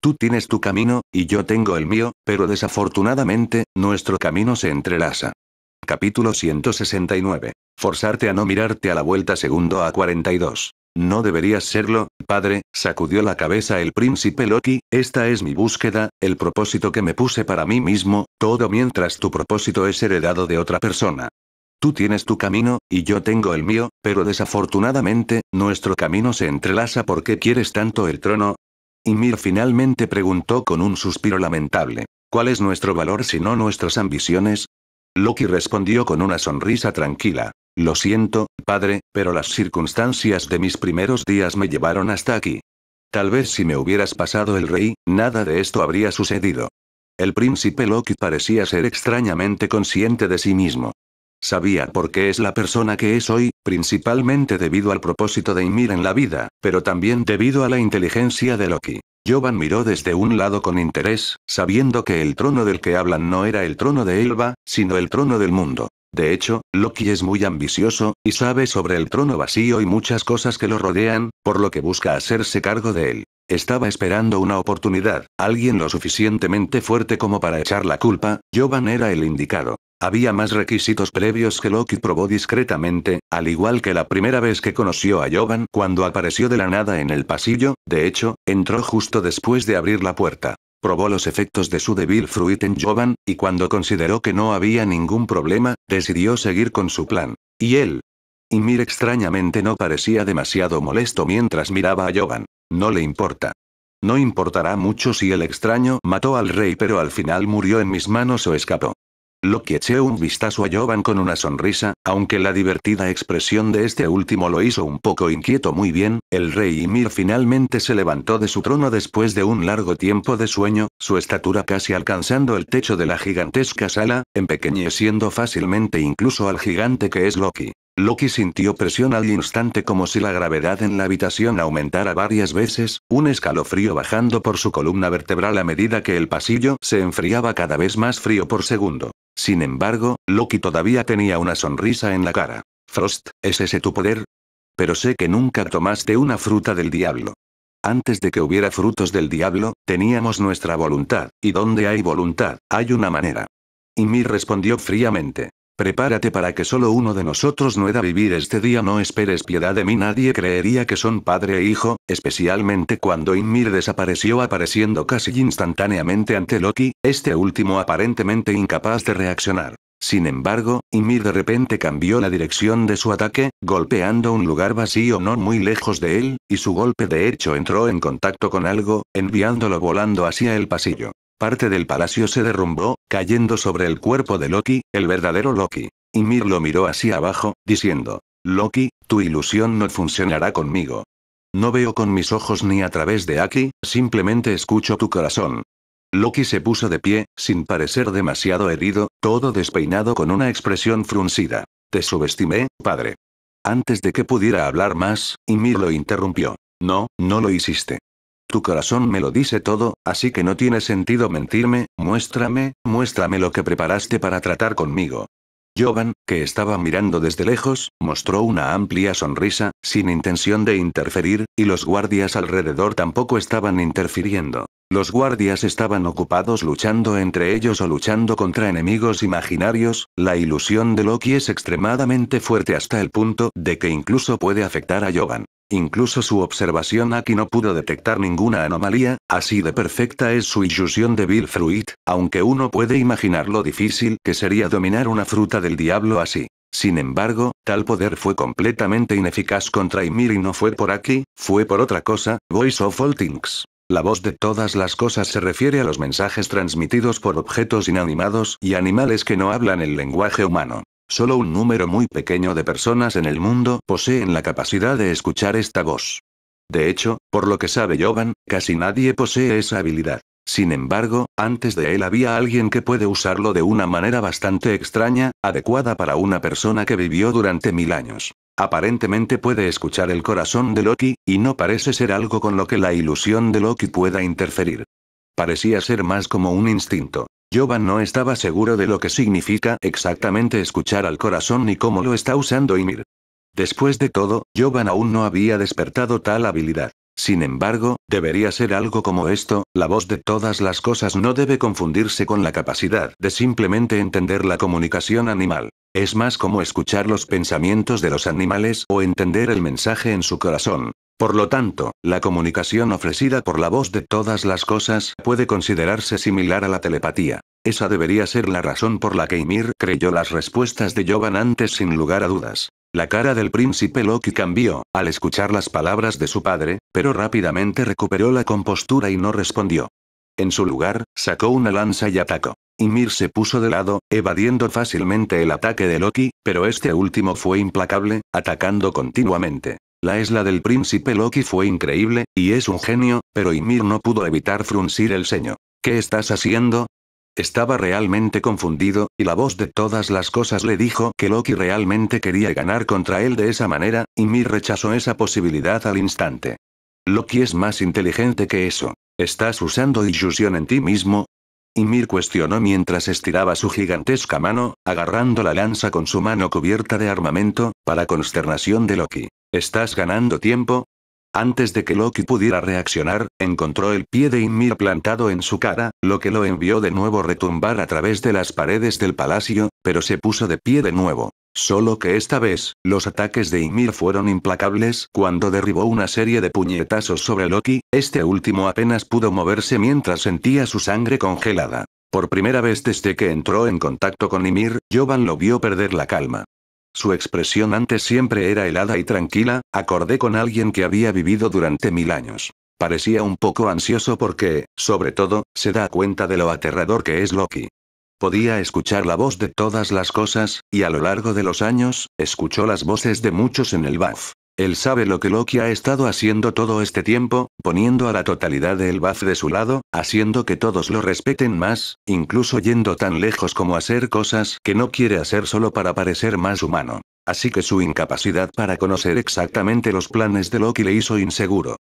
Tú tienes tu camino, y yo tengo el mío, pero desafortunadamente, nuestro camino se entrelaza. Capítulo 169. Forzarte a no mirarte a la vuelta segundo a 42. No deberías serlo, padre, sacudió la cabeza el príncipe Loki, esta es mi búsqueda, el propósito que me puse para mí mismo, todo mientras tu propósito es heredado de otra persona. Tú tienes tu camino, y yo tengo el mío, pero desafortunadamente, nuestro camino se entrelaza porque quieres tanto el trono. Y Mir finalmente preguntó con un suspiro lamentable, ¿cuál es nuestro valor si no nuestras ambiciones? Loki respondió con una sonrisa tranquila, lo siento, padre, pero las circunstancias de mis primeros días me llevaron hasta aquí. Tal vez si me hubieras pasado el rey, nada de esto habría sucedido. El príncipe Loki parecía ser extrañamente consciente de sí mismo. Sabía por qué es la persona que es hoy, principalmente debido al propósito de Ymir en la vida, pero también debido a la inteligencia de Loki. Jovan miró desde un lado con interés, sabiendo que el trono del que hablan no era el trono de Elba, sino el trono del mundo. De hecho, Loki es muy ambicioso, y sabe sobre el trono vacío y muchas cosas que lo rodean, por lo que busca hacerse cargo de él. Estaba esperando una oportunidad, alguien lo suficientemente fuerte como para echar la culpa, Jovan era el indicado. Había más requisitos previos que Loki probó discretamente, al igual que la primera vez que conoció a Jovan cuando apareció de la nada en el pasillo, de hecho, entró justo después de abrir la puerta. Probó los efectos de su débil fruit en Jovan, y cuando consideró que no había ningún problema, decidió seguir con su plan. ¿Y él? Y Mir extrañamente no parecía demasiado molesto mientras miraba a Jovan. No le importa. No importará mucho si el extraño mató al rey pero al final murió en mis manos o escapó. Loki echó un vistazo a Jovan con una sonrisa, aunque la divertida expresión de este último lo hizo un poco inquieto. Muy bien, el rey Ymir finalmente se levantó de su trono después de un largo tiempo de sueño, su estatura casi alcanzando el techo de la gigantesca sala, empequeñeciendo fácilmente incluso al gigante que es Loki. Loki sintió presión al instante como si la gravedad en la habitación aumentara varias veces, un escalofrío bajando por su columna vertebral a medida que el pasillo se enfriaba cada vez más frío por segundo. Sin embargo, Loki todavía tenía una sonrisa en la cara. Frost, ¿es ese tu poder? Pero sé que nunca tomaste una fruta del diablo. Antes de que hubiera frutos del diablo, teníamos nuestra voluntad, y donde hay voluntad, hay una manera. Y mi respondió fríamente. Prepárate para que solo uno de nosotros no pueda vivir este día. No esperes piedad de mí. Nadie creería que son padre e hijo, especialmente cuando Ymir desapareció apareciendo casi instantáneamente ante Loki, este último aparentemente incapaz de reaccionar. Sin embargo, Ymir de repente cambió la dirección de su ataque, golpeando un lugar vacío no muy lejos de él, y su golpe de hecho entró en contacto con algo, enviándolo volando hacia el pasillo parte del palacio se derrumbó, cayendo sobre el cuerpo de Loki, el verdadero Loki. Y Mir lo miró hacia abajo, diciendo, Loki, tu ilusión no funcionará conmigo. No veo con mis ojos ni a través de aquí, simplemente escucho tu corazón. Loki se puso de pie, sin parecer demasiado herido, todo despeinado con una expresión fruncida. Te subestimé, padre. Antes de que pudiera hablar más, Ymir lo interrumpió. No, no lo hiciste. Tu corazón me lo dice todo, así que no tiene sentido mentirme, muéstrame, muéstrame lo que preparaste para tratar conmigo. Jovan, que estaba mirando desde lejos, mostró una amplia sonrisa, sin intención de interferir, y los guardias alrededor tampoco estaban interfiriendo. Los guardias estaban ocupados luchando entre ellos o luchando contra enemigos imaginarios, la ilusión de Loki es extremadamente fuerte hasta el punto de que incluso puede afectar a Jovan. Incluso su observación aquí no pudo detectar ninguna anomalía, así de perfecta es su ilusión de Bill Fruit, aunque uno puede imaginar lo difícil que sería dominar una fruta del diablo así. Sin embargo, tal poder fue completamente ineficaz contra Ymir y no fue por aquí, fue por otra cosa, Voice of All Things. La voz de todas las cosas se refiere a los mensajes transmitidos por objetos inanimados y animales que no hablan el lenguaje humano. Solo un número muy pequeño de personas en el mundo poseen la capacidad de escuchar esta voz. De hecho, por lo que sabe Jovan, casi nadie posee esa habilidad. Sin embargo, antes de él había alguien que puede usarlo de una manera bastante extraña, adecuada para una persona que vivió durante mil años. Aparentemente puede escuchar el corazón de Loki, y no parece ser algo con lo que la ilusión de Loki pueda interferir. Parecía ser más como un instinto. Jovan no estaba seguro de lo que significa exactamente escuchar al corazón ni cómo lo está usando Ymir. Después de todo, Jovan aún no había despertado tal habilidad. Sin embargo, debería ser algo como esto, la voz de todas las cosas no debe confundirse con la capacidad de simplemente entender la comunicación animal. Es más como escuchar los pensamientos de los animales o entender el mensaje en su corazón. Por lo tanto, la comunicación ofrecida por la voz de todas las cosas puede considerarse similar a la telepatía. Esa debería ser la razón por la que Ymir creyó las respuestas de Jovan antes sin lugar a dudas. La cara del príncipe Loki cambió, al escuchar las palabras de su padre, pero rápidamente recuperó la compostura y no respondió. En su lugar, sacó una lanza y atacó. Ymir se puso de lado, evadiendo fácilmente el ataque de Loki, pero este último fue implacable, atacando continuamente. La isla del príncipe Loki fue increíble, y es un genio, pero Ymir no pudo evitar fruncir el ceño. ¿Qué estás haciendo? Estaba realmente confundido, y la voz de todas las cosas le dijo que Loki realmente quería ganar contra él de esa manera, y Mir rechazó esa posibilidad al instante. Loki es más inteligente que eso. Estás usando ilusión en ti mismo, Ymir cuestionó mientras estiraba su gigantesca mano, agarrando la lanza con su mano cubierta de armamento, para consternación de Loki. ¿Estás ganando tiempo? Antes de que Loki pudiera reaccionar, encontró el pie de Ymir plantado en su cara, lo que lo envió de nuevo retumbar a través de las paredes del palacio, pero se puso de pie de nuevo. Solo que esta vez, los ataques de Ymir fueron implacables cuando derribó una serie de puñetazos sobre Loki, este último apenas pudo moverse mientras sentía su sangre congelada. Por primera vez desde que entró en contacto con Ymir, Jovan lo vio perder la calma. Su expresión antes siempre era helada y tranquila, acordé con alguien que había vivido durante mil años. Parecía un poco ansioso porque, sobre todo, se da cuenta de lo aterrador que es Loki. Podía escuchar la voz de todas las cosas, y a lo largo de los años, escuchó las voces de muchos en el BAF. Él sabe lo que Loki ha estado haciendo todo este tiempo, poniendo a la totalidad del BAF de su lado, haciendo que todos lo respeten más, incluso yendo tan lejos como hacer cosas que no quiere hacer solo para parecer más humano. Así que su incapacidad para conocer exactamente los planes de Loki le hizo inseguro.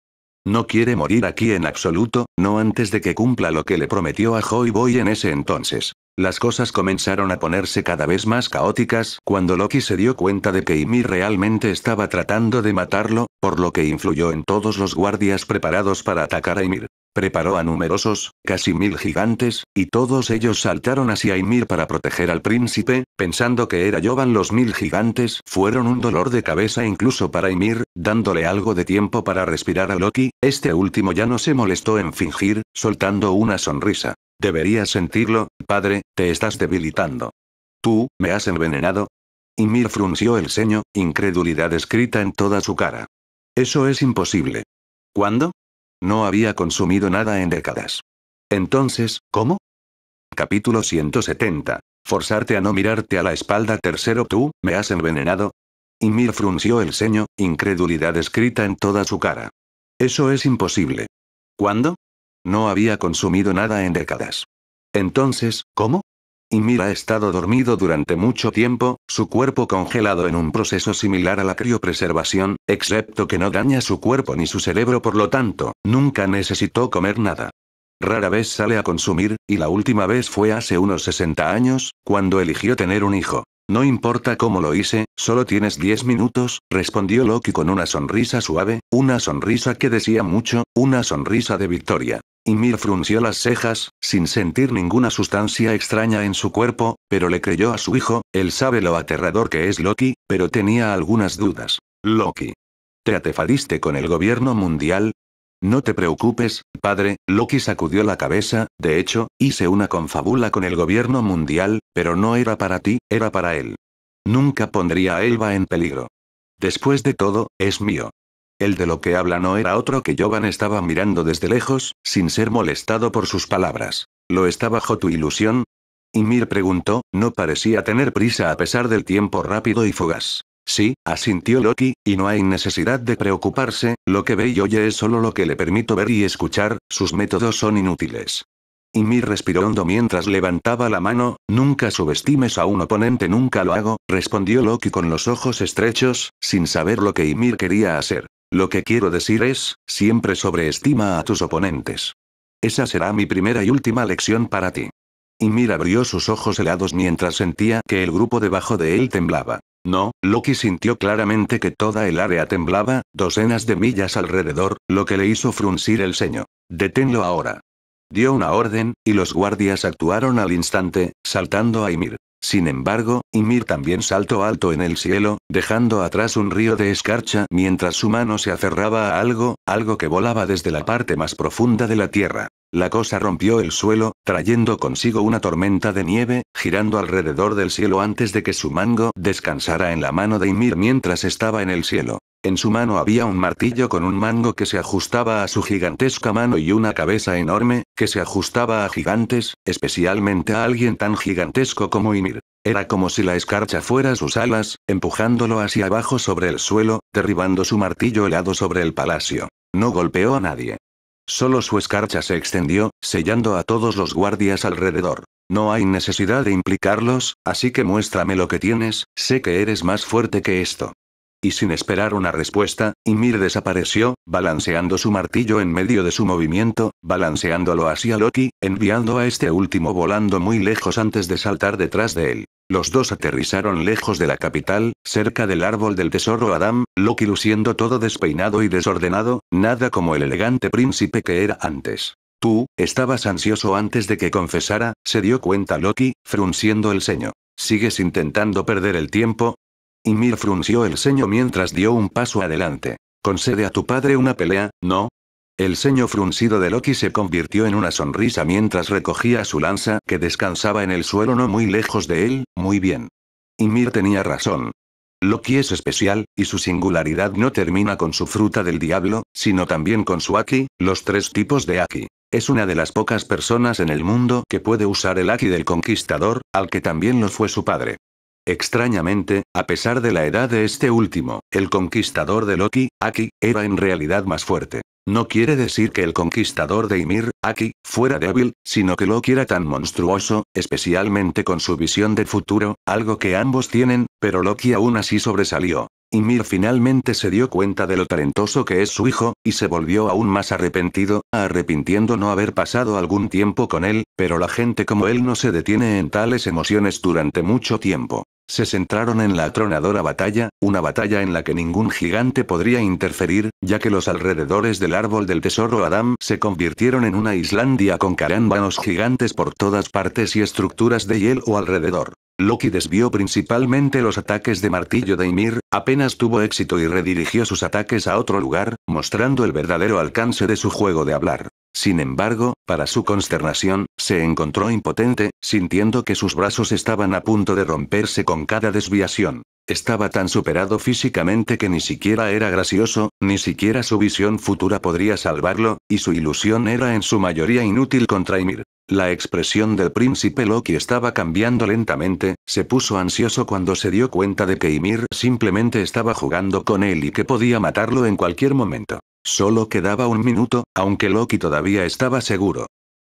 No quiere morir aquí en absoluto, no antes de que cumpla lo que le prometió a Joy Boy en ese entonces. Las cosas comenzaron a ponerse cada vez más caóticas cuando Loki se dio cuenta de que Ymir realmente estaba tratando de matarlo, por lo que influyó en todos los guardias preparados para atacar a Ymir. Preparó a numerosos, casi mil gigantes, y todos ellos saltaron hacia Ymir para proteger al príncipe, pensando que era Jovan. Los mil gigantes fueron un dolor de cabeza incluso para Ymir, dándole algo de tiempo para respirar a Loki, este último ya no se molestó en fingir, soltando una sonrisa. Deberías sentirlo, padre, te estás debilitando. Tú, me has envenenado. Y Mir frunció el ceño, incredulidad escrita en toda su cara. Eso es imposible. ¿Cuándo? No había consumido nada en décadas. Entonces, ¿cómo? Capítulo 170. Forzarte a no mirarte a la espalda. Tercero, tú, me has envenenado. Y Mir frunció el ceño, incredulidad escrita en toda su cara. Eso es imposible. ¿Cuándo? No había consumido nada en décadas. Entonces, ¿cómo? Y mira ha estado dormido durante mucho tiempo, su cuerpo congelado en un proceso similar a la criopreservación, excepto que no daña su cuerpo ni su cerebro por lo tanto, nunca necesitó comer nada. Rara vez sale a consumir, y la última vez fue hace unos 60 años, cuando eligió tener un hijo. No importa cómo lo hice, solo tienes 10 minutos, respondió Loki con una sonrisa suave, una sonrisa que decía mucho, una sonrisa de victoria. Y Mir frunció las cejas, sin sentir ninguna sustancia extraña en su cuerpo, pero le creyó a su hijo, él sabe lo aterrador que es Loki, pero tenía algunas dudas. Loki. Te atefadiste con el gobierno mundial, no te preocupes, padre, Loki sacudió la cabeza, de hecho, hice una confabula con el gobierno mundial, pero no era para ti, era para él. Nunca pondría a Elba en peligro. Después de todo, es mío. El de lo que habla no era otro que Jovan estaba mirando desde lejos, sin ser molestado por sus palabras. ¿Lo está bajo tu ilusión? Ymir preguntó, no parecía tener prisa a pesar del tiempo rápido y fugaz. Sí, asintió Loki, y no hay necesidad de preocuparse, lo que ve y oye es solo lo que le permito ver y escuchar, sus métodos son inútiles. Y respiró hondo mientras levantaba la mano, nunca subestimes a un oponente, nunca lo hago, respondió Loki con los ojos estrechos, sin saber lo que Ymir quería hacer. Lo que quiero decir es, siempre sobreestima a tus oponentes. Esa será mi primera y última lección para ti. Ymir abrió sus ojos helados mientras sentía que el grupo debajo de él temblaba. No, Loki sintió claramente que toda el área temblaba, docenas de millas alrededor, lo que le hizo fruncir el ceño. Deténlo ahora. Dio una orden, y los guardias actuaron al instante, saltando a Ymir. Sin embargo, Ymir también saltó alto en el cielo, dejando atrás un río de escarcha mientras su mano se aferraba a algo, algo que volaba desde la parte más profunda de la tierra. La cosa rompió el suelo, trayendo consigo una tormenta de nieve, girando alrededor del cielo antes de que su mango descansara en la mano de Ymir mientras estaba en el cielo. En su mano había un martillo con un mango que se ajustaba a su gigantesca mano y una cabeza enorme, que se ajustaba a gigantes, especialmente a alguien tan gigantesco como Ymir. Era como si la escarcha fuera sus alas, empujándolo hacia abajo sobre el suelo, derribando su martillo helado sobre el palacio. No golpeó a nadie. Solo su escarcha se extendió, sellando a todos los guardias alrededor. No hay necesidad de implicarlos, así que muéstrame lo que tienes, sé que eres más fuerte que esto. Y sin esperar una respuesta, Ymir desapareció, balanceando su martillo en medio de su movimiento, balanceándolo hacia Loki, enviando a este último volando muy lejos antes de saltar detrás de él. Los dos aterrizaron lejos de la capital, cerca del árbol del tesoro Adam, Loki luciendo todo despeinado y desordenado, nada como el elegante príncipe que era antes. Tú, estabas ansioso antes de que confesara, se dio cuenta Loki, frunciendo el ceño. Sigues intentando perder el tiempo, y frunció el ceño mientras dio un paso adelante. Concede a tu padre una pelea, ¿no? El ceño fruncido de Loki se convirtió en una sonrisa mientras recogía su lanza que descansaba en el suelo no muy lejos de él, muy bien. Y Mir tenía razón. Loki es especial, y su singularidad no termina con su fruta del diablo, sino también con su Aki, los tres tipos de Aki. Es una de las pocas personas en el mundo que puede usar el Aki del conquistador, al que también lo fue su padre. Extrañamente, a pesar de la edad de este último, el conquistador de Loki, Aki, era en realidad más fuerte. No quiere decir que el conquistador de Ymir, Aki, fuera débil, sino que Loki era tan monstruoso, especialmente con su visión de futuro, algo que ambos tienen, pero Loki aún así sobresalió. Ymir finalmente se dio cuenta de lo talentoso que es su hijo, y se volvió aún más arrepentido, arrepintiendo no haber pasado algún tiempo con él, pero la gente como él no se detiene en tales emociones durante mucho tiempo. Se centraron en la atronadora batalla, una batalla en la que ningún gigante podría interferir, ya que los alrededores del árbol del tesoro Adam se convirtieron en una Islandia con carámbanos gigantes por todas partes y estructuras de hielo alrededor. Loki desvió principalmente los ataques de martillo de Ymir, apenas tuvo éxito y redirigió sus ataques a otro lugar, mostrando el verdadero alcance de su juego de hablar. Sin embargo, para su consternación, se encontró impotente, sintiendo que sus brazos estaban a punto de romperse con cada desviación. Estaba tan superado físicamente que ni siquiera era gracioso, ni siquiera su visión futura podría salvarlo, y su ilusión era en su mayoría inútil contra Ymir. La expresión del príncipe Loki estaba cambiando lentamente, se puso ansioso cuando se dio cuenta de que Ymir simplemente estaba jugando con él y que podía matarlo en cualquier momento. Solo quedaba un minuto, aunque Loki todavía estaba seguro.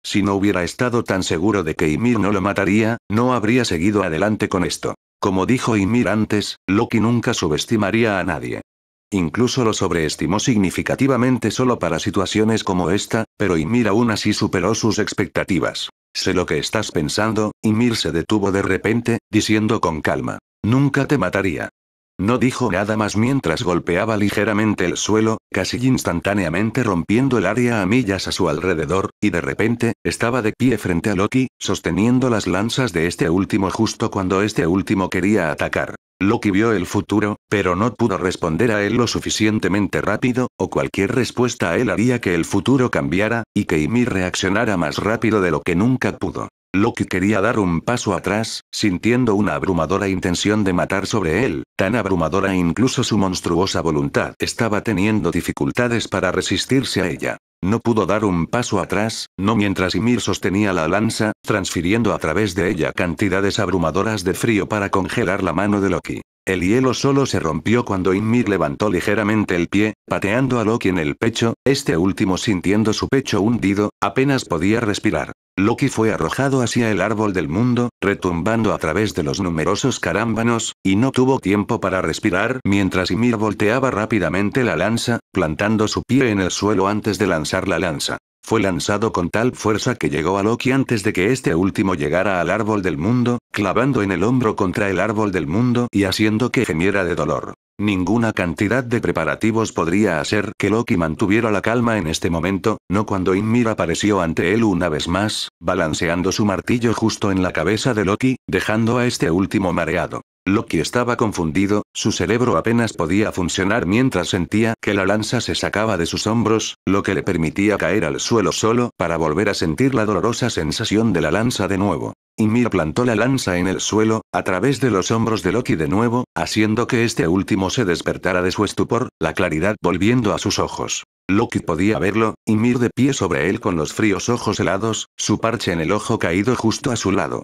Si no hubiera estado tan seguro de que Ymir no lo mataría, no habría seguido adelante con esto. Como dijo Ymir antes, Loki nunca subestimaría a nadie. Incluso lo sobreestimó significativamente solo para situaciones como esta, pero Ymir aún así superó sus expectativas. Sé lo que estás pensando, Ymir se detuvo de repente, diciendo con calma. Nunca te mataría. No dijo nada más mientras golpeaba ligeramente el suelo, casi instantáneamente rompiendo el área a millas a su alrededor, y de repente, estaba de pie frente a Loki, sosteniendo las lanzas de este último justo cuando este último quería atacar. Loki vio el futuro, pero no pudo responder a él lo suficientemente rápido, o cualquier respuesta a él haría que el futuro cambiara, y que Ymir reaccionara más rápido de lo que nunca pudo. Loki quería dar un paso atrás, sintiendo una abrumadora intención de matar sobre él, tan abrumadora incluso su monstruosa voluntad estaba teniendo dificultades para resistirse a ella. No pudo dar un paso atrás, no mientras Ymir sostenía la lanza, transfiriendo a través de ella cantidades abrumadoras de frío para congelar la mano de Loki. El hielo solo se rompió cuando Ymir levantó ligeramente el pie, pateando a Loki en el pecho, este último sintiendo su pecho hundido, apenas podía respirar. Loki fue arrojado hacia el árbol del mundo, retumbando a través de los numerosos carámbanos, y no tuvo tiempo para respirar mientras Ymir volteaba rápidamente la lanza, plantando su pie en el suelo antes de lanzar la lanza. Fue lanzado con tal fuerza que llegó a Loki antes de que este último llegara al árbol del mundo, clavando en el hombro contra el árbol del mundo y haciendo que gemiera de dolor. Ninguna cantidad de preparativos podría hacer que Loki mantuviera la calma en este momento, no cuando Ymir apareció ante él una vez más, balanceando su martillo justo en la cabeza de Loki, dejando a este último mareado. Loki estaba confundido, su cerebro apenas podía funcionar mientras sentía que la lanza se sacaba de sus hombros, lo que le permitía caer al suelo solo para volver a sentir la dolorosa sensación de la lanza de nuevo. Mir plantó la lanza en el suelo, a través de los hombros de Loki de nuevo, haciendo que este último se despertara de su estupor, la claridad volviendo a sus ojos. Loki podía verlo, y Mir de pie sobre él con los fríos ojos helados, su parche en el ojo caído justo a su lado.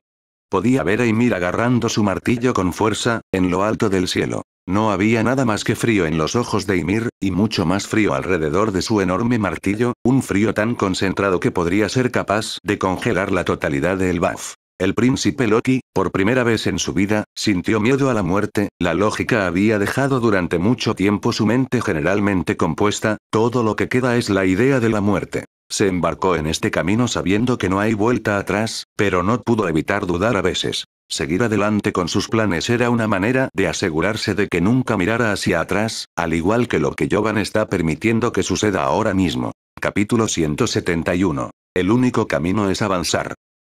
Podía ver a Ymir agarrando su martillo con fuerza, en lo alto del cielo. No había nada más que frío en los ojos de Ymir, y mucho más frío alrededor de su enorme martillo, un frío tan concentrado que podría ser capaz de congelar la totalidad del Baf. El príncipe Loki, por primera vez en su vida, sintió miedo a la muerte, la lógica había dejado durante mucho tiempo su mente generalmente compuesta, todo lo que queda es la idea de la muerte. Se embarcó en este camino sabiendo que no hay vuelta atrás, pero no pudo evitar dudar a veces. Seguir adelante con sus planes era una manera de asegurarse de que nunca mirara hacia atrás, al igual que lo que Jovan está permitiendo que suceda ahora mismo. Capítulo 171. El único camino es avanzar.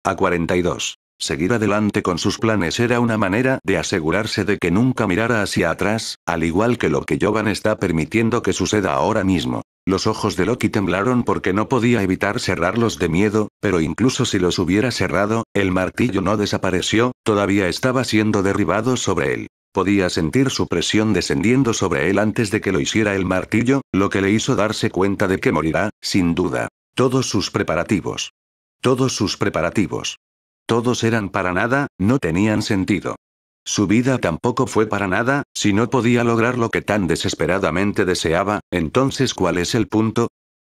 A 42. Seguir adelante con sus planes era una manera de asegurarse de que nunca mirara hacia atrás, al igual que lo que Jovan está permitiendo que suceda ahora mismo. Los ojos de Loki temblaron porque no podía evitar cerrarlos de miedo, pero incluso si los hubiera cerrado, el martillo no desapareció, todavía estaba siendo derribado sobre él. Podía sentir su presión descendiendo sobre él antes de que lo hiciera el martillo, lo que le hizo darse cuenta de que morirá, sin duda. Todos sus preparativos. Todos sus preparativos. Todos eran para nada, no tenían sentido. Su vida tampoco fue para nada, si no podía lograr lo que tan desesperadamente deseaba, entonces ¿cuál es el punto?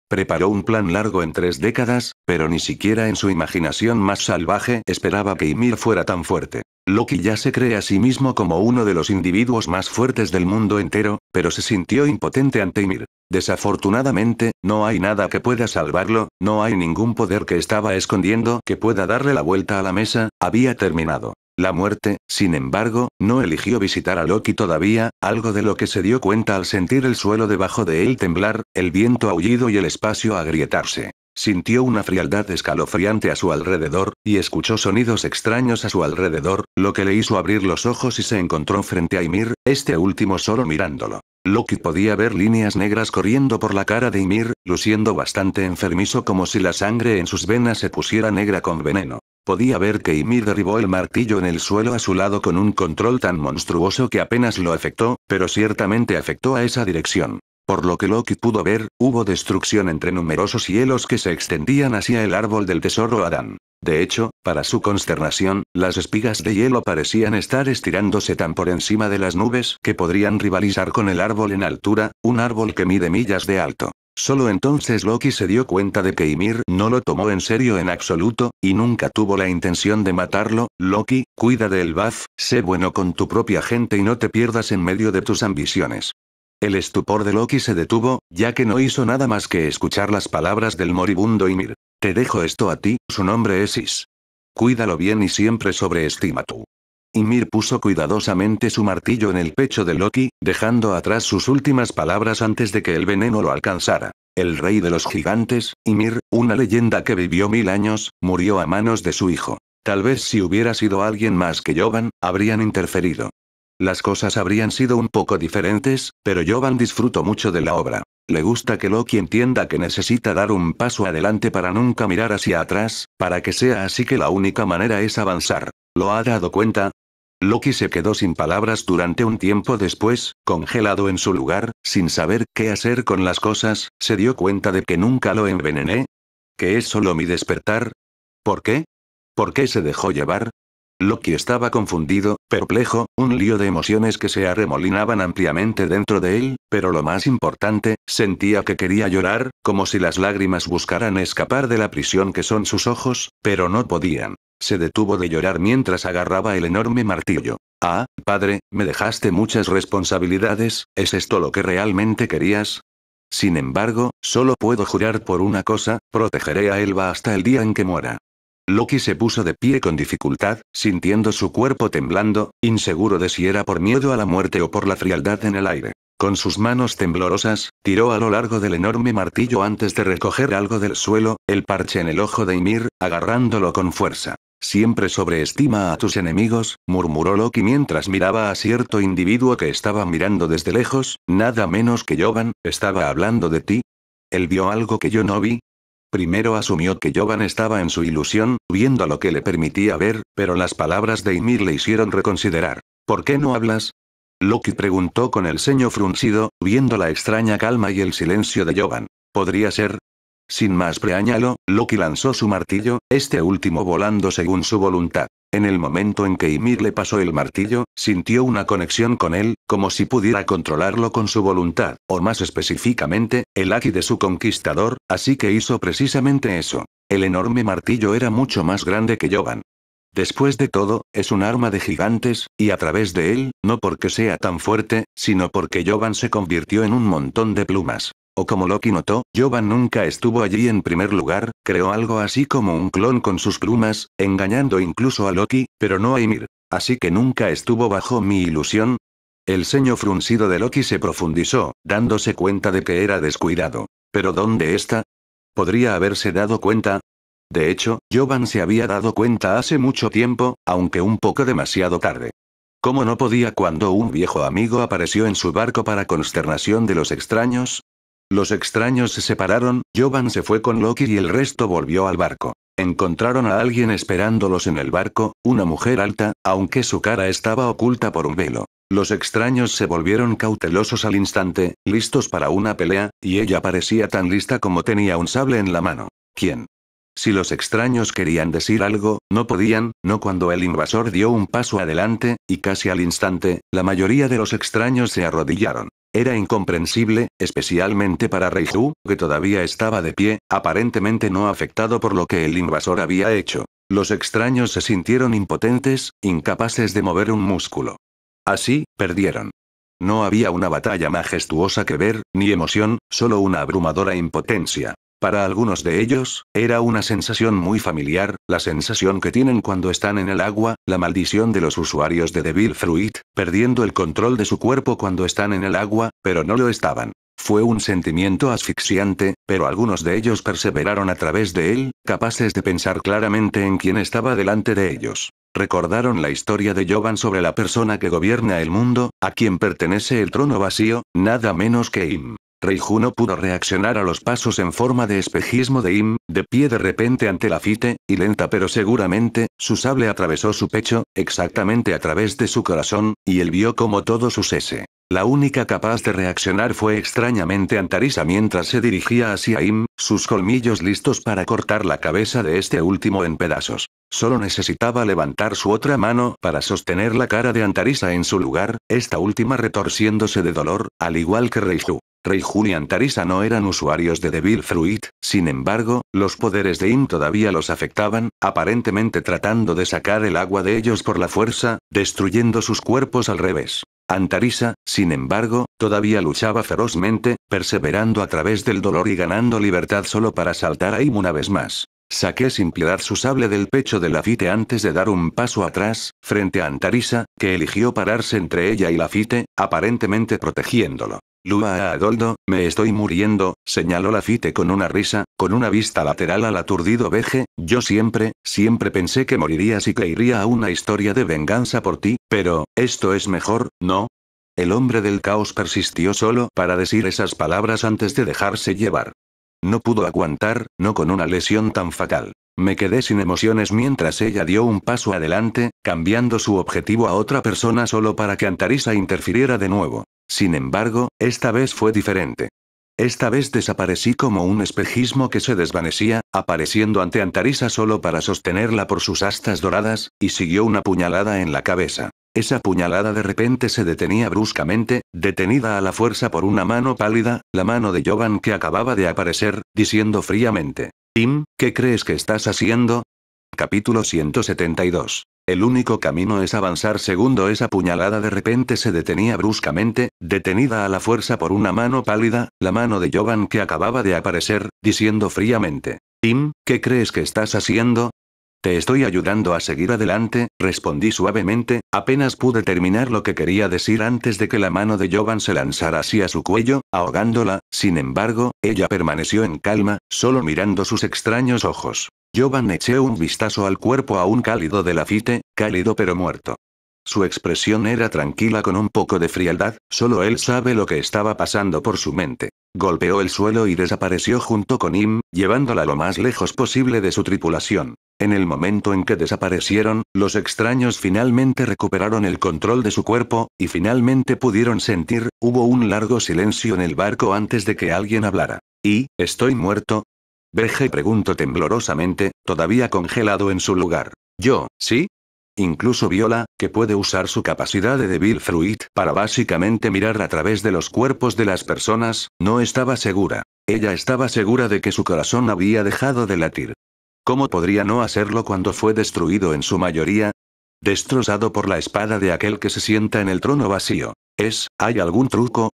Preparó un plan largo en tres décadas, pero ni siquiera en su imaginación más salvaje esperaba que Ymir fuera tan fuerte. Loki ya se cree a sí mismo como uno de los individuos más fuertes del mundo entero, pero se sintió impotente ante Ymir. Desafortunadamente, no hay nada que pueda salvarlo, no hay ningún poder que estaba escondiendo que pueda darle la vuelta a la mesa, había terminado. La muerte, sin embargo, no eligió visitar a Loki todavía, algo de lo que se dio cuenta al sentir el suelo debajo de él temblar, el viento aullido y el espacio agrietarse. Sintió una frialdad escalofriante a su alrededor, y escuchó sonidos extraños a su alrededor, lo que le hizo abrir los ojos y se encontró frente a Ymir, este último solo mirándolo. Loki podía ver líneas negras corriendo por la cara de Ymir, luciendo bastante enfermizo como si la sangre en sus venas se pusiera negra con veneno. Podía ver que Ymir derribó el martillo en el suelo a su lado con un control tan monstruoso que apenas lo afectó, pero ciertamente afectó a esa dirección. Por lo que Loki pudo ver, hubo destrucción entre numerosos hielos que se extendían hacia el árbol del tesoro Adán. De hecho, para su consternación, las espigas de hielo parecían estar estirándose tan por encima de las nubes que podrían rivalizar con el árbol en altura, un árbol que mide millas de alto. Solo entonces Loki se dio cuenta de que Ymir no lo tomó en serio en absoluto, y nunca tuvo la intención de matarlo. Loki, cuida del Baf, sé bueno con tu propia gente y no te pierdas en medio de tus ambiciones. El estupor de Loki se detuvo, ya que no hizo nada más que escuchar las palabras del moribundo Ymir. Te dejo esto a ti, su nombre es Is. Cuídalo bien y siempre sobreestima tú. Ymir puso cuidadosamente su martillo en el pecho de Loki, dejando atrás sus últimas palabras antes de que el veneno lo alcanzara. El rey de los gigantes, Ymir, una leyenda que vivió mil años, murió a manos de su hijo. Tal vez si hubiera sido alguien más que Jovan, habrían interferido. Las cosas habrían sido un poco diferentes, pero Jovan disfruto mucho de la obra. Le gusta que Loki entienda que necesita dar un paso adelante para nunca mirar hacia atrás, para que sea así que la única manera es avanzar. ¿Lo ha dado cuenta? Loki se quedó sin palabras durante un tiempo después, congelado en su lugar, sin saber qué hacer con las cosas, se dio cuenta de que nunca lo envenené. ¿Que es solo mi despertar? ¿Por qué? ¿Por qué se dejó llevar? Loki estaba confundido, perplejo, un lío de emociones que se arremolinaban ampliamente dentro de él, pero lo más importante, sentía que quería llorar, como si las lágrimas buscaran escapar de la prisión que son sus ojos, pero no podían. Se detuvo de llorar mientras agarraba el enorme martillo. Ah, padre, me dejaste muchas responsabilidades, ¿es esto lo que realmente querías? Sin embargo, solo puedo jurar por una cosa, protegeré a Elba hasta el día en que muera. Loki se puso de pie con dificultad, sintiendo su cuerpo temblando, inseguro de si era por miedo a la muerte o por la frialdad en el aire. Con sus manos temblorosas, tiró a lo largo del enorme martillo antes de recoger algo del suelo, el parche en el ojo de Ymir, agarrándolo con fuerza. Siempre sobreestima a tus enemigos, murmuró Loki mientras miraba a cierto individuo que estaba mirando desde lejos, nada menos que Jovan, estaba hablando de ti. Él vio algo que yo no vi, Primero asumió que Jovan estaba en su ilusión, viendo lo que le permitía ver, pero las palabras de Ymir le hicieron reconsiderar. ¿Por qué no hablas? Loki preguntó con el ceño fruncido, viendo la extraña calma y el silencio de Jovan. ¿Podría ser? Sin más preáñalo, Loki lanzó su martillo, este último volando según su voluntad. En el momento en que Ymir le pasó el martillo, sintió una conexión con él, como si pudiera controlarlo con su voluntad, o más específicamente, el aquí de su conquistador, así que hizo precisamente eso. El enorme martillo era mucho más grande que Jovan. Después de todo, es un arma de gigantes, y a través de él, no porque sea tan fuerte, sino porque Jovan se convirtió en un montón de plumas. O como Loki notó, Jovan nunca estuvo allí en primer lugar, creó algo así como un clon con sus plumas, engañando incluso a Loki, pero no a Ymir. Así que nunca estuvo bajo mi ilusión. El ceño fruncido de Loki se profundizó, dándose cuenta de que era descuidado. ¿Pero dónde está? ¿Podría haberse dado cuenta? De hecho, Jovan se había dado cuenta hace mucho tiempo, aunque un poco demasiado tarde. ¿Cómo no podía cuando un viejo amigo apareció en su barco para consternación de los extraños? Los extraños se separaron, Jovan se fue con Loki y el resto volvió al barco. Encontraron a alguien esperándolos en el barco, una mujer alta, aunque su cara estaba oculta por un velo. Los extraños se volvieron cautelosos al instante, listos para una pelea, y ella parecía tan lista como tenía un sable en la mano. ¿Quién? Si los extraños querían decir algo, no podían, no cuando el invasor dio un paso adelante, y casi al instante, la mayoría de los extraños se arrodillaron. Era incomprensible, especialmente para Reiju, que todavía estaba de pie, aparentemente no afectado por lo que el invasor había hecho. Los extraños se sintieron impotentes, incapaces de mover un músculo. Así, perdieron. No había una batalla majestuosa que ver, ni emoción, solo una abrumadora impotencia. Para algunos de ellos, era una sensación muy familiar, la sensación que tienen cuando están en el agua, la maldición de los usuarios de Devil Fruit, perdiendo el control de su cuerpo cuando están en el agua, pero no lo estaban. Fue un sentimiento asfixiante, pero algunos de ellos perseveraron a través de él, capaces de pensar claramente en quién estaba delante de ellos. Recordaron la historia de Jovan sobre la persona que gobierna el mundo, a quien pertenece el trono vacío, nada menos que Im. Reiju no pudo reaccionar a los pasos en forma de espejismo de Im, de pie de repente ante la fite, y lenta pero seguramente, su sable atravesó su pecho, exactamente a través de su corazón, y él vio como todo sucese. La única capaz de reaccionar fue extrañamente Antarisa mientras se dirigía hacia Im, sus colmillos listos para cortar la cabeza de este último en pedazos. Solo necesitaba levantar su otra mano para sostener la cara de Antarisa en su lugar, esta última retorciéndose de dolor, al igual que Reiju. Rey Julian Tarisa no eran usuarios de Devil Fruit, sin embargo, los poderes de Im todavía los afectaban, aparentemente tratando de sacar el agua de ellos por la fuerza, destruyendo sus cuerpos al revés. Antarisa, sin embargo, todavía luchaba ferozmente, perseverando a través del dolor y ganando libertad solo para saltar a Im una vez más. Saqué sin piedad su sable del pecho de Lafite antes de dar un paso atrás, frente a Antarisa, que eligió pararse entre ella y Lafite, aparentemente protegiéndolo. Lua a Adoldo, me estoy muriendo, señaló fite con una risa, con una vista lateral al aturdido veje, yo siempre, siempre pensé que moriría y que iría a una historia de venganza por ti, pero, esto es mejor, ¿no? El hombre del caos persistió solo para decir esas palabras antes de dejarse llevar. No pudo aguantar, no con una lesión tan fatal. Me quedé sin emociones mientras ella dio un paso adelante, cambiando su objetivo a otra persona solo para que Antarisa interfiriera de nuevo. Sin embargo, esta vez fue diferente. Esta vez desaparecí como un espejismo que se desvanecía, apareciendo ante Antarisa solo para sostenerla por sus astas doradas, y siguió una puñalada en la cabeza. Esa puñalada de repente se detenía bruscamente, detenida a la fuerza por una mano pálida, la mano de Jovan que acababa de aparecer, diciendo fríamente, Tim, ¿qué crees que estás haciendo? Capítulo 172. El único camino es avanzar. Segundo esa puñalada de repente se detenía bruscamente, detenida a la fuerza por una mano pálida, la mano de Jovan que acababa de aparecer, diciendo fríamente. Tim, ¿qué crees que estás haciendo? Te estoy ayudando a seguir adelante, respondí suavemente, apenas pude terminar lo que quería decir antes de que la mano de Jovan se lanzara hacia su cuello, ahogándola, sin embargo, ella permaneció en calma, solo mirando sus extraños ojos. Jovan eché un vistazo al cuerpo aún cálido del afite, cálido pero muerto. Su expresión era tranquila con un poco de frialdad, solo él sabe lo que estaba pasando por su mente. Golpeó el suelo y desapareció junto con Im, llevándola lo más lejos posible de su tripulación. En el momento en que desaparecieron, los extraños finalmente recuperaron el control de su cuerpo, y finalmente pudieron sentir, hubo un largo silencio en el barco antes de que alguien hablara. Y, estoy muerto, Veje preguntó temblorosamente, todavía congelado en su lugar. ¿Yo, sí? Incluso Viola, que puede usar su capacidad de Devil fruit para básicamente mirar a través de los cuerpos de las personas, no estaba segura. Ella estaba segura de que su corazón había dejado de latir. ¿Cómo podría no hacerlo cuando fue destruido en su mayoría? Destrozado por la espada de aquel que se sienta en el trono vacío. ¿Es, hay algún truco,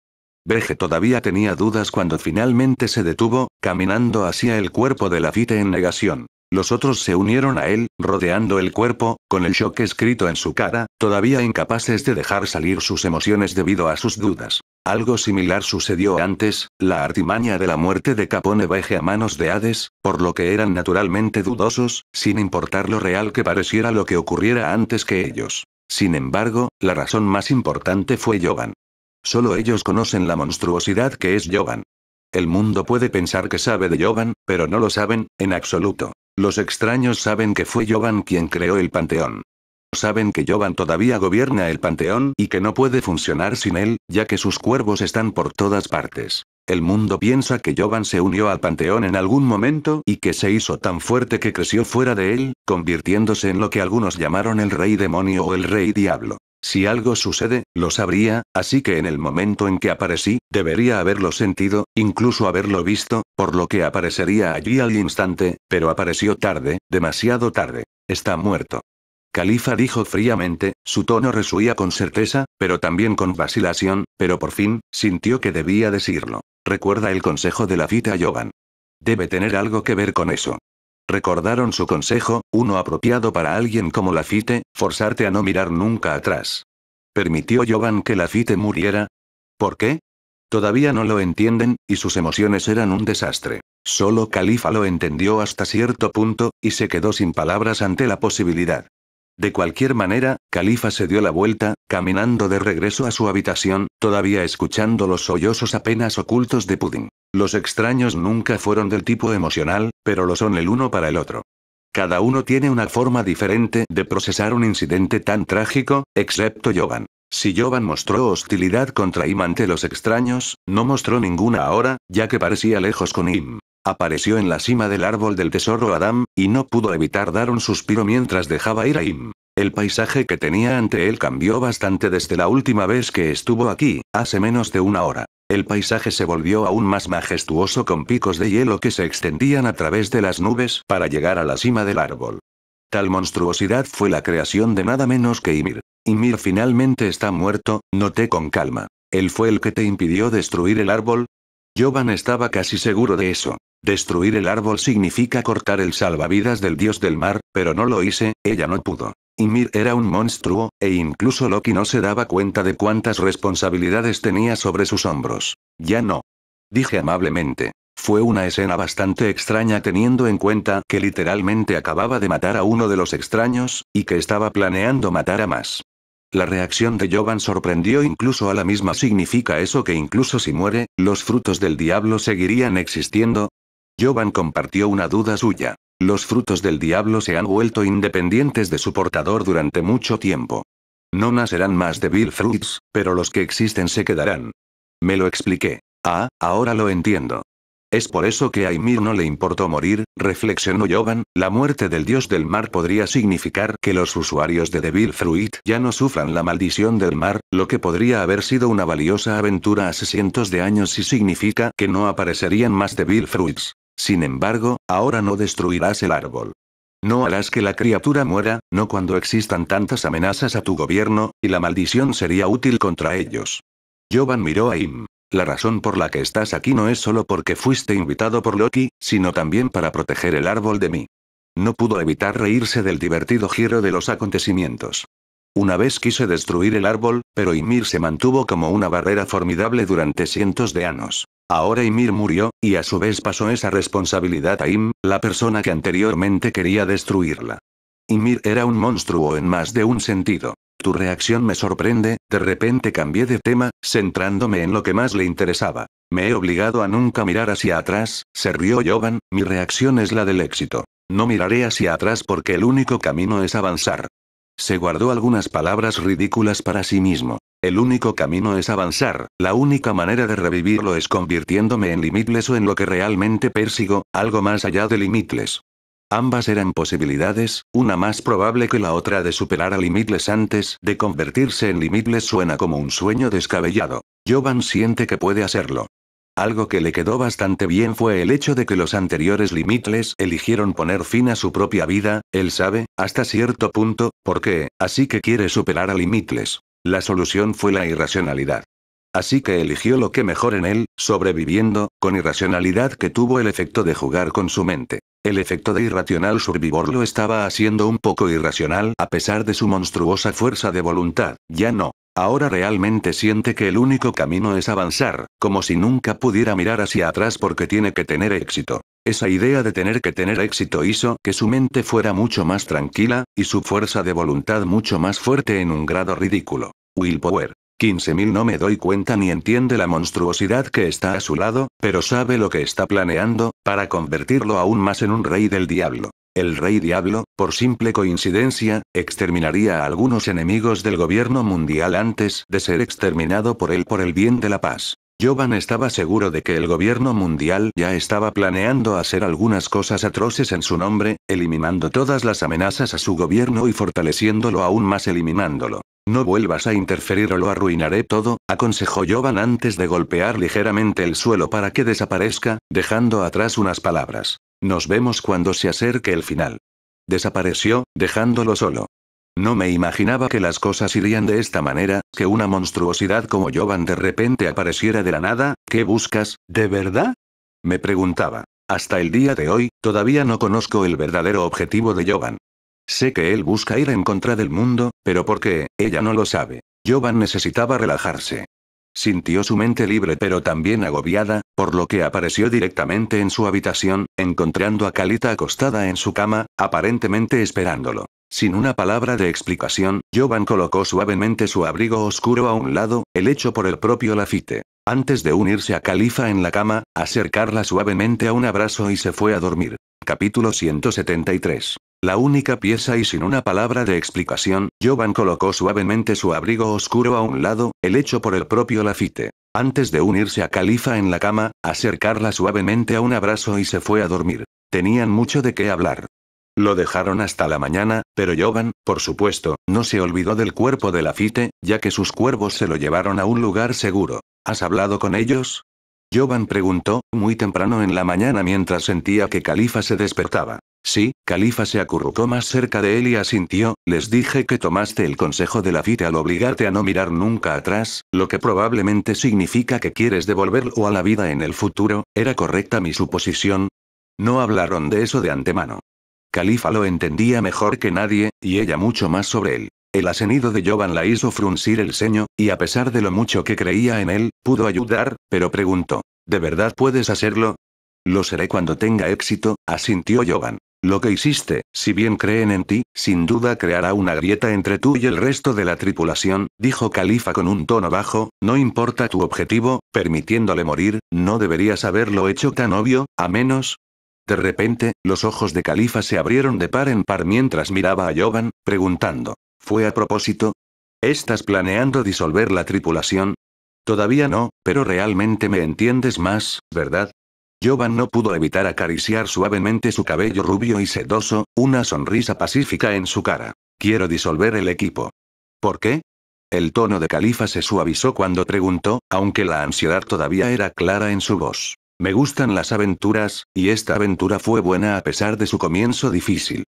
Veje todavía tenía dudas cuando finalmente se detuvo, caminando hacia el cuerpo de Lafite en negación. Los otros se unieron a él, rodeando el cuerpo, con el shock escrito en su cara, todavía incapaces de dejar salir sus emociones debido a sus dudas. Algo similar sucedió antes, la artimaña de la muerte de Capone Veje a manos de Hades, por lo que eran naturalmente dudosos, sin importar lo real que pareciera lo que ocurriera antes que ellos. Sin embargo, la razón más importante fue Jovan. Solo ellos conocen la monstruosidad que es Jovan. El mundo puede pensar que sabe de Jovan, pero no lo saben, en absoluto. Los extraños saben que fue Jovan quien creó el panteón. Saben que Jovan todavía gobierna el panteón y que no puede funcionar sin él, ya que sus cuervos están por todas partes. El mundo piensa que Jovan se unió al panteón en algún momento y que se hizo tan fuerte que creció fuera de él, convirtiéndose en lo que algunos llamaron el rey demonio o el rey diablo. Si algo sucede, lo sabría, así que en el momento en que aparecí, debería haberlo sentido, incluso haberlo visto, por lo que aparecería allí al instante, pero apareció tarde, demasiado tarde. Está muerto. Califa dijo fríamente, su tono resuía con certeza, pero también con vacilación, pero por fin, sintió que debía decirlo. Recuerda el consejo de la fita Jovan. Debe tener algo que ver con eso. Recordaron su consejo, uno apropiado para alguien como Lafite, forzarte a no mirar nunca atrás. ¿Permitió Jovan que Lafite muriera? ¿Por qué? Todavía no lo entienden, y sus emociones eran un desastre. Solo Califa lo entendió hasta cierto punto, y se quedó sin palabras ante la posibilidad. De cualquier manera, Califa se dio la vuelta, caminando de regreso a su habitación, todavía escuchando los sollozos apenas ocultos de Pudding. Los extraños nunca fueron del tipo emocional, pero lo son el uno para el otro. Cada uno tiene una forma diferente de procesar un incidente tan trágico, excepto Jovan. Si Jovan mostró hostilidad contra Im ante los extraños, no mostró ninguna ahora, ya que parecía lejos con Im. Apareció en la cima del árbol del tesoro Adam, y no pudo evitar dar un suspiro mientras dejaba ir a Im. El paisaje que tenía ante él cambió bastante desde la última vez que estuvo aquí, hace menos de una hora. El paisaje se volvió aún más majestuoso con picos de hielo que se extendían a través de las nubes para llegar a la cima del árbol. Tal monstruosidad fue la creación de nada menos que Ymir. Ymir finalmente está muerto, noté con calma. ¿Él fue el que te impidió destruir el árbol? Jovan estaba casi seguro de eso. Destruir el árbol significa cortar el salvavidas del dios del mar, pero no lo hice, ella no pudo. Ymir era un monstruo, e incluso Loki no se daba cuenta de cuántas responsabilidades tenía sobre sus hombros. Ya no. Dije amablemente. Fue una escena bastante extraña teniendo en cuenta que literalmente acababa de matar a uno de los extraños, y que estaba planeando matar a más. La reacción de Jovan sorprendió incluso a la misma. ¿Significa eso que incluso si muere, los frutos del diablo seguirían existiendo? Jovan compartió una duda suya. Los frutos del diablo se han vuelto independientes de su portador durante mucho tiempo. No nacerán más de Bill Fruits, pero los que existen se quedarán. Me lo expliqué. Ah, ahora lo entiendo. Es por eso que a Ymir no le importó morir, reflexionó Jovan, la muerte del dios del mar podría significar que los usuarios de Devil Fruit ya no sufran la maldición del mar, lo que podría haber sido una valiosa aventura hace cientos de años y significa que no aparecerían más Devil Fruits. Sin embargo, ahora no destruirás el árbol. No harás que la criatura muera, no cuando existan tantas amenazas a tu gobierno, y la maldición sería útil contra ellos. Jovan miró a Im. La razón por la que estás aquí no es solo porque fuiste invitado por Loki, sino también para proteger el árbol de mí. No pudo evitar reírse del divertido giro de los acontecimientos. Una vez quise destruir el árbol, pero Ymir se mantuvo como una barrera formidable durante cientos de años. Ahora Ymir murió, y a su vez pasó esa responsabilidad a Im, la persona que anteriormente quería destruirla. Ymir era un monstruo en más de un sentido. Tu reacción me sorprende, de repente cambié de tema, centrándome en lo que más le interesaba. Me he obligado a nunca mirar hacia atrás, se rió Jovan, mi reacción es la del éxito. No miraré hacia atrás porque el único camino es avanzar. Se guardó algunas palabras ridículas para sí mismo. El único camino es avanzar, la única manera de revivirlo es convirtiéndome en Limitless o en lo que realmente persigo, algo más allá de Limitless. Ambas eran posibilidades, una más probable que la otra de superar a Limitless antes de convertirse en Limitless suena como un sueño descabellado. Jovan siente que puede hacerlo. Algo que le quedó bastante bien fue el hecho de que los anteriores Limitless eligieron poner fin a su propia vida, él sabe, hasta cierto punto, por qué, así que quiere superar a Limitless. La solución fue la irracionalidad. Así que eligió lo que mejor en él, sobreviviendo, con irracionalidad que tuvo el efecto de jugar con su mente. El efecto de irracional survivor lo estaba haciendo un poco irracional a pesar de su monstruosa fuerza de voluntad, ya no. Ahora realmente siente que el único camino es avanzar, como si nunca pudiera mirar hacia atrás porque tiene que tener éxito. Esa idea de tener que tener éxito hizo que su mente fuera mucho más tranquila, y su fuerza de voluntad mucho más fuerte en un grado ridículo. Willpower. 15.000 no me doy cuenta ni entiende la monstruosidad que está a su lado, pero sabe lo que está planeando, para convertirlo aún más en un rey del diablo. El rey diablo, por simple coincidencia, exterminaría a algunos enemigos del gobierno mundial antes de ser exterminado por él por el bien de la paz. Jovan estaba seguro de que el gobierno mundial ya estaba planeando hacer algunas cosas atroces en su nombre, eliminando todas las amenazas a su gobierno y fortaleciéndolo aún más eliminándolo. No vuelvas a interferir o lo arruinaré todo, aconsejó Jovan antes de golpear ligeramente el suelo para que desaparezca, dejando atrás unas palabras. Nos vemos cuando se acerque el final. Desapareció, dejándolo solo. No me imaginaba que las cosas irían de esta manera, que una monstruosidad como Jovan de repente apareciera de la nada, ¿qué buscas, de verdad? Me preguntaba. Hasta el día de hoy, todavía no conozco el verdadero objetivo de Jovan. Sé que él busca ir en contra del mundo, pero ¿por qué? Ella no lo sabe. Jovan necesitaba relajarse. Sintió su mente libre pero también agobiada, por lo que apareció directamente en su habitación, encontrando a Kalita acostada en su cama, aparentemente esperándolo. Sin una palabra de explicación, Jovan colocó suavemente su abrigo oscuro a un lado, el hecho por el propio Lafite. Antes de unirse a Califa en la cama, acercarla suavemente a un abrazo y se fue a dormir. Capítulo 173. La única pieza y sin una palabra de explicación, Jovan colocó suavemente su abrigo oscuro a un lado, el hecho por el propio Lafite. Antes de unirse a Califa en la cama, acercarla suavemente a un abrazo y se fue a dormir. Tenían mucho de qué hablar. Lo dejaron hasta la mañana, pero Jovan, por supuesto, no se olvidó del cuerpo de Lafite, ya que sus cuervos se lo llevaron a un lugar seguro. ¿Has hablado con ellos? Jovan preguntó, muy temprano en la mañana mientras sentía que Califa se despertaba. Sí, Califa se acurrucó más cerca de él y asintió, les dije que tomaste el consejo de la fita al obligarte a no mirar nunca atrás, lo que probablemente significa que quieres devolverlo a la vida en el futuro, ¿era correcta mi suposición? No hablaron de eso de antemano. Califa lo entendía mejor que nadie, y ella mucho más sobre él. El asenido de Jovan la hizo fruncir el ceño, y a pesar de lo mucho que creía en él, pudo ayudar, pero preguntó, ¿de verdad puedes hacerlo? Lo seré cuando tenga éxito, asintió Jovan. Lo que hiciste, si bien creen en ti, sin duda creará una grieta entre tú y el resto de la tripulación, dijo Califa con un tono bajo, no importa tu objetivo, permitiéndole morir, no deberías haberlo hecho tan obvio, a menos... De repente, los ojos de Califa se abrieron de par en par mientras miraba a Jovan, preguntando. ¿Fue a propósito? ¿Estás planeando disolver la tripulación? Todavía no, pero realmente me entiendes más, ¿verdad? Jovan no pudo evitar acariciar suavemente su cabello rubio y sedoso, una sonrisa pacífica en su cara. Quiero disolver el equipo. ¿Por qué? El tono de Califa se suavizó cuando preguntó, aunque la ansiedad todavía era clara en su voz. Me gustan las aventuras, y esta aventura fue buena a pesar de su comienzo difícil.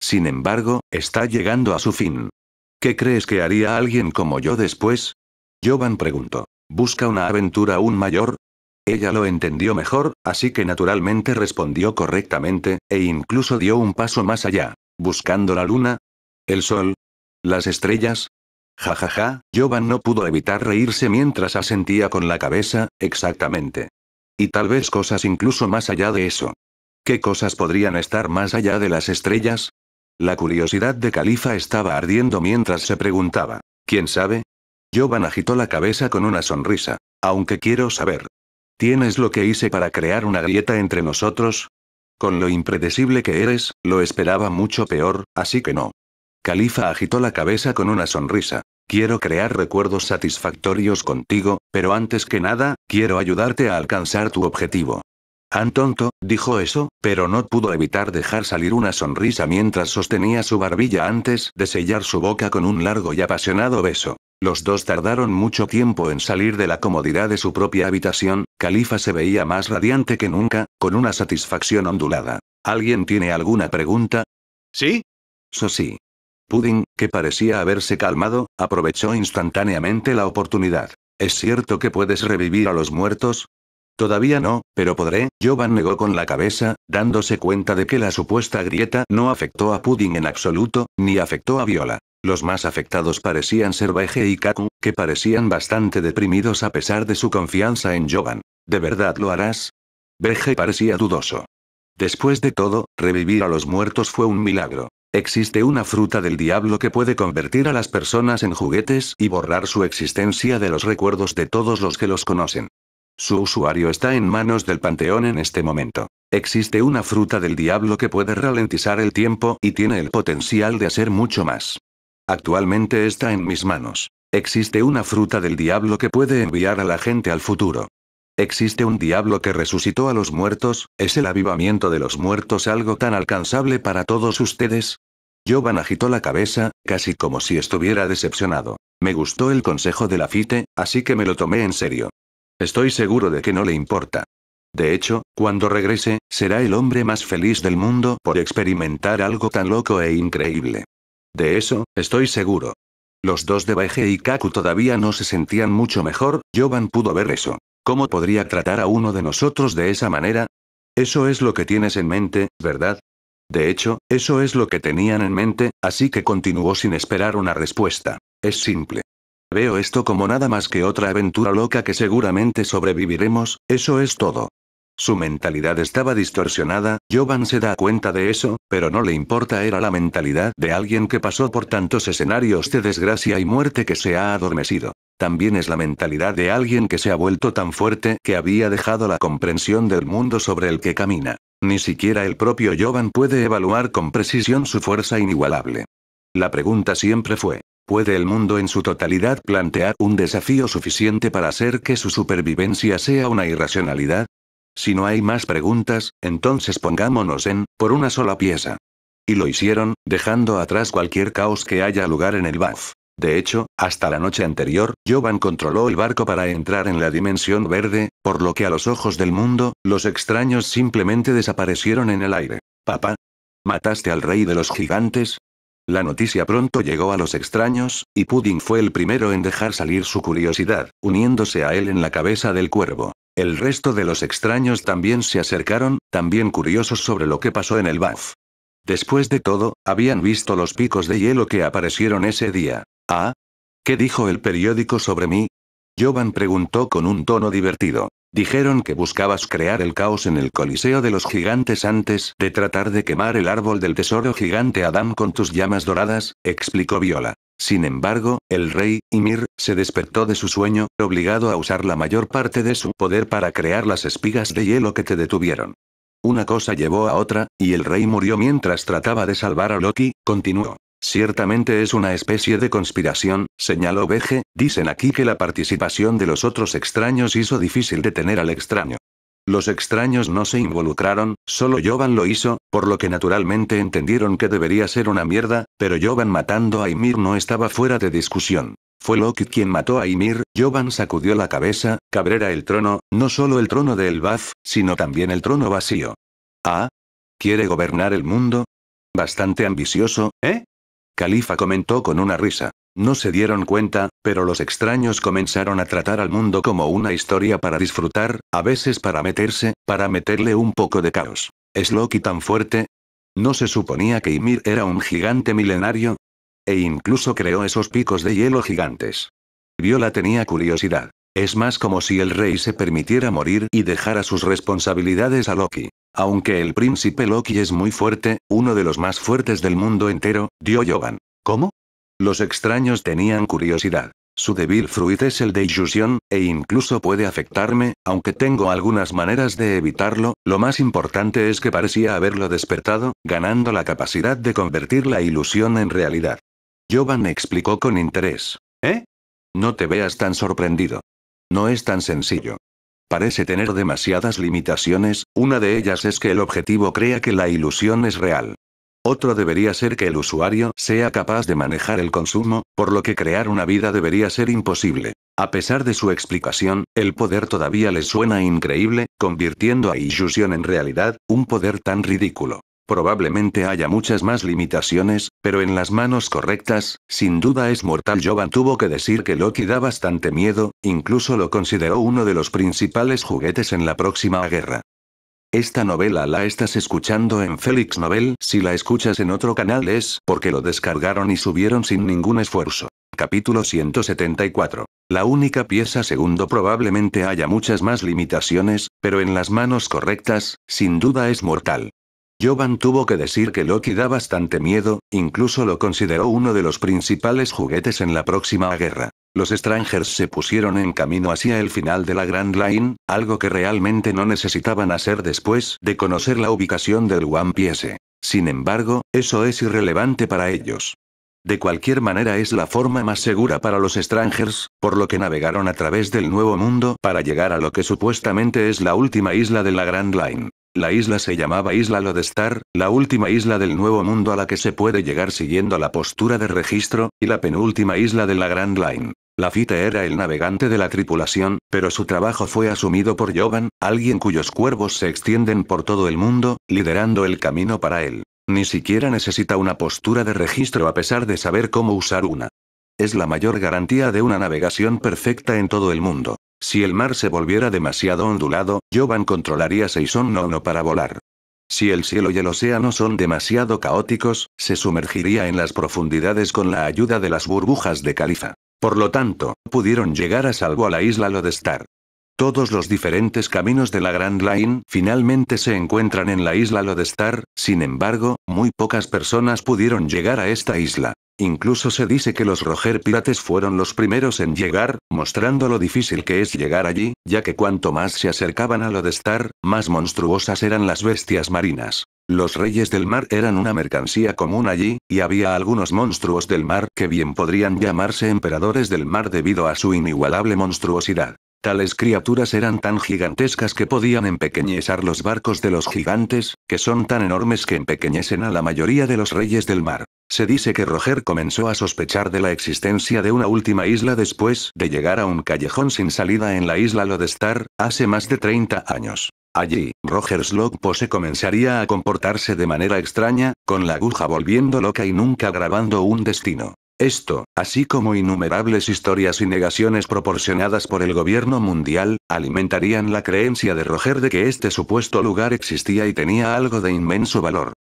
Sin embargo, está llegando a su fin. ¿Qué crees que haría alguien como yo después? Jovan preguntó. Busca una aventura aún mayor, ella lo entendió mejor, así que naturalmente respondió correctamente, e incluso dio un paso más allá. ¿Buscando la luna? ¿El sol? ¿Las estrellas? Ja ja ja, Jovan no pudo evitar reírse mientras asentía con la cabeza, exactamente. Y tal vez cosas incluso más allá de eso. ¿Qué cosas podrían estar más allá de las estrellas? La curiosidad de Califa estaba ardiendo mientras se preguntaba. ¿Quién sabe? Jovan agitó la cabeza con una sonrisa. Aunque quiero saber, ¿Tienes lo que hice para crear una grieta entre nosotros? Con lo impredecible que eres, lo esperaba mucho peor, así que no. Califa agitó la cabeza con una sonrisa. Quiero crear recuerdos satisfactorios contigo, pero antes que nada, quiero ayudarte a alcanzar tu objetivo. Antonto, dijo eso, pero no pudo evitar dejar salir una sonrisa mientras sostenía su barbilla antes de sellar su boca con un largo y apasionado beso. Los dos tardaron mucho tiempo en salir de la comodidad de su propia habitación, Califa se veía más radiante que nunca, con una satisfacción ondulada. ¿Alguien tiene alguna pregunta? ¿Sí? Sosí. Pudding, que parecía haberse calmado, aprovechó instantáneamente la oportunidad. ¿Es cierto que puedes revivir a los muertos? Todavía no, pero podré, Jovan negó con la cabeza, dándose cuenta de que la supuesta grieta no afectó a Pudding en absoluto, ni afectó a Viola. Los más afectados parecían ser Baige y Kaku, que parecían bastante deprimidos a pesar de su confianza en Jovan. ¿De verdad lo harás? vege parecía dudoso. Después de todo, revivir a los muertos fue un milagro. Existe una fruta del diablo que puede convertir a las personas en juguetes y borrar su existencia de los recuerdos de todos los que los conocen. Su usuario está en manos del panteón en este momento. Existe una fruta del diablo que puede ralentizar el tiempo y tiene el potencial de hacer mucho más. Actualmente está en mis manos. Existe una fruta del diablo que puede enviar a la gente al futuro. Existe un diablo que resucitó a los muertos, ¿es el avivamiento de los muertos algo tan alcanzable para todos ustedes? Jovan agitó la cabeza, casi como si estuviera decepcionado. Me gustó el consejo de la así que me lo tomé en serio. Estoy seguro de que no le importa. De hecho, cuando regrese, será el hombre más feliz del mundo por experimentar algo tan loco e increíble. De eso, estoy seguro. Los dos de Baeje y Kaku todavía no se sentían mucho mejor, Jovan pudo ver eso. ¿Cómo podría tratar a uno de nosotros de esa manera? Eso es lo que tienes en mente, ¿verdad? De hecho, eso es lo que tenían en mente, así que continuó sin esperar una respuesta. Es simple. Veo esto como nada más que otra aventura loca que seguramente sobreviviremos, eso es todo. Su mentalidad estaba distorsionada, Jovan se da cuenta de eso, pero no le importa era la mentalidad de alguien que pasó por tantos escenarios de desgracia y muerte que se ha adormecido. También es la mentalidad de alguien que se ha vuelto tan fuerte que había dejado la comprensión del mundo sobre el que camina. Ni siquiera el propio Jovan puede evaluar con precisión su fuerza inigualable. La pregunta siempre fue, ¿Puede el mundo en su totalidad plantear un desafío suficiente para hacer que su supervivencia sea una irracionalidad? Si no hay más preguntas, entonces pongámonos en, por una sola pieza. Y lo hicieron, dejando atrás cualquier caos que haya lugar en el BAF. De hecho, hasta la noche anterior, Jovan controló el barco para entrar en la dimensión verde, por lo que a los ojos del mundo, los extraños simplemente desaparecieron en el aire. Papá. ¿Mataste al rey de los gigantes? La noticia pronto llegó a los extraños, y Pudding fue el primero en dejar salir su curiosidad, uniéndose a él en la cabeza del cuervo. El resto de los extraños también se acercaron, también curiosos sobre lo que pasó en el BAF. Después de todo, habían visto los picos de hielo que aparecieron ese día. ¿Ah? ¿Qué dijo el periódico sobre mí? Jovan preguntó con un tono divertido. Dijeron que buscabas crear el caos en el Coliseo de los Gigantes antes de tratar de quemar el árbol del tesoro gigante Adam con tus llamas doradas, explicó Viola. Sin embargo, el rey, Ymir, se despertó de su sueño, obligado a usar la mayor parte de su poder para crear las espigas de hielo que te detuvieron. Una cosa llevó a otra, y el rey murió mientras trataba de salvar a Loki, continuó. Ciertamente es una especie de conspiración, señaló Veje, dicen aquí que la participación de los otros extraños hizo difícil detener al extraño. Los extraños no se involucraron, solo Jovan lo hizo, por lo que naturalmente entendieron que debería ser una mierda, pero Jovan matando a Ymir no estaba fuera de discusión. Fue Loki quien mató a Ymir, Jovan sacudió la cabeza, Cabrera el trono, no solo el trono de Elbaf, sino también el trono vacío. ¿Ah? ¿Quiere gobernar el mundo? Bastante ambicioso, ¿eh? Califa comentó con una risa. No se dieron cuenta, pero los extraños comenzaron a tratar al mundo como una historia para disfrutar, a veces para meterse, para meterle un poco de caos. ¿Es Loki tan fuerte? ¿No se suponía que Ymir era un gigante milenario? E incluso creó esos picos de hielo gigantes. Viola tenía curiosidad. Es más como si el rey se permitiera morir y dejara sus responsabilidades a Loki. Aunque el príncipe Loki es muy fuerte, uno de los más fuertes del mundo entero, dio Jovan. ¿Cómo? Los extraños tenían curiosidad. Su débil fruit es el de ilusión, e incluso puede afectarme, aunque tengo algunas maneras de evitarlo, lo más importante es que parecía haberlo despertado, ganando la capacidad de convertir la ilusión en realidad. Jovan explicó con interés. ¿Eh? No te veas tan sorprendido. No es tan sencillo. Parece tener demasiadas limitaciones, una de ellas es que el objetivo crea que la ilusión es real. Otro debería ser que el usuario sea capaz de manejar el consumo, por lo que crear una vida debería ser imposible. A pesar de su explicación, el poder todavía le suena increíble, convirtiendo a Illusion en realidad, un poder tan ridículo. Probablemente haya muchas más limitaciones, pero en las manos correctas, sin duda es mortal. Jovan tuvo que decir que Loki da bastante miedo, incluso lo consideró uno de los principales juguetes en la próxima guerra. Esta novela la estás escuchando en Félix Novel, si la escuchas en otro canal es porque lo descargaron y subieron sin ningún esfuerzo. Capítulo 174. La única pieza segundo probablemente haya muchas más limitaciones, pero en las manos correctas, sin duda es mortal. Jovan tuvo que decir que Loki da bastante miedo, incluso lo consideró uno de los principales juguetes en la próxima guerra. Los Strangers se pusieron en camino hacia el final de la Grand Line, algo que realmente no necesitaban hacer después de conocer la ubicación del One Piece. Sin embargo, eso es irrelevante para ellos. De cualquier manera es la forma más segura para los Strangers, por lo que navegaron a través del Nuevo Mundo para llegar a lo que supuestamente es la última isla de la Grand Line. La isla se llamaba Isla Lodestar, la última isla del Nuevo Mundo a la que se puede llegar siguiendo la postura de registro, y la penúltima isla de la Grand Line. Lafitte era el navegante de la tripulación, pero su trabajo fue asumido por Jovan, alguien cuyos cuervos se extienden por todo el mundo, liderando el camino para él. Ni siquiera necesita una postura de registro a pesar de saber cómo usar una. Es la mayor garantía de una navegación perfecta en todo el mundo. Si el mar se volviera demasiado ondulado, Jovan controlaría Seison Nono para volar. Si el cielo y el océano son demasiado caóticos, se sumergiría en las profundidades con la ayuda de las burbujas de Califa. Por lo tanto, pudieron llegar a salvo a la isla Lodestar. Todos los diferentes caminos de la Grand Line finalmente se encuentran en la isla Lodestar, sin embargo, muy pocas personas pudieron llegar a esta isla. Incluso se dice que los Roger Pirates fueron los primeros en llegar, mostrando lo difícil que es llegar allí, ya que cuanto más se acercaban a Lodestar, más monstruosas eran las bestias marinas. Los reyes del mar eran una mercancía común allí, y había algunos monstruos del mar que bien podrían llamarse emperadores del mar debido a su inigualable monstruosidad. Tales criaturas eran tan gigantescas que podían empequeñezar los barcos de los gigantes, que son tan enormes que empequeñecen a la mayoría de los reyes del mar. Se dice que Roger comenzó a sospechar de la existencia de una última isla después de llegar a un callejón sin salida en la isla Lodestar, hace más de 30 años. Allí, Roger Slogpo se comenzaría a comportarse de manera extraña, con la aguja volviendo loca y nunca grabando un destino. Esto, así como innumerables historias y negaciones proporcionadas por el gobierno mundial, alimentarían la creencia de Roger de que este supuesto lugar existía y tenía algo de inmenso valor.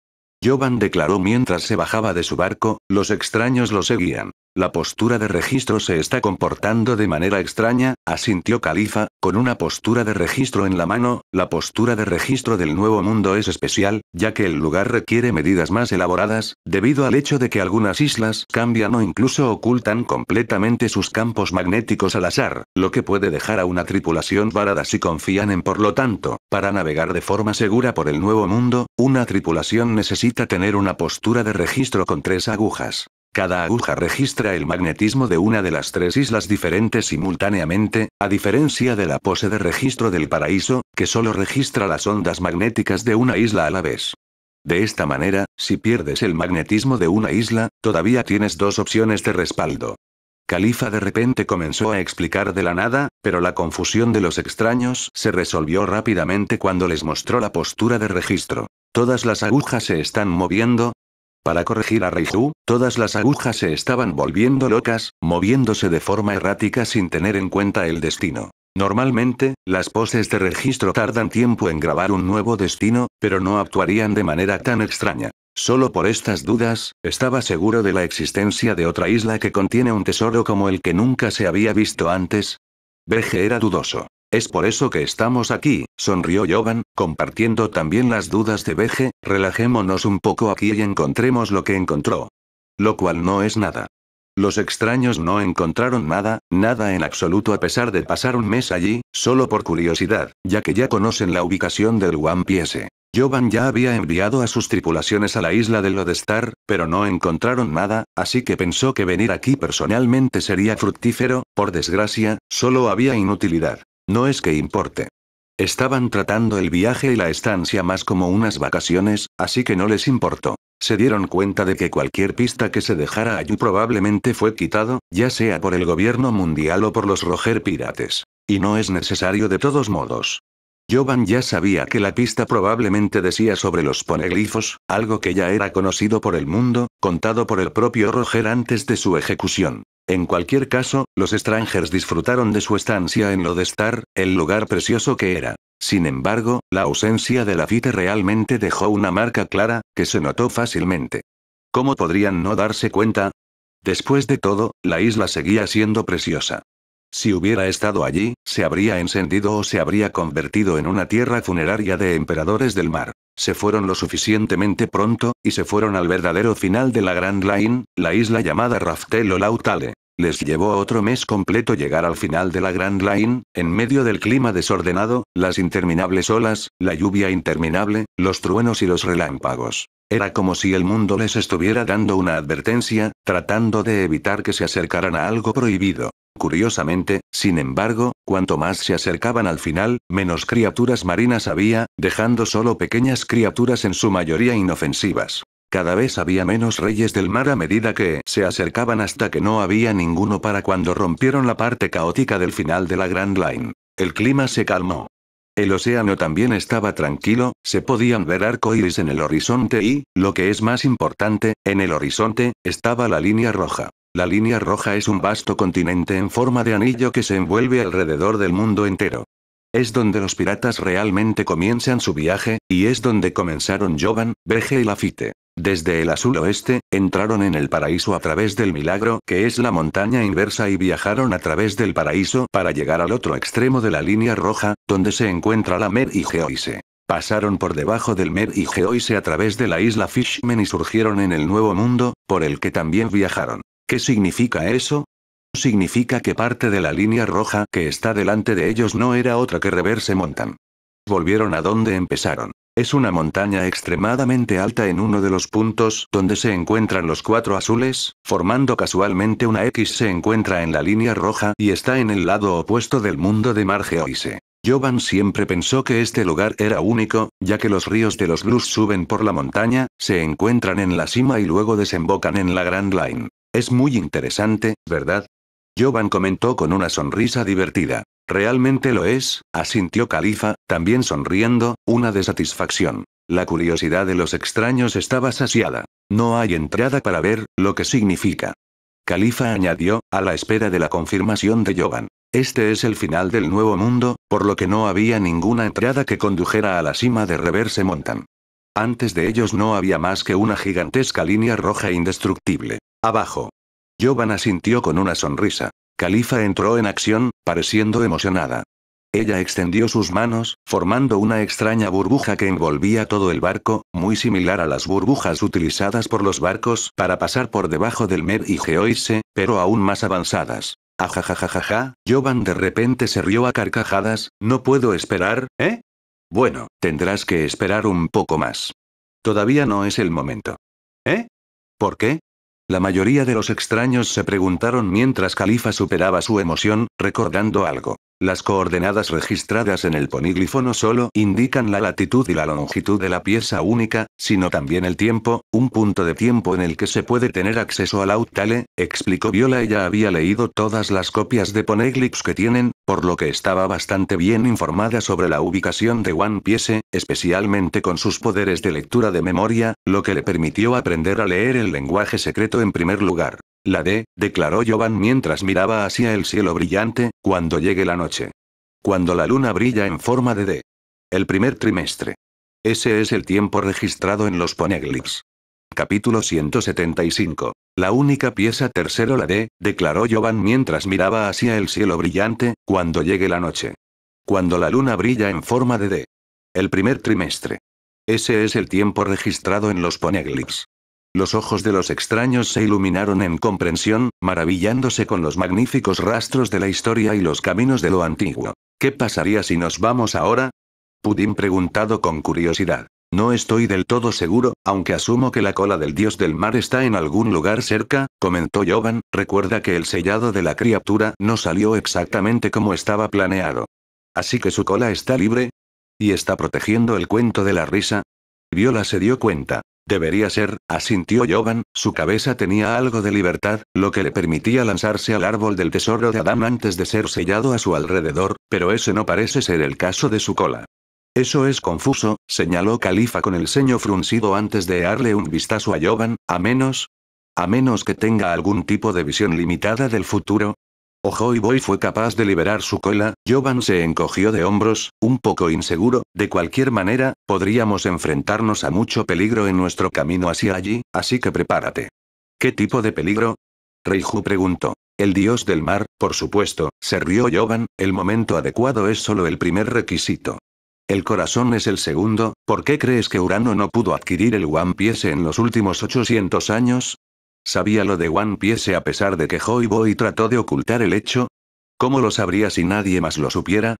Jovan declaró mientras se bajaba de su barco, los extraños lo seguían. La postura de registro se está comportando de manera extraña, asintió Califa, con una postura de registro en la mano, la postura de registro del nuevo mundo es especial, ya que el lugar requiere medidas más elaboradas, debido al hecho de que algunas islas cambian o incluso ocultan completamente sus campos magnéticos al azar, lo que puede dejar a una tripulación varada si confían en por lo tanto, para navegar de forma segura por el nuevo mundo, una tripulación necesita tener una postura de registro con tres agujas. Cada aguja registra el magnetismo de una de las tres islas diferentes simultáneamente, a diferencia de la pose de registro del paraíso, que solo registra las ondas magnéticas de una isla a la vez. De esta manera, si pierdes el magnetismo de una isla, todavía tienes dos opciones de respaldo. Califa de repente comenzó a explicar de la nada, pero la confusión de los extraños se resolvió rápidamente cuando les mostró la postura de registro. Todas las agujas se están moviendo, para corregir a Reiju, todas las agujas se estaban volviendo locas, moviéndose de forma errática sin tener en cuenta el destino. Normalmente, las poses de registro tardan tiempo en grabar un nuevo destino, pero no actuarían de manera tan extraña. Solo por estas dudas, estaba seguro de la existencia de otra isla que contiene un tesoro como el que nunca se había visto antes. Veje era dudoso. Es por eso que estamos aquí, sonrió Jovan, compartiendo también las dudas de Veje, relajémonos un poco aquí y encontremos lo que encontró. Lo cual no es nada. Los extraños no encontraron nada, nada en absoluto a pesar de pasar un mes allí, solo por curiosidad, ya que ya conocen la ubicación del One Piece. Jovan ya había enviado a sus tripulaciones a la isla de Lodestar, pero no encontraron nada, así que pensó que venir aquí personalmente sería fructífero, por desgracia, solo había inutilidad. No es que importe. Estaban tratando el viaje y la estancia más como unas vacaciones, así que no les importó. Se dieron cuenta de que cualquier pista que se dejara allí probablemente fue quitado, ya sea por el gobierno mundial o por los Roger Pirates. Y no es necesario de todos modos. Jovan ya sabía que la pista probablemente decía sobre los poneglifos, algo que ya era conocido por el mundo, contado por el propio Roger antes de su ejecución. En cualquier caso, los extranjeros disfrutaron de su estancia en lo de estar, el lugar precioso que era. Sin embargo, la ausencia de la fita realmente dejó una marca clara, que se notó fácilmente. ¿Cómo podrían no darse cuenta? Después de todo, la isla seguía siendo preciosa. Si hubiera estado allí, se habría encendido o se habría convertido en una tierra funeraria de emperadores del mar. Se fueron lo suficientemente pronto, y se fueron al verdadero final de la Grand Line, la isla llamada Raftel o Lautale. Les llevó otro mes completo llegar al final de la Grand Line, en medio del clima desordenado, las interminables olas, la lluvia interminable, los truenos y los relámpagos. Era como si el mundo les estuviera dando una advertencia, tratando de evitar que se acercaran a algo prohibido. Curiosamente, sin embargo, cuanto más se acercaban al final, menos criaturas marinas había, dejando solo pequeñas criaturas en su mayoría inofensivas. Cada vez había menos reyes del mar a medida que se acercaban hasta que no había ninguno para cuando rompieron la parte caótica del final de la Grand Line. El clima se calmó. El océano también estaba tranquilo, se podían ver arcoíris en el horizonte y, lo que es más importante, en el horizonte, estaba la línea roja. La línea roja es un vasto continente en forma de anillo que se envuelve alrededor del mundo entero. Es donde los piratas realmente comienzan su viaje, y es donde comenzaron Jovan, Veje y Lafite. Desde el azul oeste, entraron en el paraíso a través del milagro que es la montaña inversa y viajaron a través del paraíso para llegar al otro extremo de la línea roja, donde se encuentra la Mer y Geoise. Pasaron por debajo del Mer y Geoise a través de la isla Fishmen y surgieron en el Nuevo Mundo, por el que también viajaron. ¿Qué significa eso? Significa que parte de la línea roja que está delante de ellos no era otra que Reverse Montan. Volvieron a donde empezaron. Es una montaña extremadamente alta en uno de los puntos donde se encuentran los cuatro azules, formando casualmente una X se encuentra en la línea roja y está en el lado opuesto del mundo de Margeoise. Jovan siempre pensó que este lugar era único, ya que los ríos de los Blues suben por la montaña, se encuentran en la cima y luego desembocan en la Grand Line. Es muy interesante, ¿verdad? Jovan comentó con una sonrisa divertida. Realmente lo es, asintió Califa, también sonriendo, una de satisfacción. La curiosidad de los extraños estaba saciada. No hay entrada para ver, lo que significa. Califa añadió, a la espera de la confirmación de Jovan. Este es el final del nuevo mundo, por lo que no había ninguna entrada que condujera a la cima de Reverse Mountain. Antes de ellos no había más que una gigantesca línea roja indestructible. Abajo. Jovan asintió con una sonrisa. Califa entró en acción, pareciendo emocionada. Ella extendió sus manos, formando una extraña burbuja que envolvía todo el barco, muy similar a las burbujas utilizadas por los barcos para pasar por debajo del mer y geoise, pero aún más avanzadas. Ajajajajaja, Jovan de repente se rió a carcajadas, no puedo esperar, ¿eh? Bueno, tendrás que esperar un poco más. Todavía no es el momento. ¿Eh? ¿Por qué? La mayoría de los extraños se preguntaron mientras Califa superaba su emoción, recordando algo. Las coordenadas registradas en el poniglifo no solo indican la latitud y la longitud de la pieza única, sino también el tiempo, un punto de tiempo en el que se puede tener acceso al Autale, explicó Viola. Ella había leído todas las copias de poneglips que tienen, por lo que estaba bastante bien informada sobre la ubicación de One Piece, especialmente con sus poderes de lectura de memoria, lo que le permitió aprender a leer el lenguaje secreto en primer lugar. La D, declaró Jovan mientras miraba hacia el cielo brillante, cuando llegue la noche. Cuando la luna brilla en forma de D. El primer trimestre. Ese es el tiempo registrado en los poneglyphs. Capítulo 175. La única pieza tercero la de, declaró Jovan mientras miraba hacia el cielo brillante, cuando llegue la noche. Cuando la luna brilla en forma de D. El primer trimestre. Ese es el tiempo registrado en los poneglyphs. Los ojos de los extraños se iluminaron en comprensión, maravillándose con los magníficos rastros de la historia y los caminos de lo antiguo. ¿Qué pasaría si nos vamos ahora? Pudín preguntado con curiosidad. No estoy del todo seguro, aunque asumo que la cola del dios del mar está en algún lugar cerca, comentó Jovan, recuerda que el sellado de la criatura no salió exactamente como estaba planeado. Así que su cola está libre. ¿Y está protegiendo el cuento de la risa? Viola se dio cuenta. Debería ser, asintió Jovan, su cabeza tenía algo de libertad, lo que le permitía lanzarse al árbol del tesoro de Adán antes de ser sellado a su alrededor, pero ese no parece ser el caso de su cola. Eso es confuso, señaló Califa con el ceño fruncido antes de darle un vistazo a Jovan, a menos... A menos que tenga algún tipo de visión limitada del futuro. Ojo y Boy fue capaz de liberar su cola, Jovan se encogió de hombros, un poco inseguro, de cualquier manera, podríamos enfrentarnos a mucho peligro en nuestro camino hacia allí, así que prepárate. ¿Qué tipo de peligro? Reiju preguntó. El dios del mar, por supuesto, se rió Jovan, el momento adecuado es solo el primer requisito. El corazón es el segundo, ¿por qué crees que Urano no pudo adquirir el One Piece en los últimos 800 años? ¿Sabía lo de One Piece a pesar de que Joy Boy trató de ocultar el hecho? ¿Cómo lo sabría si nadie más lo supiera?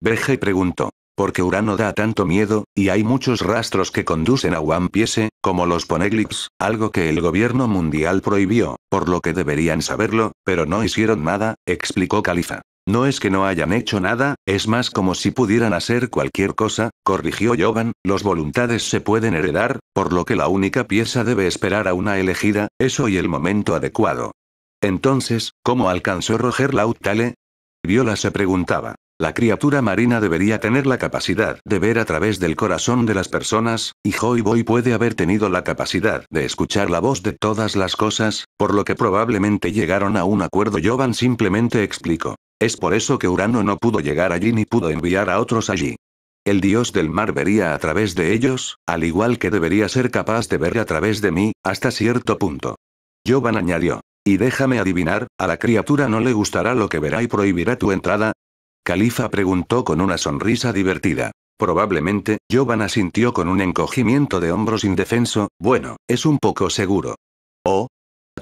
Veje preguntó. Porque Urano da tanto miedo, y hay muchos rastros que conducen a One Piece, como los poneglyphs, algo que el gobierno mundial prohibió, por lo que deberían saberlo, pero no hicieron nada, explicó Califa. No es que no hayan hecho nada, es más como si pudieran hacer cualquier cosa, corrigió Jovan, los voluntades se pueden heredar, por lo que la única pieza debe esperar a una elegida, eso y el momento adecuado. Entonces, ¿cómo alcanzó Roger Lautale? Viola se preguntaba. La criatura marina debería tener la capacidad de ver a través del corazón de las personas, y Joy Boy puede haber tenido la capacidad de escuchar la voz de todas las cosas, por lo que probablemente llegaron a un acuerdo. Jovan simplemente explicó. Es por eso que Urano no pudo llegar allí ni pudo enviar a otros allí. El dios del mar vería a través de ellos, al igual que debería ser capaz de ver a través de mí, hasta cierto punto. Jovan añadió. Y déjame adivinar, a la criatura no le gustará lo que verá y prohibirá tu entrada. Califa preguntó con una sonrisa divertida. Probablemente, Jovan asintió con un encogimiento de hombros indefenso, bueno, es un poco seguro. Oh,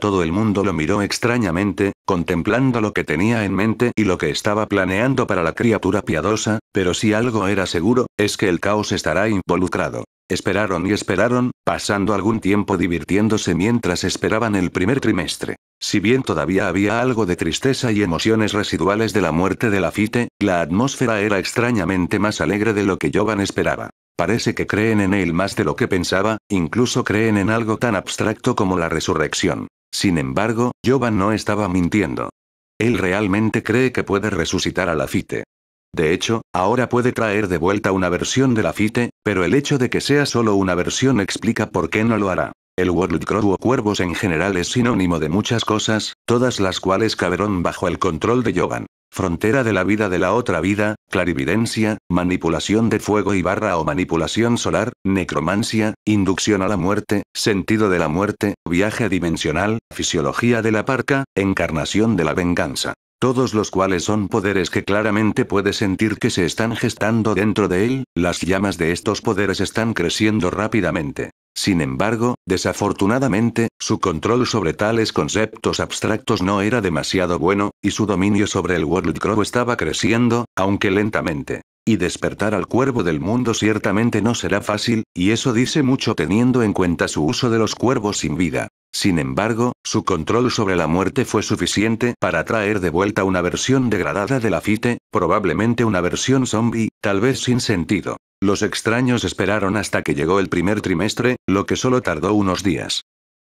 todo el mundo lo miró extrañamente, contemplando lo que tenía en mente y lo que estaba planeando para la criatura piadosa, pero si algo era seguro, es que el caos estará involucrado. Esperaron y esperaron, pasando algún tiempo divirtiéndose mientras esperaban el primer trimestre. Si bien todavía había algo de tristeza y emociones residuales de la muerte de la la atmósfera era extrañamente más alegre de lo que Jovan esperaba. Parece que creen en él más de lo que pensaba, incluso creen en algo tan abstracto como la resurrección. Sin embargo, Jovan no estaba mintiendo. Él realmente cree que puede resucitar a FITE. De hecho, ahora puede traer de vuelta una versión de FITE, pero el hecho de que sea solo una versión explica por qué no lo hará. El World Crow o cuervos en general es sinónimo de muchas cosas, todas las cuales caberon bajo el control de Jovan. Frontera de la vida de la otra vida, clarividencia, manipulación de fuego y barra o manipulación solar, necromancia, inducción a la muerte, sentido de la muerte, viaje dimensional, fisiología de la parca, encarnación de la venganza. Todos los cuales son poderes que claramente puede sentir que se están gestando dentro de él, las llamas de estos poderes están creciendo rápidamente. Sin embargo, desafortunadamente, su control sobre tales conceptos abstractos no era demasiado bueno, y su dominio sobre el World Crow estaba creciendo, aunque lentamente. Y despertar al cuervo del mundo ciertamente no será fácil, y eso dice mucho teniendo en cuenta su uso de los cuervos sin vida. Sin embargo, su control sobre la muerte fue suficiente para traer de vuelta una versión degradada de la fite, probablemente una versión zombie, tal vez sin sentido. Los extraños esperaron hasta que llegó el primer trimestre, lo que solo tardó unos días.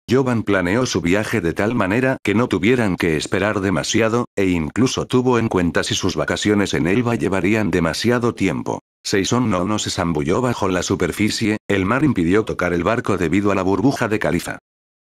Jovan planeó su viaje de tal manera que no tuvieran que esperar demasiado, e incluso tuvo en cuenta si sus vacaciones en Elba llevarían demasiado tiempo. Seison no, no se zambulló bajo la superficie, el mar impidió tocar el barco debido a la burbuja de califa.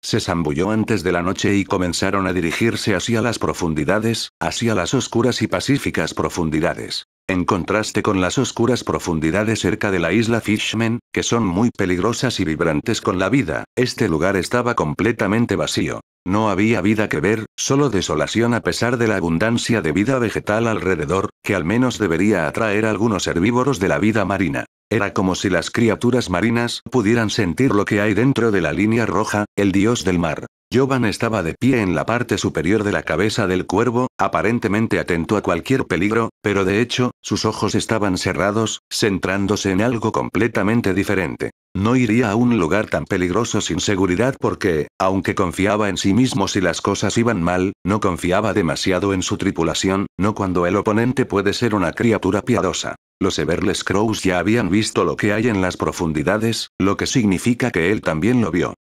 Se zambulló antes de la noche y comenzaron a dirigirse hacia las profundidades, hacia las oscuras y pacíficas profundidades. En contraste con las oscuras profundidades cerca de la isla Fishman, que son muy peligrosas y vibrantes con la vida, este lugar estaba completamente vacío. No había vida que ver, solo desolación a pesar de la abundancia de vida vegetal alrededor, que al menos debería atraer algunos herbívoros de la vida marina. Era como si las criaturas marinas pudieran sentir lo que hay dentro de la línea roja, el dios del mar. Jovan estaba de pie en la parte superior de la cabeza del cuervo, aparentemente atento a cualquier peligro, pero de hecho, sus ojos estaban cerrados, centrándose en algo completamente diferente. No iría a un lugar tan peligroso sin seguridad porque, aunque confiaba en sí mismo si las cosas iban mal, no confiaba demasiado en su tripulación, no cuando el oponente puede ser una criatura piadosa. Los Everless Crows ya habían visto lo que hay en las profundidades, lo que significa que él también lo vio.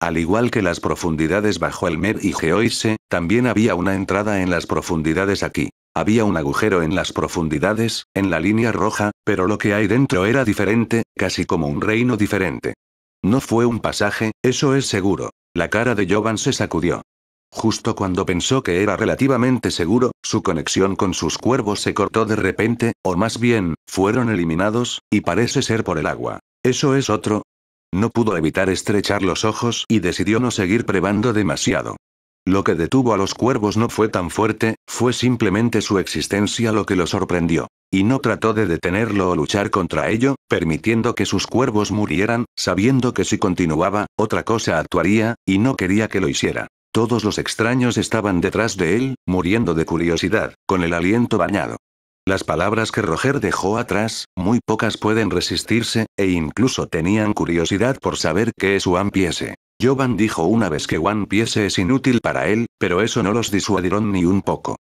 Al igual que las profundidades bajo el Mer y Geoise, también había una entrada en las profundidades aquí. Había un agujero en las profundidades, en la línea roja, pero lo que hay dentro era diferente, casi como un reino diferente. No fue un pasaje, eso es seguro. La cara de Jovan se sacudió. Justo cuando pensó que era relativamente seguro, su conexión con sus cuervos se cortó de repente, o más bien, fueron eliminados, y parece ser por el agua. Eso es otro, no pudo evitar estrechar los ojos y decidió no seguir prebando demasiado. Lo que detuvo a los cuervos no fue tan fuerte, fue simplemente su existencia lo que lo sorprendió. Y no trató de detenerlo o luchar contra ello, permitiendo que sus cuervos murieran, sabiendo que si continuaba, otra cosa actuaría, y no quería que lo hiciera. Todos los extraños estaban detrás de él, muriendo de curiosidad, con el aliento bañado. Las palabras que Roger dejó atrás, muy pocas pueden resistirse, e incluso tenían curiosidad por saber qué es One Piece. Jovan dijo una vez que One Piece es inútil para él, pero eso no los disuadieron ni un poco.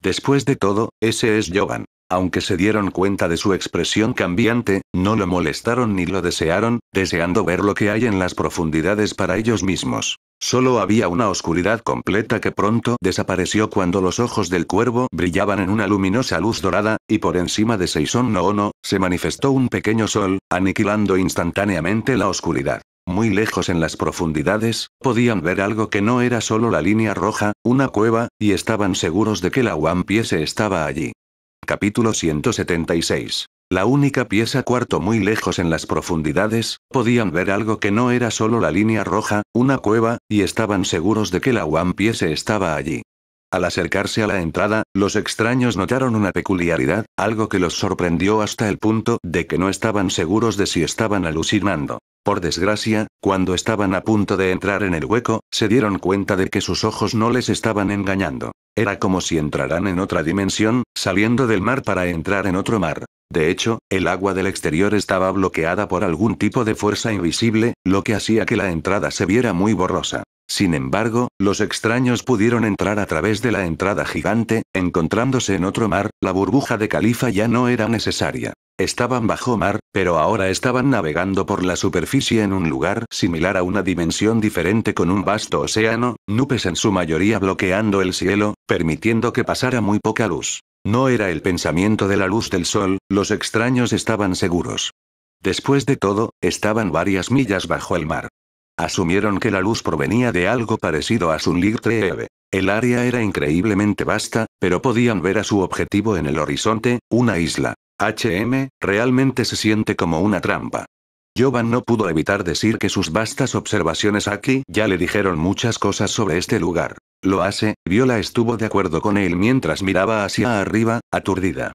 Después de todo, ese es Jovan aunque se dieron cuenta de su expresión cambiante, no lo molestaron ni lo desearon, deseando ver lo que hay en las profundidades para ellos mismos. Solo había una oscuridad completa que pronto desapareció cuando los ojos del cuervo brillaban en una luminosa luz dorada, y por encima de Seison no se manifestó un pequeño sol, aniquilando instantáneamente la oscuridad. Muy lejos en las profundidades, podían ver algo que no era solo la línea roja, una cueva, y estaban seguros de que la One Piece estaba allí. Capítulo 176. La única pieza cuarto muy lejos en las profundidades, podían ver algo que no era solo la línea roja, una cueva, y estaban seguros de que la One Piece estaba allí. Al acercarse a la entrada, los extraños notaron una peculiaridad, algo que los sorprendió hasta el punto de que no estaban seguros de si estaban alucinando. Por desgracia, cuando estaban a punto de entrar en el hueco, se dieron cuenta de que sus ojos no les estaban engañando. Era como si entraran en otra dimensión, saliendo del mar para entrar en otro mar. De hecho, el agua del exterior estaba bloqueada por algún tipo de fuerza invisible, lo que hacía que la entrada se viera muy borrosa. Sin embargo, los extraños pudieron entrar a través de la entrada gigante, encontrándose en otro mar, la burbuja de Califa ya no era necesaria. Estaban bajo mar, pero ahora estaban navegando por la superficie en un lugar similar a una dimensión diferente con un vasto océano, nubes en su mayoría bloqueando el cielo, permitiendo que pasara muy poca luz. No era el pensamiento de la luz del sol, los extraños estaban seguros. Después de todo, estaban varias millas bajo el mar. Asumieron que la luz provenía de algo parecido a Sunlir Treve. El área era increíblemente vasta, pero podían ver a su objetivo en el horizonte, una isla. HM, realmente se siente como una trampa. Jovan no pudo evitar decir que sus vastas observaciones aquí ya le dijeron muchas cosas sobre este lugar. Lo hace, Viola estuvo de acuerdo con él mientras miraba hacia arriba, aturdida.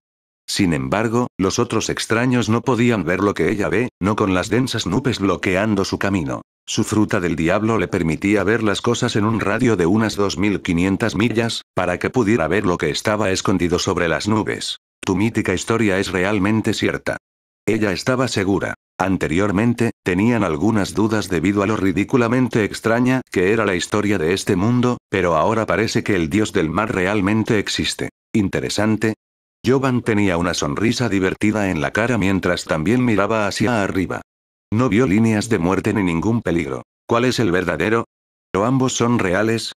Sin embargo, los otros extraños no podían ver lo que ella ve, no con las densas nubes bloqueando su camino. Su fruta del diablo le permitía ver las cosas en un radio de unas 2.500 millas, para que pudiera ver lo que estaba escondido sobre las nubes. Tu mítica historia es realmente cierta. Ella estaba segura. Anteriormente, tenían algunas dudas debido a lo ridículamente extraña que era la historia de este mundo, pero ahora parece que el dios del mar realmente existe. Interesante. Jovan tenía una sonrisa divertida en la cara mientras también miraba hacia arriba. No vio líneas de muerte ni ningún peligro. ¿Cuál es el verdadero? ¿O ambos son reales?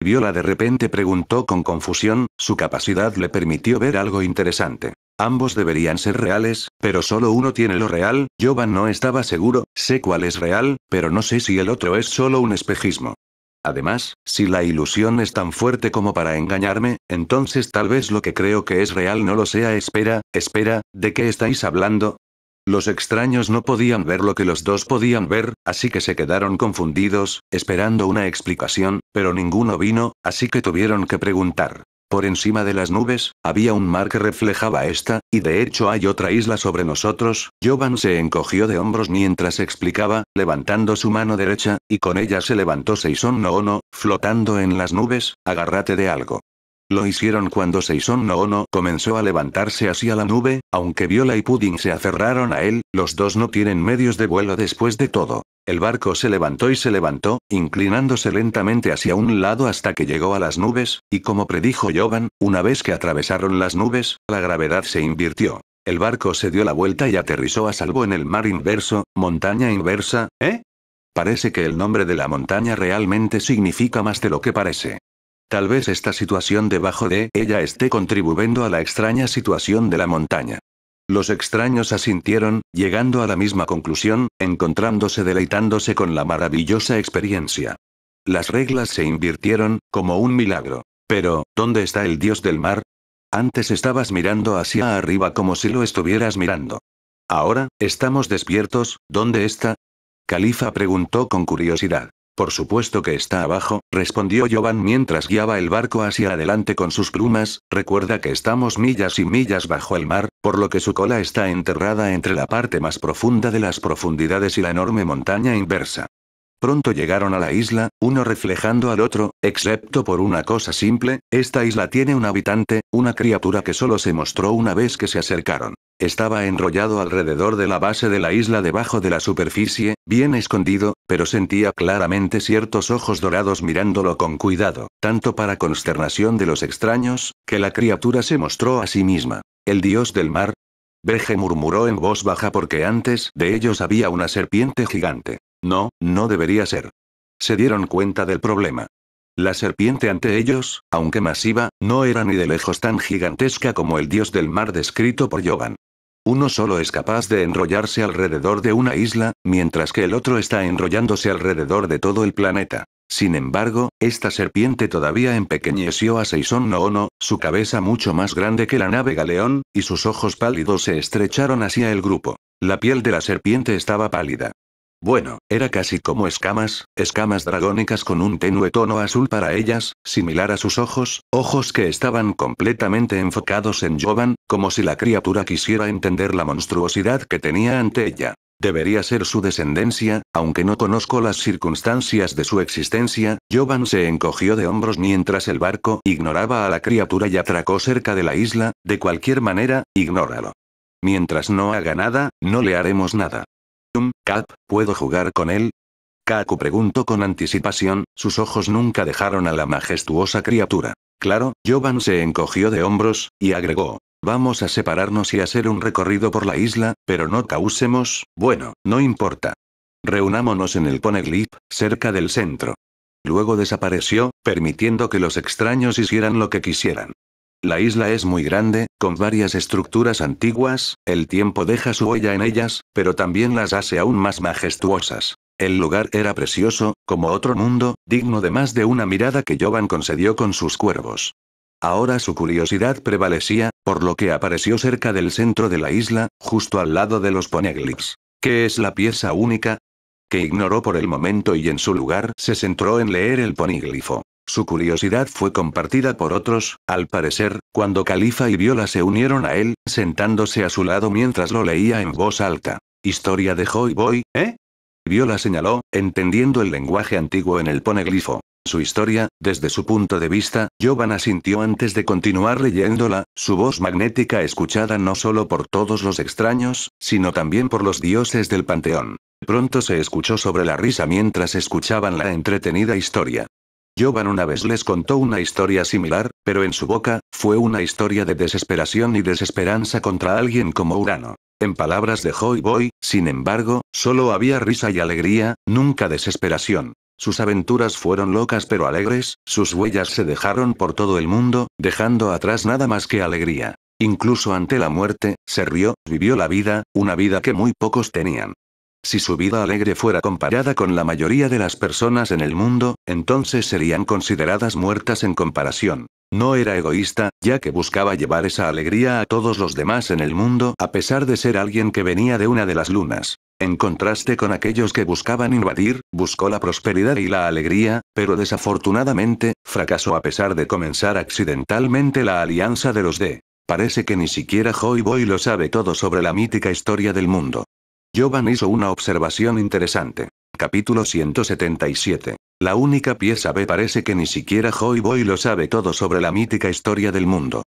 Viola de repente preguntó con confusión, su capacidad le permitió ver algo interesante. Ambos deberían ser reales, pero solo uno tiene lo real, Jovan no estaba seguro, sé cuál es real, pero no sé si el otro es solo un espejismo. Además, si la ilusión es tan fuerte como para engañarme, entonces tal vez lo que creo que es real no lo sea. Espera, espera, ¿de qué estáis hablando? Los extraños no podían ver lo que los dos podían ver, así que se quedaron confundidos, esperando una explicación, pero ninguno vino, así que tuvieron que preguntar. Por encima de las nubes, había un mar que reflejaba esta, y de hecho hay otra isla sobre nosotros. Jovan se encogió de hombros mientras explicaba, levantando su mano derecha, y con ella se levantó no Noono, flotando en las nubes, agárrate de algo. Lo hicieron cuando Seison no comenzó a levantarse hacia la nube, aunque Viola y Pudding se aferraron a él, los dos no tienen medios de vuelo después de todo. El barco se levantó y se levantó, inclinándose lentamente hacia un lado hasta que llegó a las nubes, y como predijo Jovan, una vez que atravesaron las nubes, la gravedad se invirtió. El barco se dio la vuelta y aterrizó a salvo en el mar inverso, montaña inversa, ¿eh? Parece que el nombre de la montaña realmente significa más de lo que parece. Tal vez esta situación debajo de ella esté contribuyendo a la extraña situación de la montaña. Los extraños asintieron, llegando a la misma conclusión, encontrándose deleitándose con la maravillosa experiencia. Las reglas se invirtieron, como un milagro. Pero, ¿dónde está el dios del mar? Antes estabas mirando hacia arriba como si lo estuvieras mirando. Ahora, estamos despiertos, ¿dónde está? Califa preguntó con curiosidad. Por supuesto que está abajo, respondió Jovan mientras guiaba el barco hacia adelante con sus plumas, recuerda que estamos millas y millas bajo el mar, por lo que su cola está enterrada entre la parte más profunda de las profundidades y la enorme montaña inversa. Pronto llegaron a la isla, uno reflejando al otro, excepto por una cosa simple, esta isla tiene un habitante, una criatura que solo se mostró una vez que se acercaron. Estaba enrollado alrededor de la base de la isla debajo de la superficie, bien escondido, pero sentía claramente ciertos ojos dorados mirándolo con cuidado, tanto para consternación de los extraños, que la criatura se mostró a sí misma. El dios del mar, Beje murmuró en voz baja porque antes de ellos había una serpiente gigante. No, no debería ser. Se dieron cuenta del problema. La serpiente ante ellos, aunque masiva, no era ni de lejos tan gigantesca como el dios del mar descrito por Yogan. Uno solo es capaz de enrollarse alrededor de una isla, mientras que el otro está enrollándose alrededor de todo el planeta. Sin embargo, esta serpiente todavía empequeñeció a Seison Noono, su cabeza mucho más grande que la nave galeón, y sus ojos pálidos se estrecharon hacia el grupo. La piel de la serpiente estaba pálida. Bueno, era casi como escamas, escamas dragónicas con un tenue tono azul para ellas, similar a sus ojos, ojos que estaban completamente enfocados en Jovan, como si la criatura quisiera entender la monstruosidad que tenía ante ella. Debería ser su descendencia, aunque no conozco las circunstancias de su existencia, Jovan se encogió de hombros mientras el barco ignoraba a la criatura y atracó cerca de la isla, de cualquier manera, ignóralo. Mientras no haga nada, no le haremos nada. Cap, ¿puedo jugar con él? Kaku preguntó con anticipación, sus ojos nunca dejaron a la majestuosa criatura. Claro, Jovan se encogió de hombros, y agregó. Vamos a separarnos y hacer un recorrido por la isla, pero no causemos, bueno, no importa. Reunámonos en el Poneglyph, cerca del centro. Luego desapareció, permitiendo que los extraños hicieran lo que quisieran. La isla es muy grande, con varias estructuras antiguas, el tiempo deja su huella en ellas, pero también las hace aún más majestuosas. El lugar era precioso, como otro mundo, digno de más de una mirada que Jovan concedió con sus cuervos. Ahora su curiosidad prevalecía, por lo que apareció cerca del centro de la isla, justo al lado de los poneglyphs. ¿Qué es la pieza única? Que ignoró por el momento y en su lugar se centró en leer el poníglifo. Su curiosidad fue compartida por otros, al parecer, cuando Califa y Viola se unieron a él, sentándose a su lado mientras lo leía en voz alta. Historia de Joy Boy, ¿eh? Viola señaló, entendiendo el lenguaje antiguo en el poneglifo. Su historia, desde su punto de vista, Jovan asintió antes de continuar leyéndola, su voz magnética escuchada no solo por todos los extraños, sino también por los dioses del panteón. Pronto se escuchó sobre la risa mientras escuchaban la entretenida historia. Jovan una vez les contó una historia similar, pero en su boca, fue una historia de desesperación y desesperanza contra alguien como Urano. En palabras de Joy Boy, sin embargo, solo había risa y alegría, nunca desesperación. Sus aventuras fueron locas pero alegres, sus huellas se dejaron por todo el mundo, dejando atrás nada más que alegría. Incluso ante la muerte, se rió, vivió la vida, una vida que muy pocos tenían. Si su vida alegre fuera comparada con la mayoría de las personas en el mundo, entonces serían consideradas muertas en comparación. No era egoísta, ya que buscaba llevar esa alegría a todos los demás en el mundo, a pesar de ser alguien que venía de una de las lunas. En contraste con aquellos que buscaban invadir, buscó la prosperidad y la alegría, pero desafortunadamente, fracasó a pesar de comenzar accidentalmente la alianza de los D. Parece que ni siquiera Joy Boy lo sabe todo sobre la mítica historia del mundo. Jovan hizo una observación interesante. Capítulo 177. La única pieza B parece que ni siquiera Joy Boy lo sabe todo sobre la mítica historia del mundo.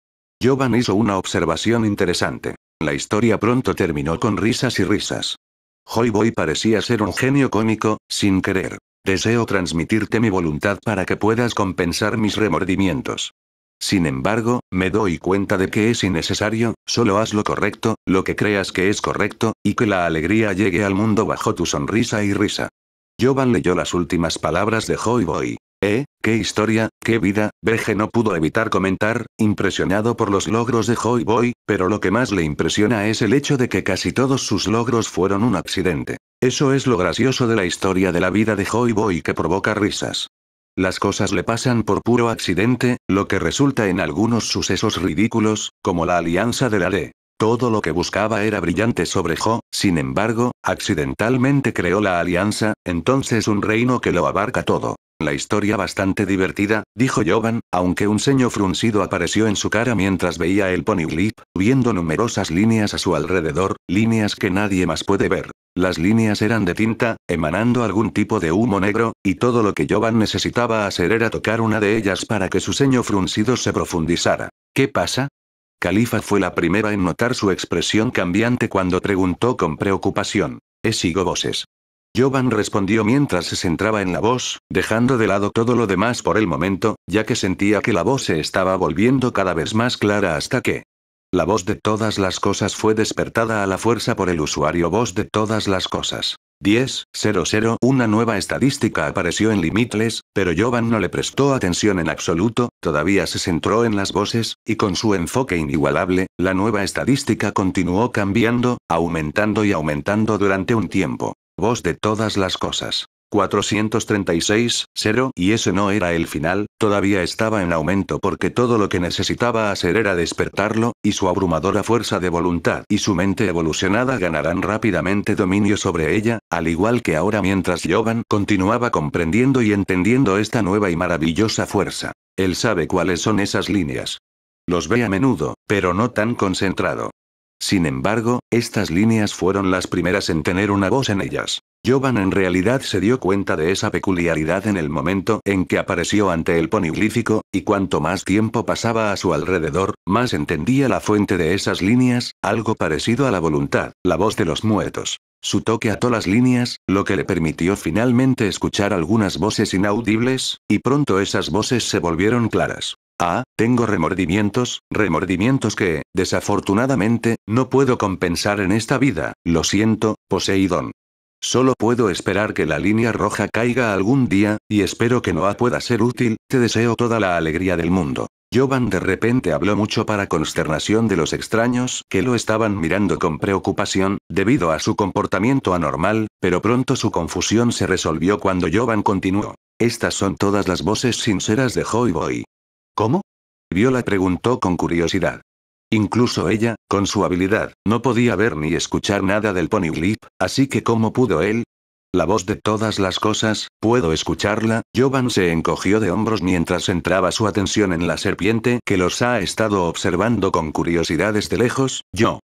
Jovan hizo una observación interesante. La historia pronto terminó con risas y risas. Joy Boy parecía ser un genio cómico, sin querer. Deseo transmitirte mi voluntad para que puedas compensar mis remordimientos. Sin embargo, me doy cuenta de que es innecesario, solo haz lo correcto, lo que creas que es correcto, y que la alegría llegue al mundo bajo tu sonrisa y risa. Jovan leyó las últimas palabras de Joy Boy. Eh, qué historia, qué vida, Veje no pudo evitar comentar, impresionado por los logros de Joy Boy, pero lo que más le impresiona es el hecho de que casi todos sus logros fueron un accidente. Eso es lo gracioso de la historia de la vida de Joy Boy que provoca risas. Las cosas le pasan por puro accidente, lo que resulta en algunos sucesos ridículos, como la alianza de la ley. Todo lo que buscaba era brillante sobre Jo, sin embargo, accidentalmente creó la alianza, entonces un reino que lo abarca todo. La historia bastante divertida, dijo Jovan, aunque un ceño fruncido apareció en su cara mientras veía el ponylip viendo numerosas líneas a su alrededor, líneas que nadie más puede ver. Las líneas eran de tinta, emanando algún tipo de humo negro, y todo lo que Jovan necesitaba hacer era tocar una de ellas para que su ceño fruncido se profundizara. ¿Qué pasa? Califa fue la primera en notar su expresión cambiante cuando preguntó con preocupación. "Esigo voces". voces. Jovan respondió mientras se centraba en la voz, dejando de lado todo lo demás por el momento, ya que sentía que la voz se estaba volviendo cada vez más clara hasta que, la voz de todas las cosas fue despertada a la fuerza por el usuario voz de todas las cosas. 10.00 Una nueva estadística apareció en Limitless, pero Jovan no le prestó atención en absoluto, todavía se centró en las voces, y con su enfoque inigualable, la nueva estadística continuó cambiando, aumentando y aumentando durante un tiempo. Voz de todas las cosas. 436, 0, y eso no era el final, todavía estaba en aumento porque todo lo que necesitaba hacer era despertarlo, y su abrumadora fuerza de voluntad y su mente evolucionada ganarán rápidamente dominio sobre ella, al igual que ahora mientras Jovan continuaba comprendiendo y entendiendo esta nueva y maravillosa fuerza. Él sabe cuáles son esas líneas. Los ve a menudo, pero no tan concentrado. Sin embargo, estas líneas fueron las primeras en tener una voz en ellas. Jovan en realidad se dio cuenta de esa peculiaridad en el momento en que apareció ante el poniglífico, y cuanto más tiempo pasaba a su alrededor, más entendía la fuente de esas líneas, algo parecido a la voluntad, la voz de los muertos. Su toque ató las líneas, lo que le permitió finalmente escuchar algunas voces inaudibles, y pronto esas voces se volvieron claras. Ah, tengo remordimientos, remordimientos que, desafortunadamente, no puedo compensar en esta vida, lo siento, Poseidón. Solo puedo esperar que la línea roja caiga algún día, y espero que Noah pueda ser útil, te deseo toda la alegría del mundo. Jovan de repente habló mucho para consternación de los extraños que lo estaban mirando con preocupación, debido a su comportamiento anormal, pero pronto su confusión se resolvió cuando Jovan continuó. Estas son todas las voces sinceras de Hoy Boy. ¿Cómo? Viola preguntó con curiosidad. Incluso ella, con su habilidad, no podía ver ni escuchar nada del Ponyglip, así que ¿cómo pudo él? La voz de todas las cosas, ¿puedo escucharla? Jovan se encogió de hombros mientras entraba su atención en la serpiente que los ha estado observando con curiosidad desde lejos, yo.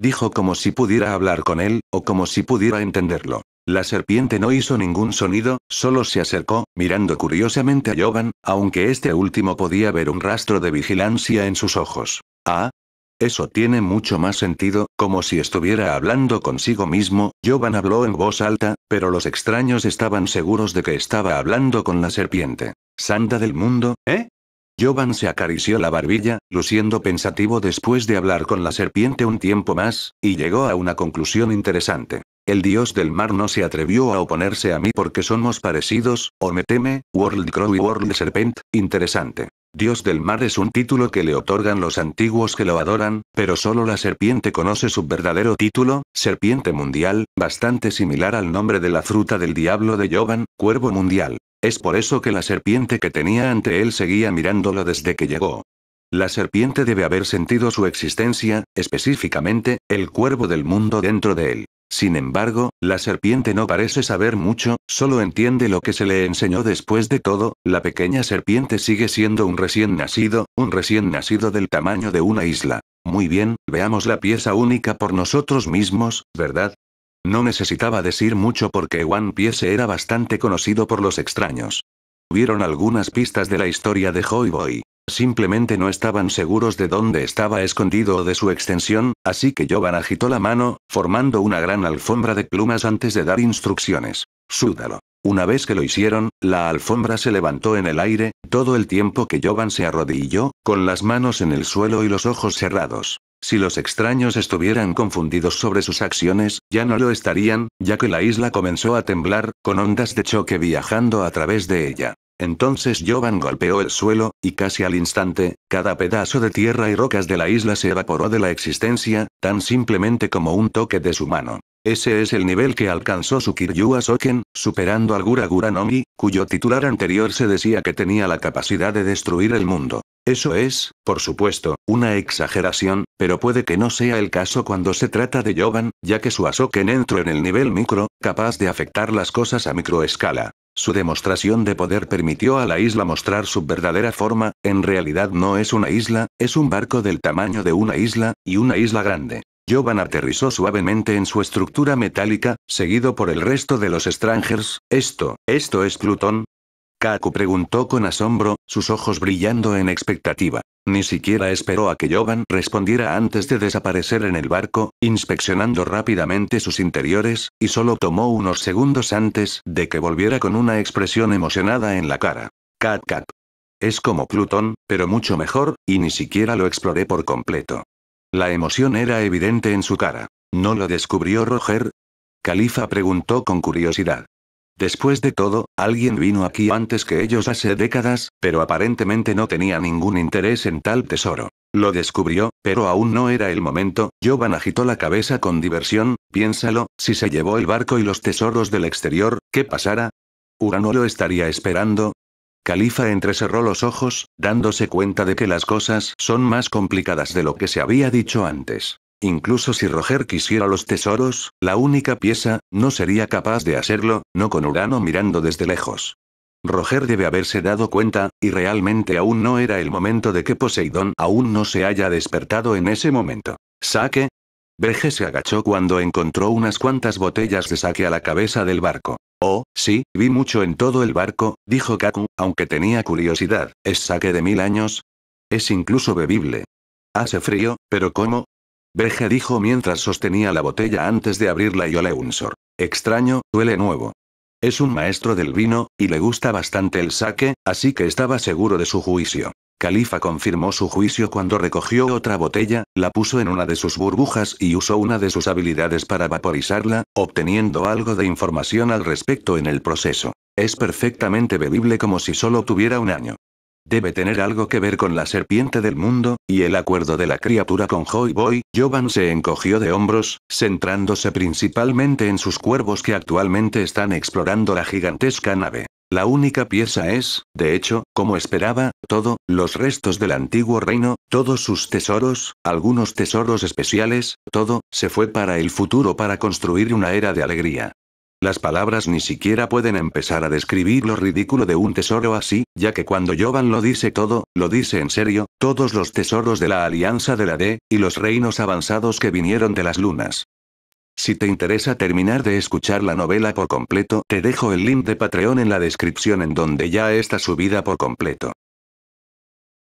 Dijo como si pudiera hablar con él, o como si pudiera entenderlo. La serpiente no hizo ningún sonido, solo se acercó, mirando curiosamente a Jovan, aunque este último podía ver un rastro de vigilancia en sus ojos. Ah, eso tiene mucho más sentido, como si estuviera hablando consigo mismo, Jovan habló en voz alta, pero los extraños estaban seguros de que estaba hablando con la serpiente. ¿Sanda del mundo, ¿eh? Jovan se acarició la barbilla, luciendo pensativo después de hablar con la serpiente un tiempo más, y llegó a una conclusión interesante. El dios del mar no se atrevió a oponerse a mí porque somos parecidos, o me teme, World Crow y World Serpent, interesante. Dios del mar es un título que le otorgan los antiguos que lo adoran, pero solo la serpiente conoce su verdadero título, serpiente mundial, bastante similar al nombre de la fruta del diablo de Jovan, cuervo mundial. Es por eso que la serpiente que tenía ante él seguía mirándolo desde que llegó. La serpiente debe haber sentido su existencia, específicamente, el cuervo del mundo dentro de él. Sin embargo, la serpiente no parece saber mucho, solo entiende lo que se le enseñó después de todo, la pequeña serpiente sigue siendo un recién nacido, un recién nacido del tamaño de una isla. Muy bien, veamos la pieza única por nosotros mismos, ¿verdad? No necesitaba decir mucho porque One Piece era bastante conocido por los extraños. Vieron algunas pistas de la historia de Joy Boy. Simplemente no estaban seguros de dónde estaba escondido o de su extensión, así que Jovan agitó la mano, formando una gran alfombra de plumas antes de dar instrucciones. Súdalo. Una vez que lo hicieron, la alfombra se levantó en el aire, todo el tiempo que Jovan se arrodilló, con las manos en el suelo y los ojos cerrados. Si los extraños estuvieran confundidos sobre sus acciones, ya no lo estarían, ya que la isla comenzó a temblar, con ondas de choque viajando a través de ella. Entonces Jovan golpeó el suelo, y casi al instante, cada pedazo de tierra y rocas de la isla se evaporó de la existencia, tan simplemente como un toque de su mano. Ese es el nivel que alcanzó su Kiryu Asoken, superando al Gura Nomi, cuyo titular anterior se decía que tenía la capacidad de destruir el mundo. Eso es, por supuesto, una exageración, pero puede que no sea el caso cuando se trata de Jovan, ya que su Asoken entró en el nivel micro, capaz de afectar las cosas a microescala. Su demostración de poder permitió a la isla mostrar su verdadera forma, en realidad no es una isla, es un barco del tamaño de una isla, y una isla grande. Jovan aterrizó suavemente en su estructura metálica, seguido por el resto de los Strangers, esto, esto es Plutón, Kaku preguntó con asombro, sus ojos brillando en expectativa. Ni siquiera esperó a que Jovan respondiera antes de desaparecer en el barco, inspeccionando rápidamente sus interiores, y solo tomó unos segundos antes de que volviera con una expresión emocionada en la cara. Cat Cat. Es como Plutón, pero mucho mejor, y ni siquiera lo exploré por completo. La emoción era evidente en su cara. ¿No lo descubrió Roger? Califa preguntó con curiosidad. Después de todo, alguien vino aquí antes que ellos hace décadas, pero aparentemente no tenía ningún interés en tal tesoro. Lo descubrió, pero aún no era el momento. Jovan agitó la cabeza con diversión, piénsalo, si se llevó el barco y los tesoros del exterior, ¿qué pasara? Urano lo estaría esperando, Califa entrecerró los ojos, dándose cuenta de que las cosas son más complicadas de lo que se había dicho antes. Incluso si Roger quisiera los tesoros, la única pieza, no sería capaz de hacerlo, no con Urano mirando desde lejos. Roger debe haberse dado cuenta, y realmente aún no era el momento de que Poseidón aún no se haya despertado en ese momento. ¿Saque? veje se agachó cuando encontró unas cuantas botellas de saque a la cabeza del barco. Oh, sí, vi mucho en todo el barco, dijo Kaku, aunque tenía curiosidad, ¿es saque de mil años? Es incluso bebible. Hace frío, pero ¿cómo? Veja dijo mientras sostenía la botella antes de abrirla y sor. Extraño, duele nuevo. Es un maestro del vino, y le gusta bastante el saque, así que estaba seguro de su juicio. Califa confirmó su juicio cuando recogió otra botella, la puso en una de sus burbujas y usó una de sus habilidades para vaporizarla, obteniendo algo de información al respecto en el proceso. Es perfectamente bebible como si solo tuviera un año. Debe tener algo que ver con la serpiente del mundo, y el acuerdo de la criatura con Joy Boy. Jovan se encogió de hombros, centrándose principalmente en sus cuervos que actualmente están explorando la gigantesca nave. La única pieza es, de hecho, como esperaba, todo, los restos del antiguo reino, todos sus tesoros, algunos tesoros especiales, todo, se fue para el futuro para construir una era de alegría. Las palabras ni siquiera pueden empezar a describir lo ridículo de un tesoro así, ya que cuando Jovan lo dice todo, lo dice en serio, todos los tesoros de la Alianza de la D, y los reinos avanzados que vinieron de las lunas. Si te interesa terminar de escuchar la novela por completo, te dejo el link de Patreon en la descripción en donde ya está subida por completo.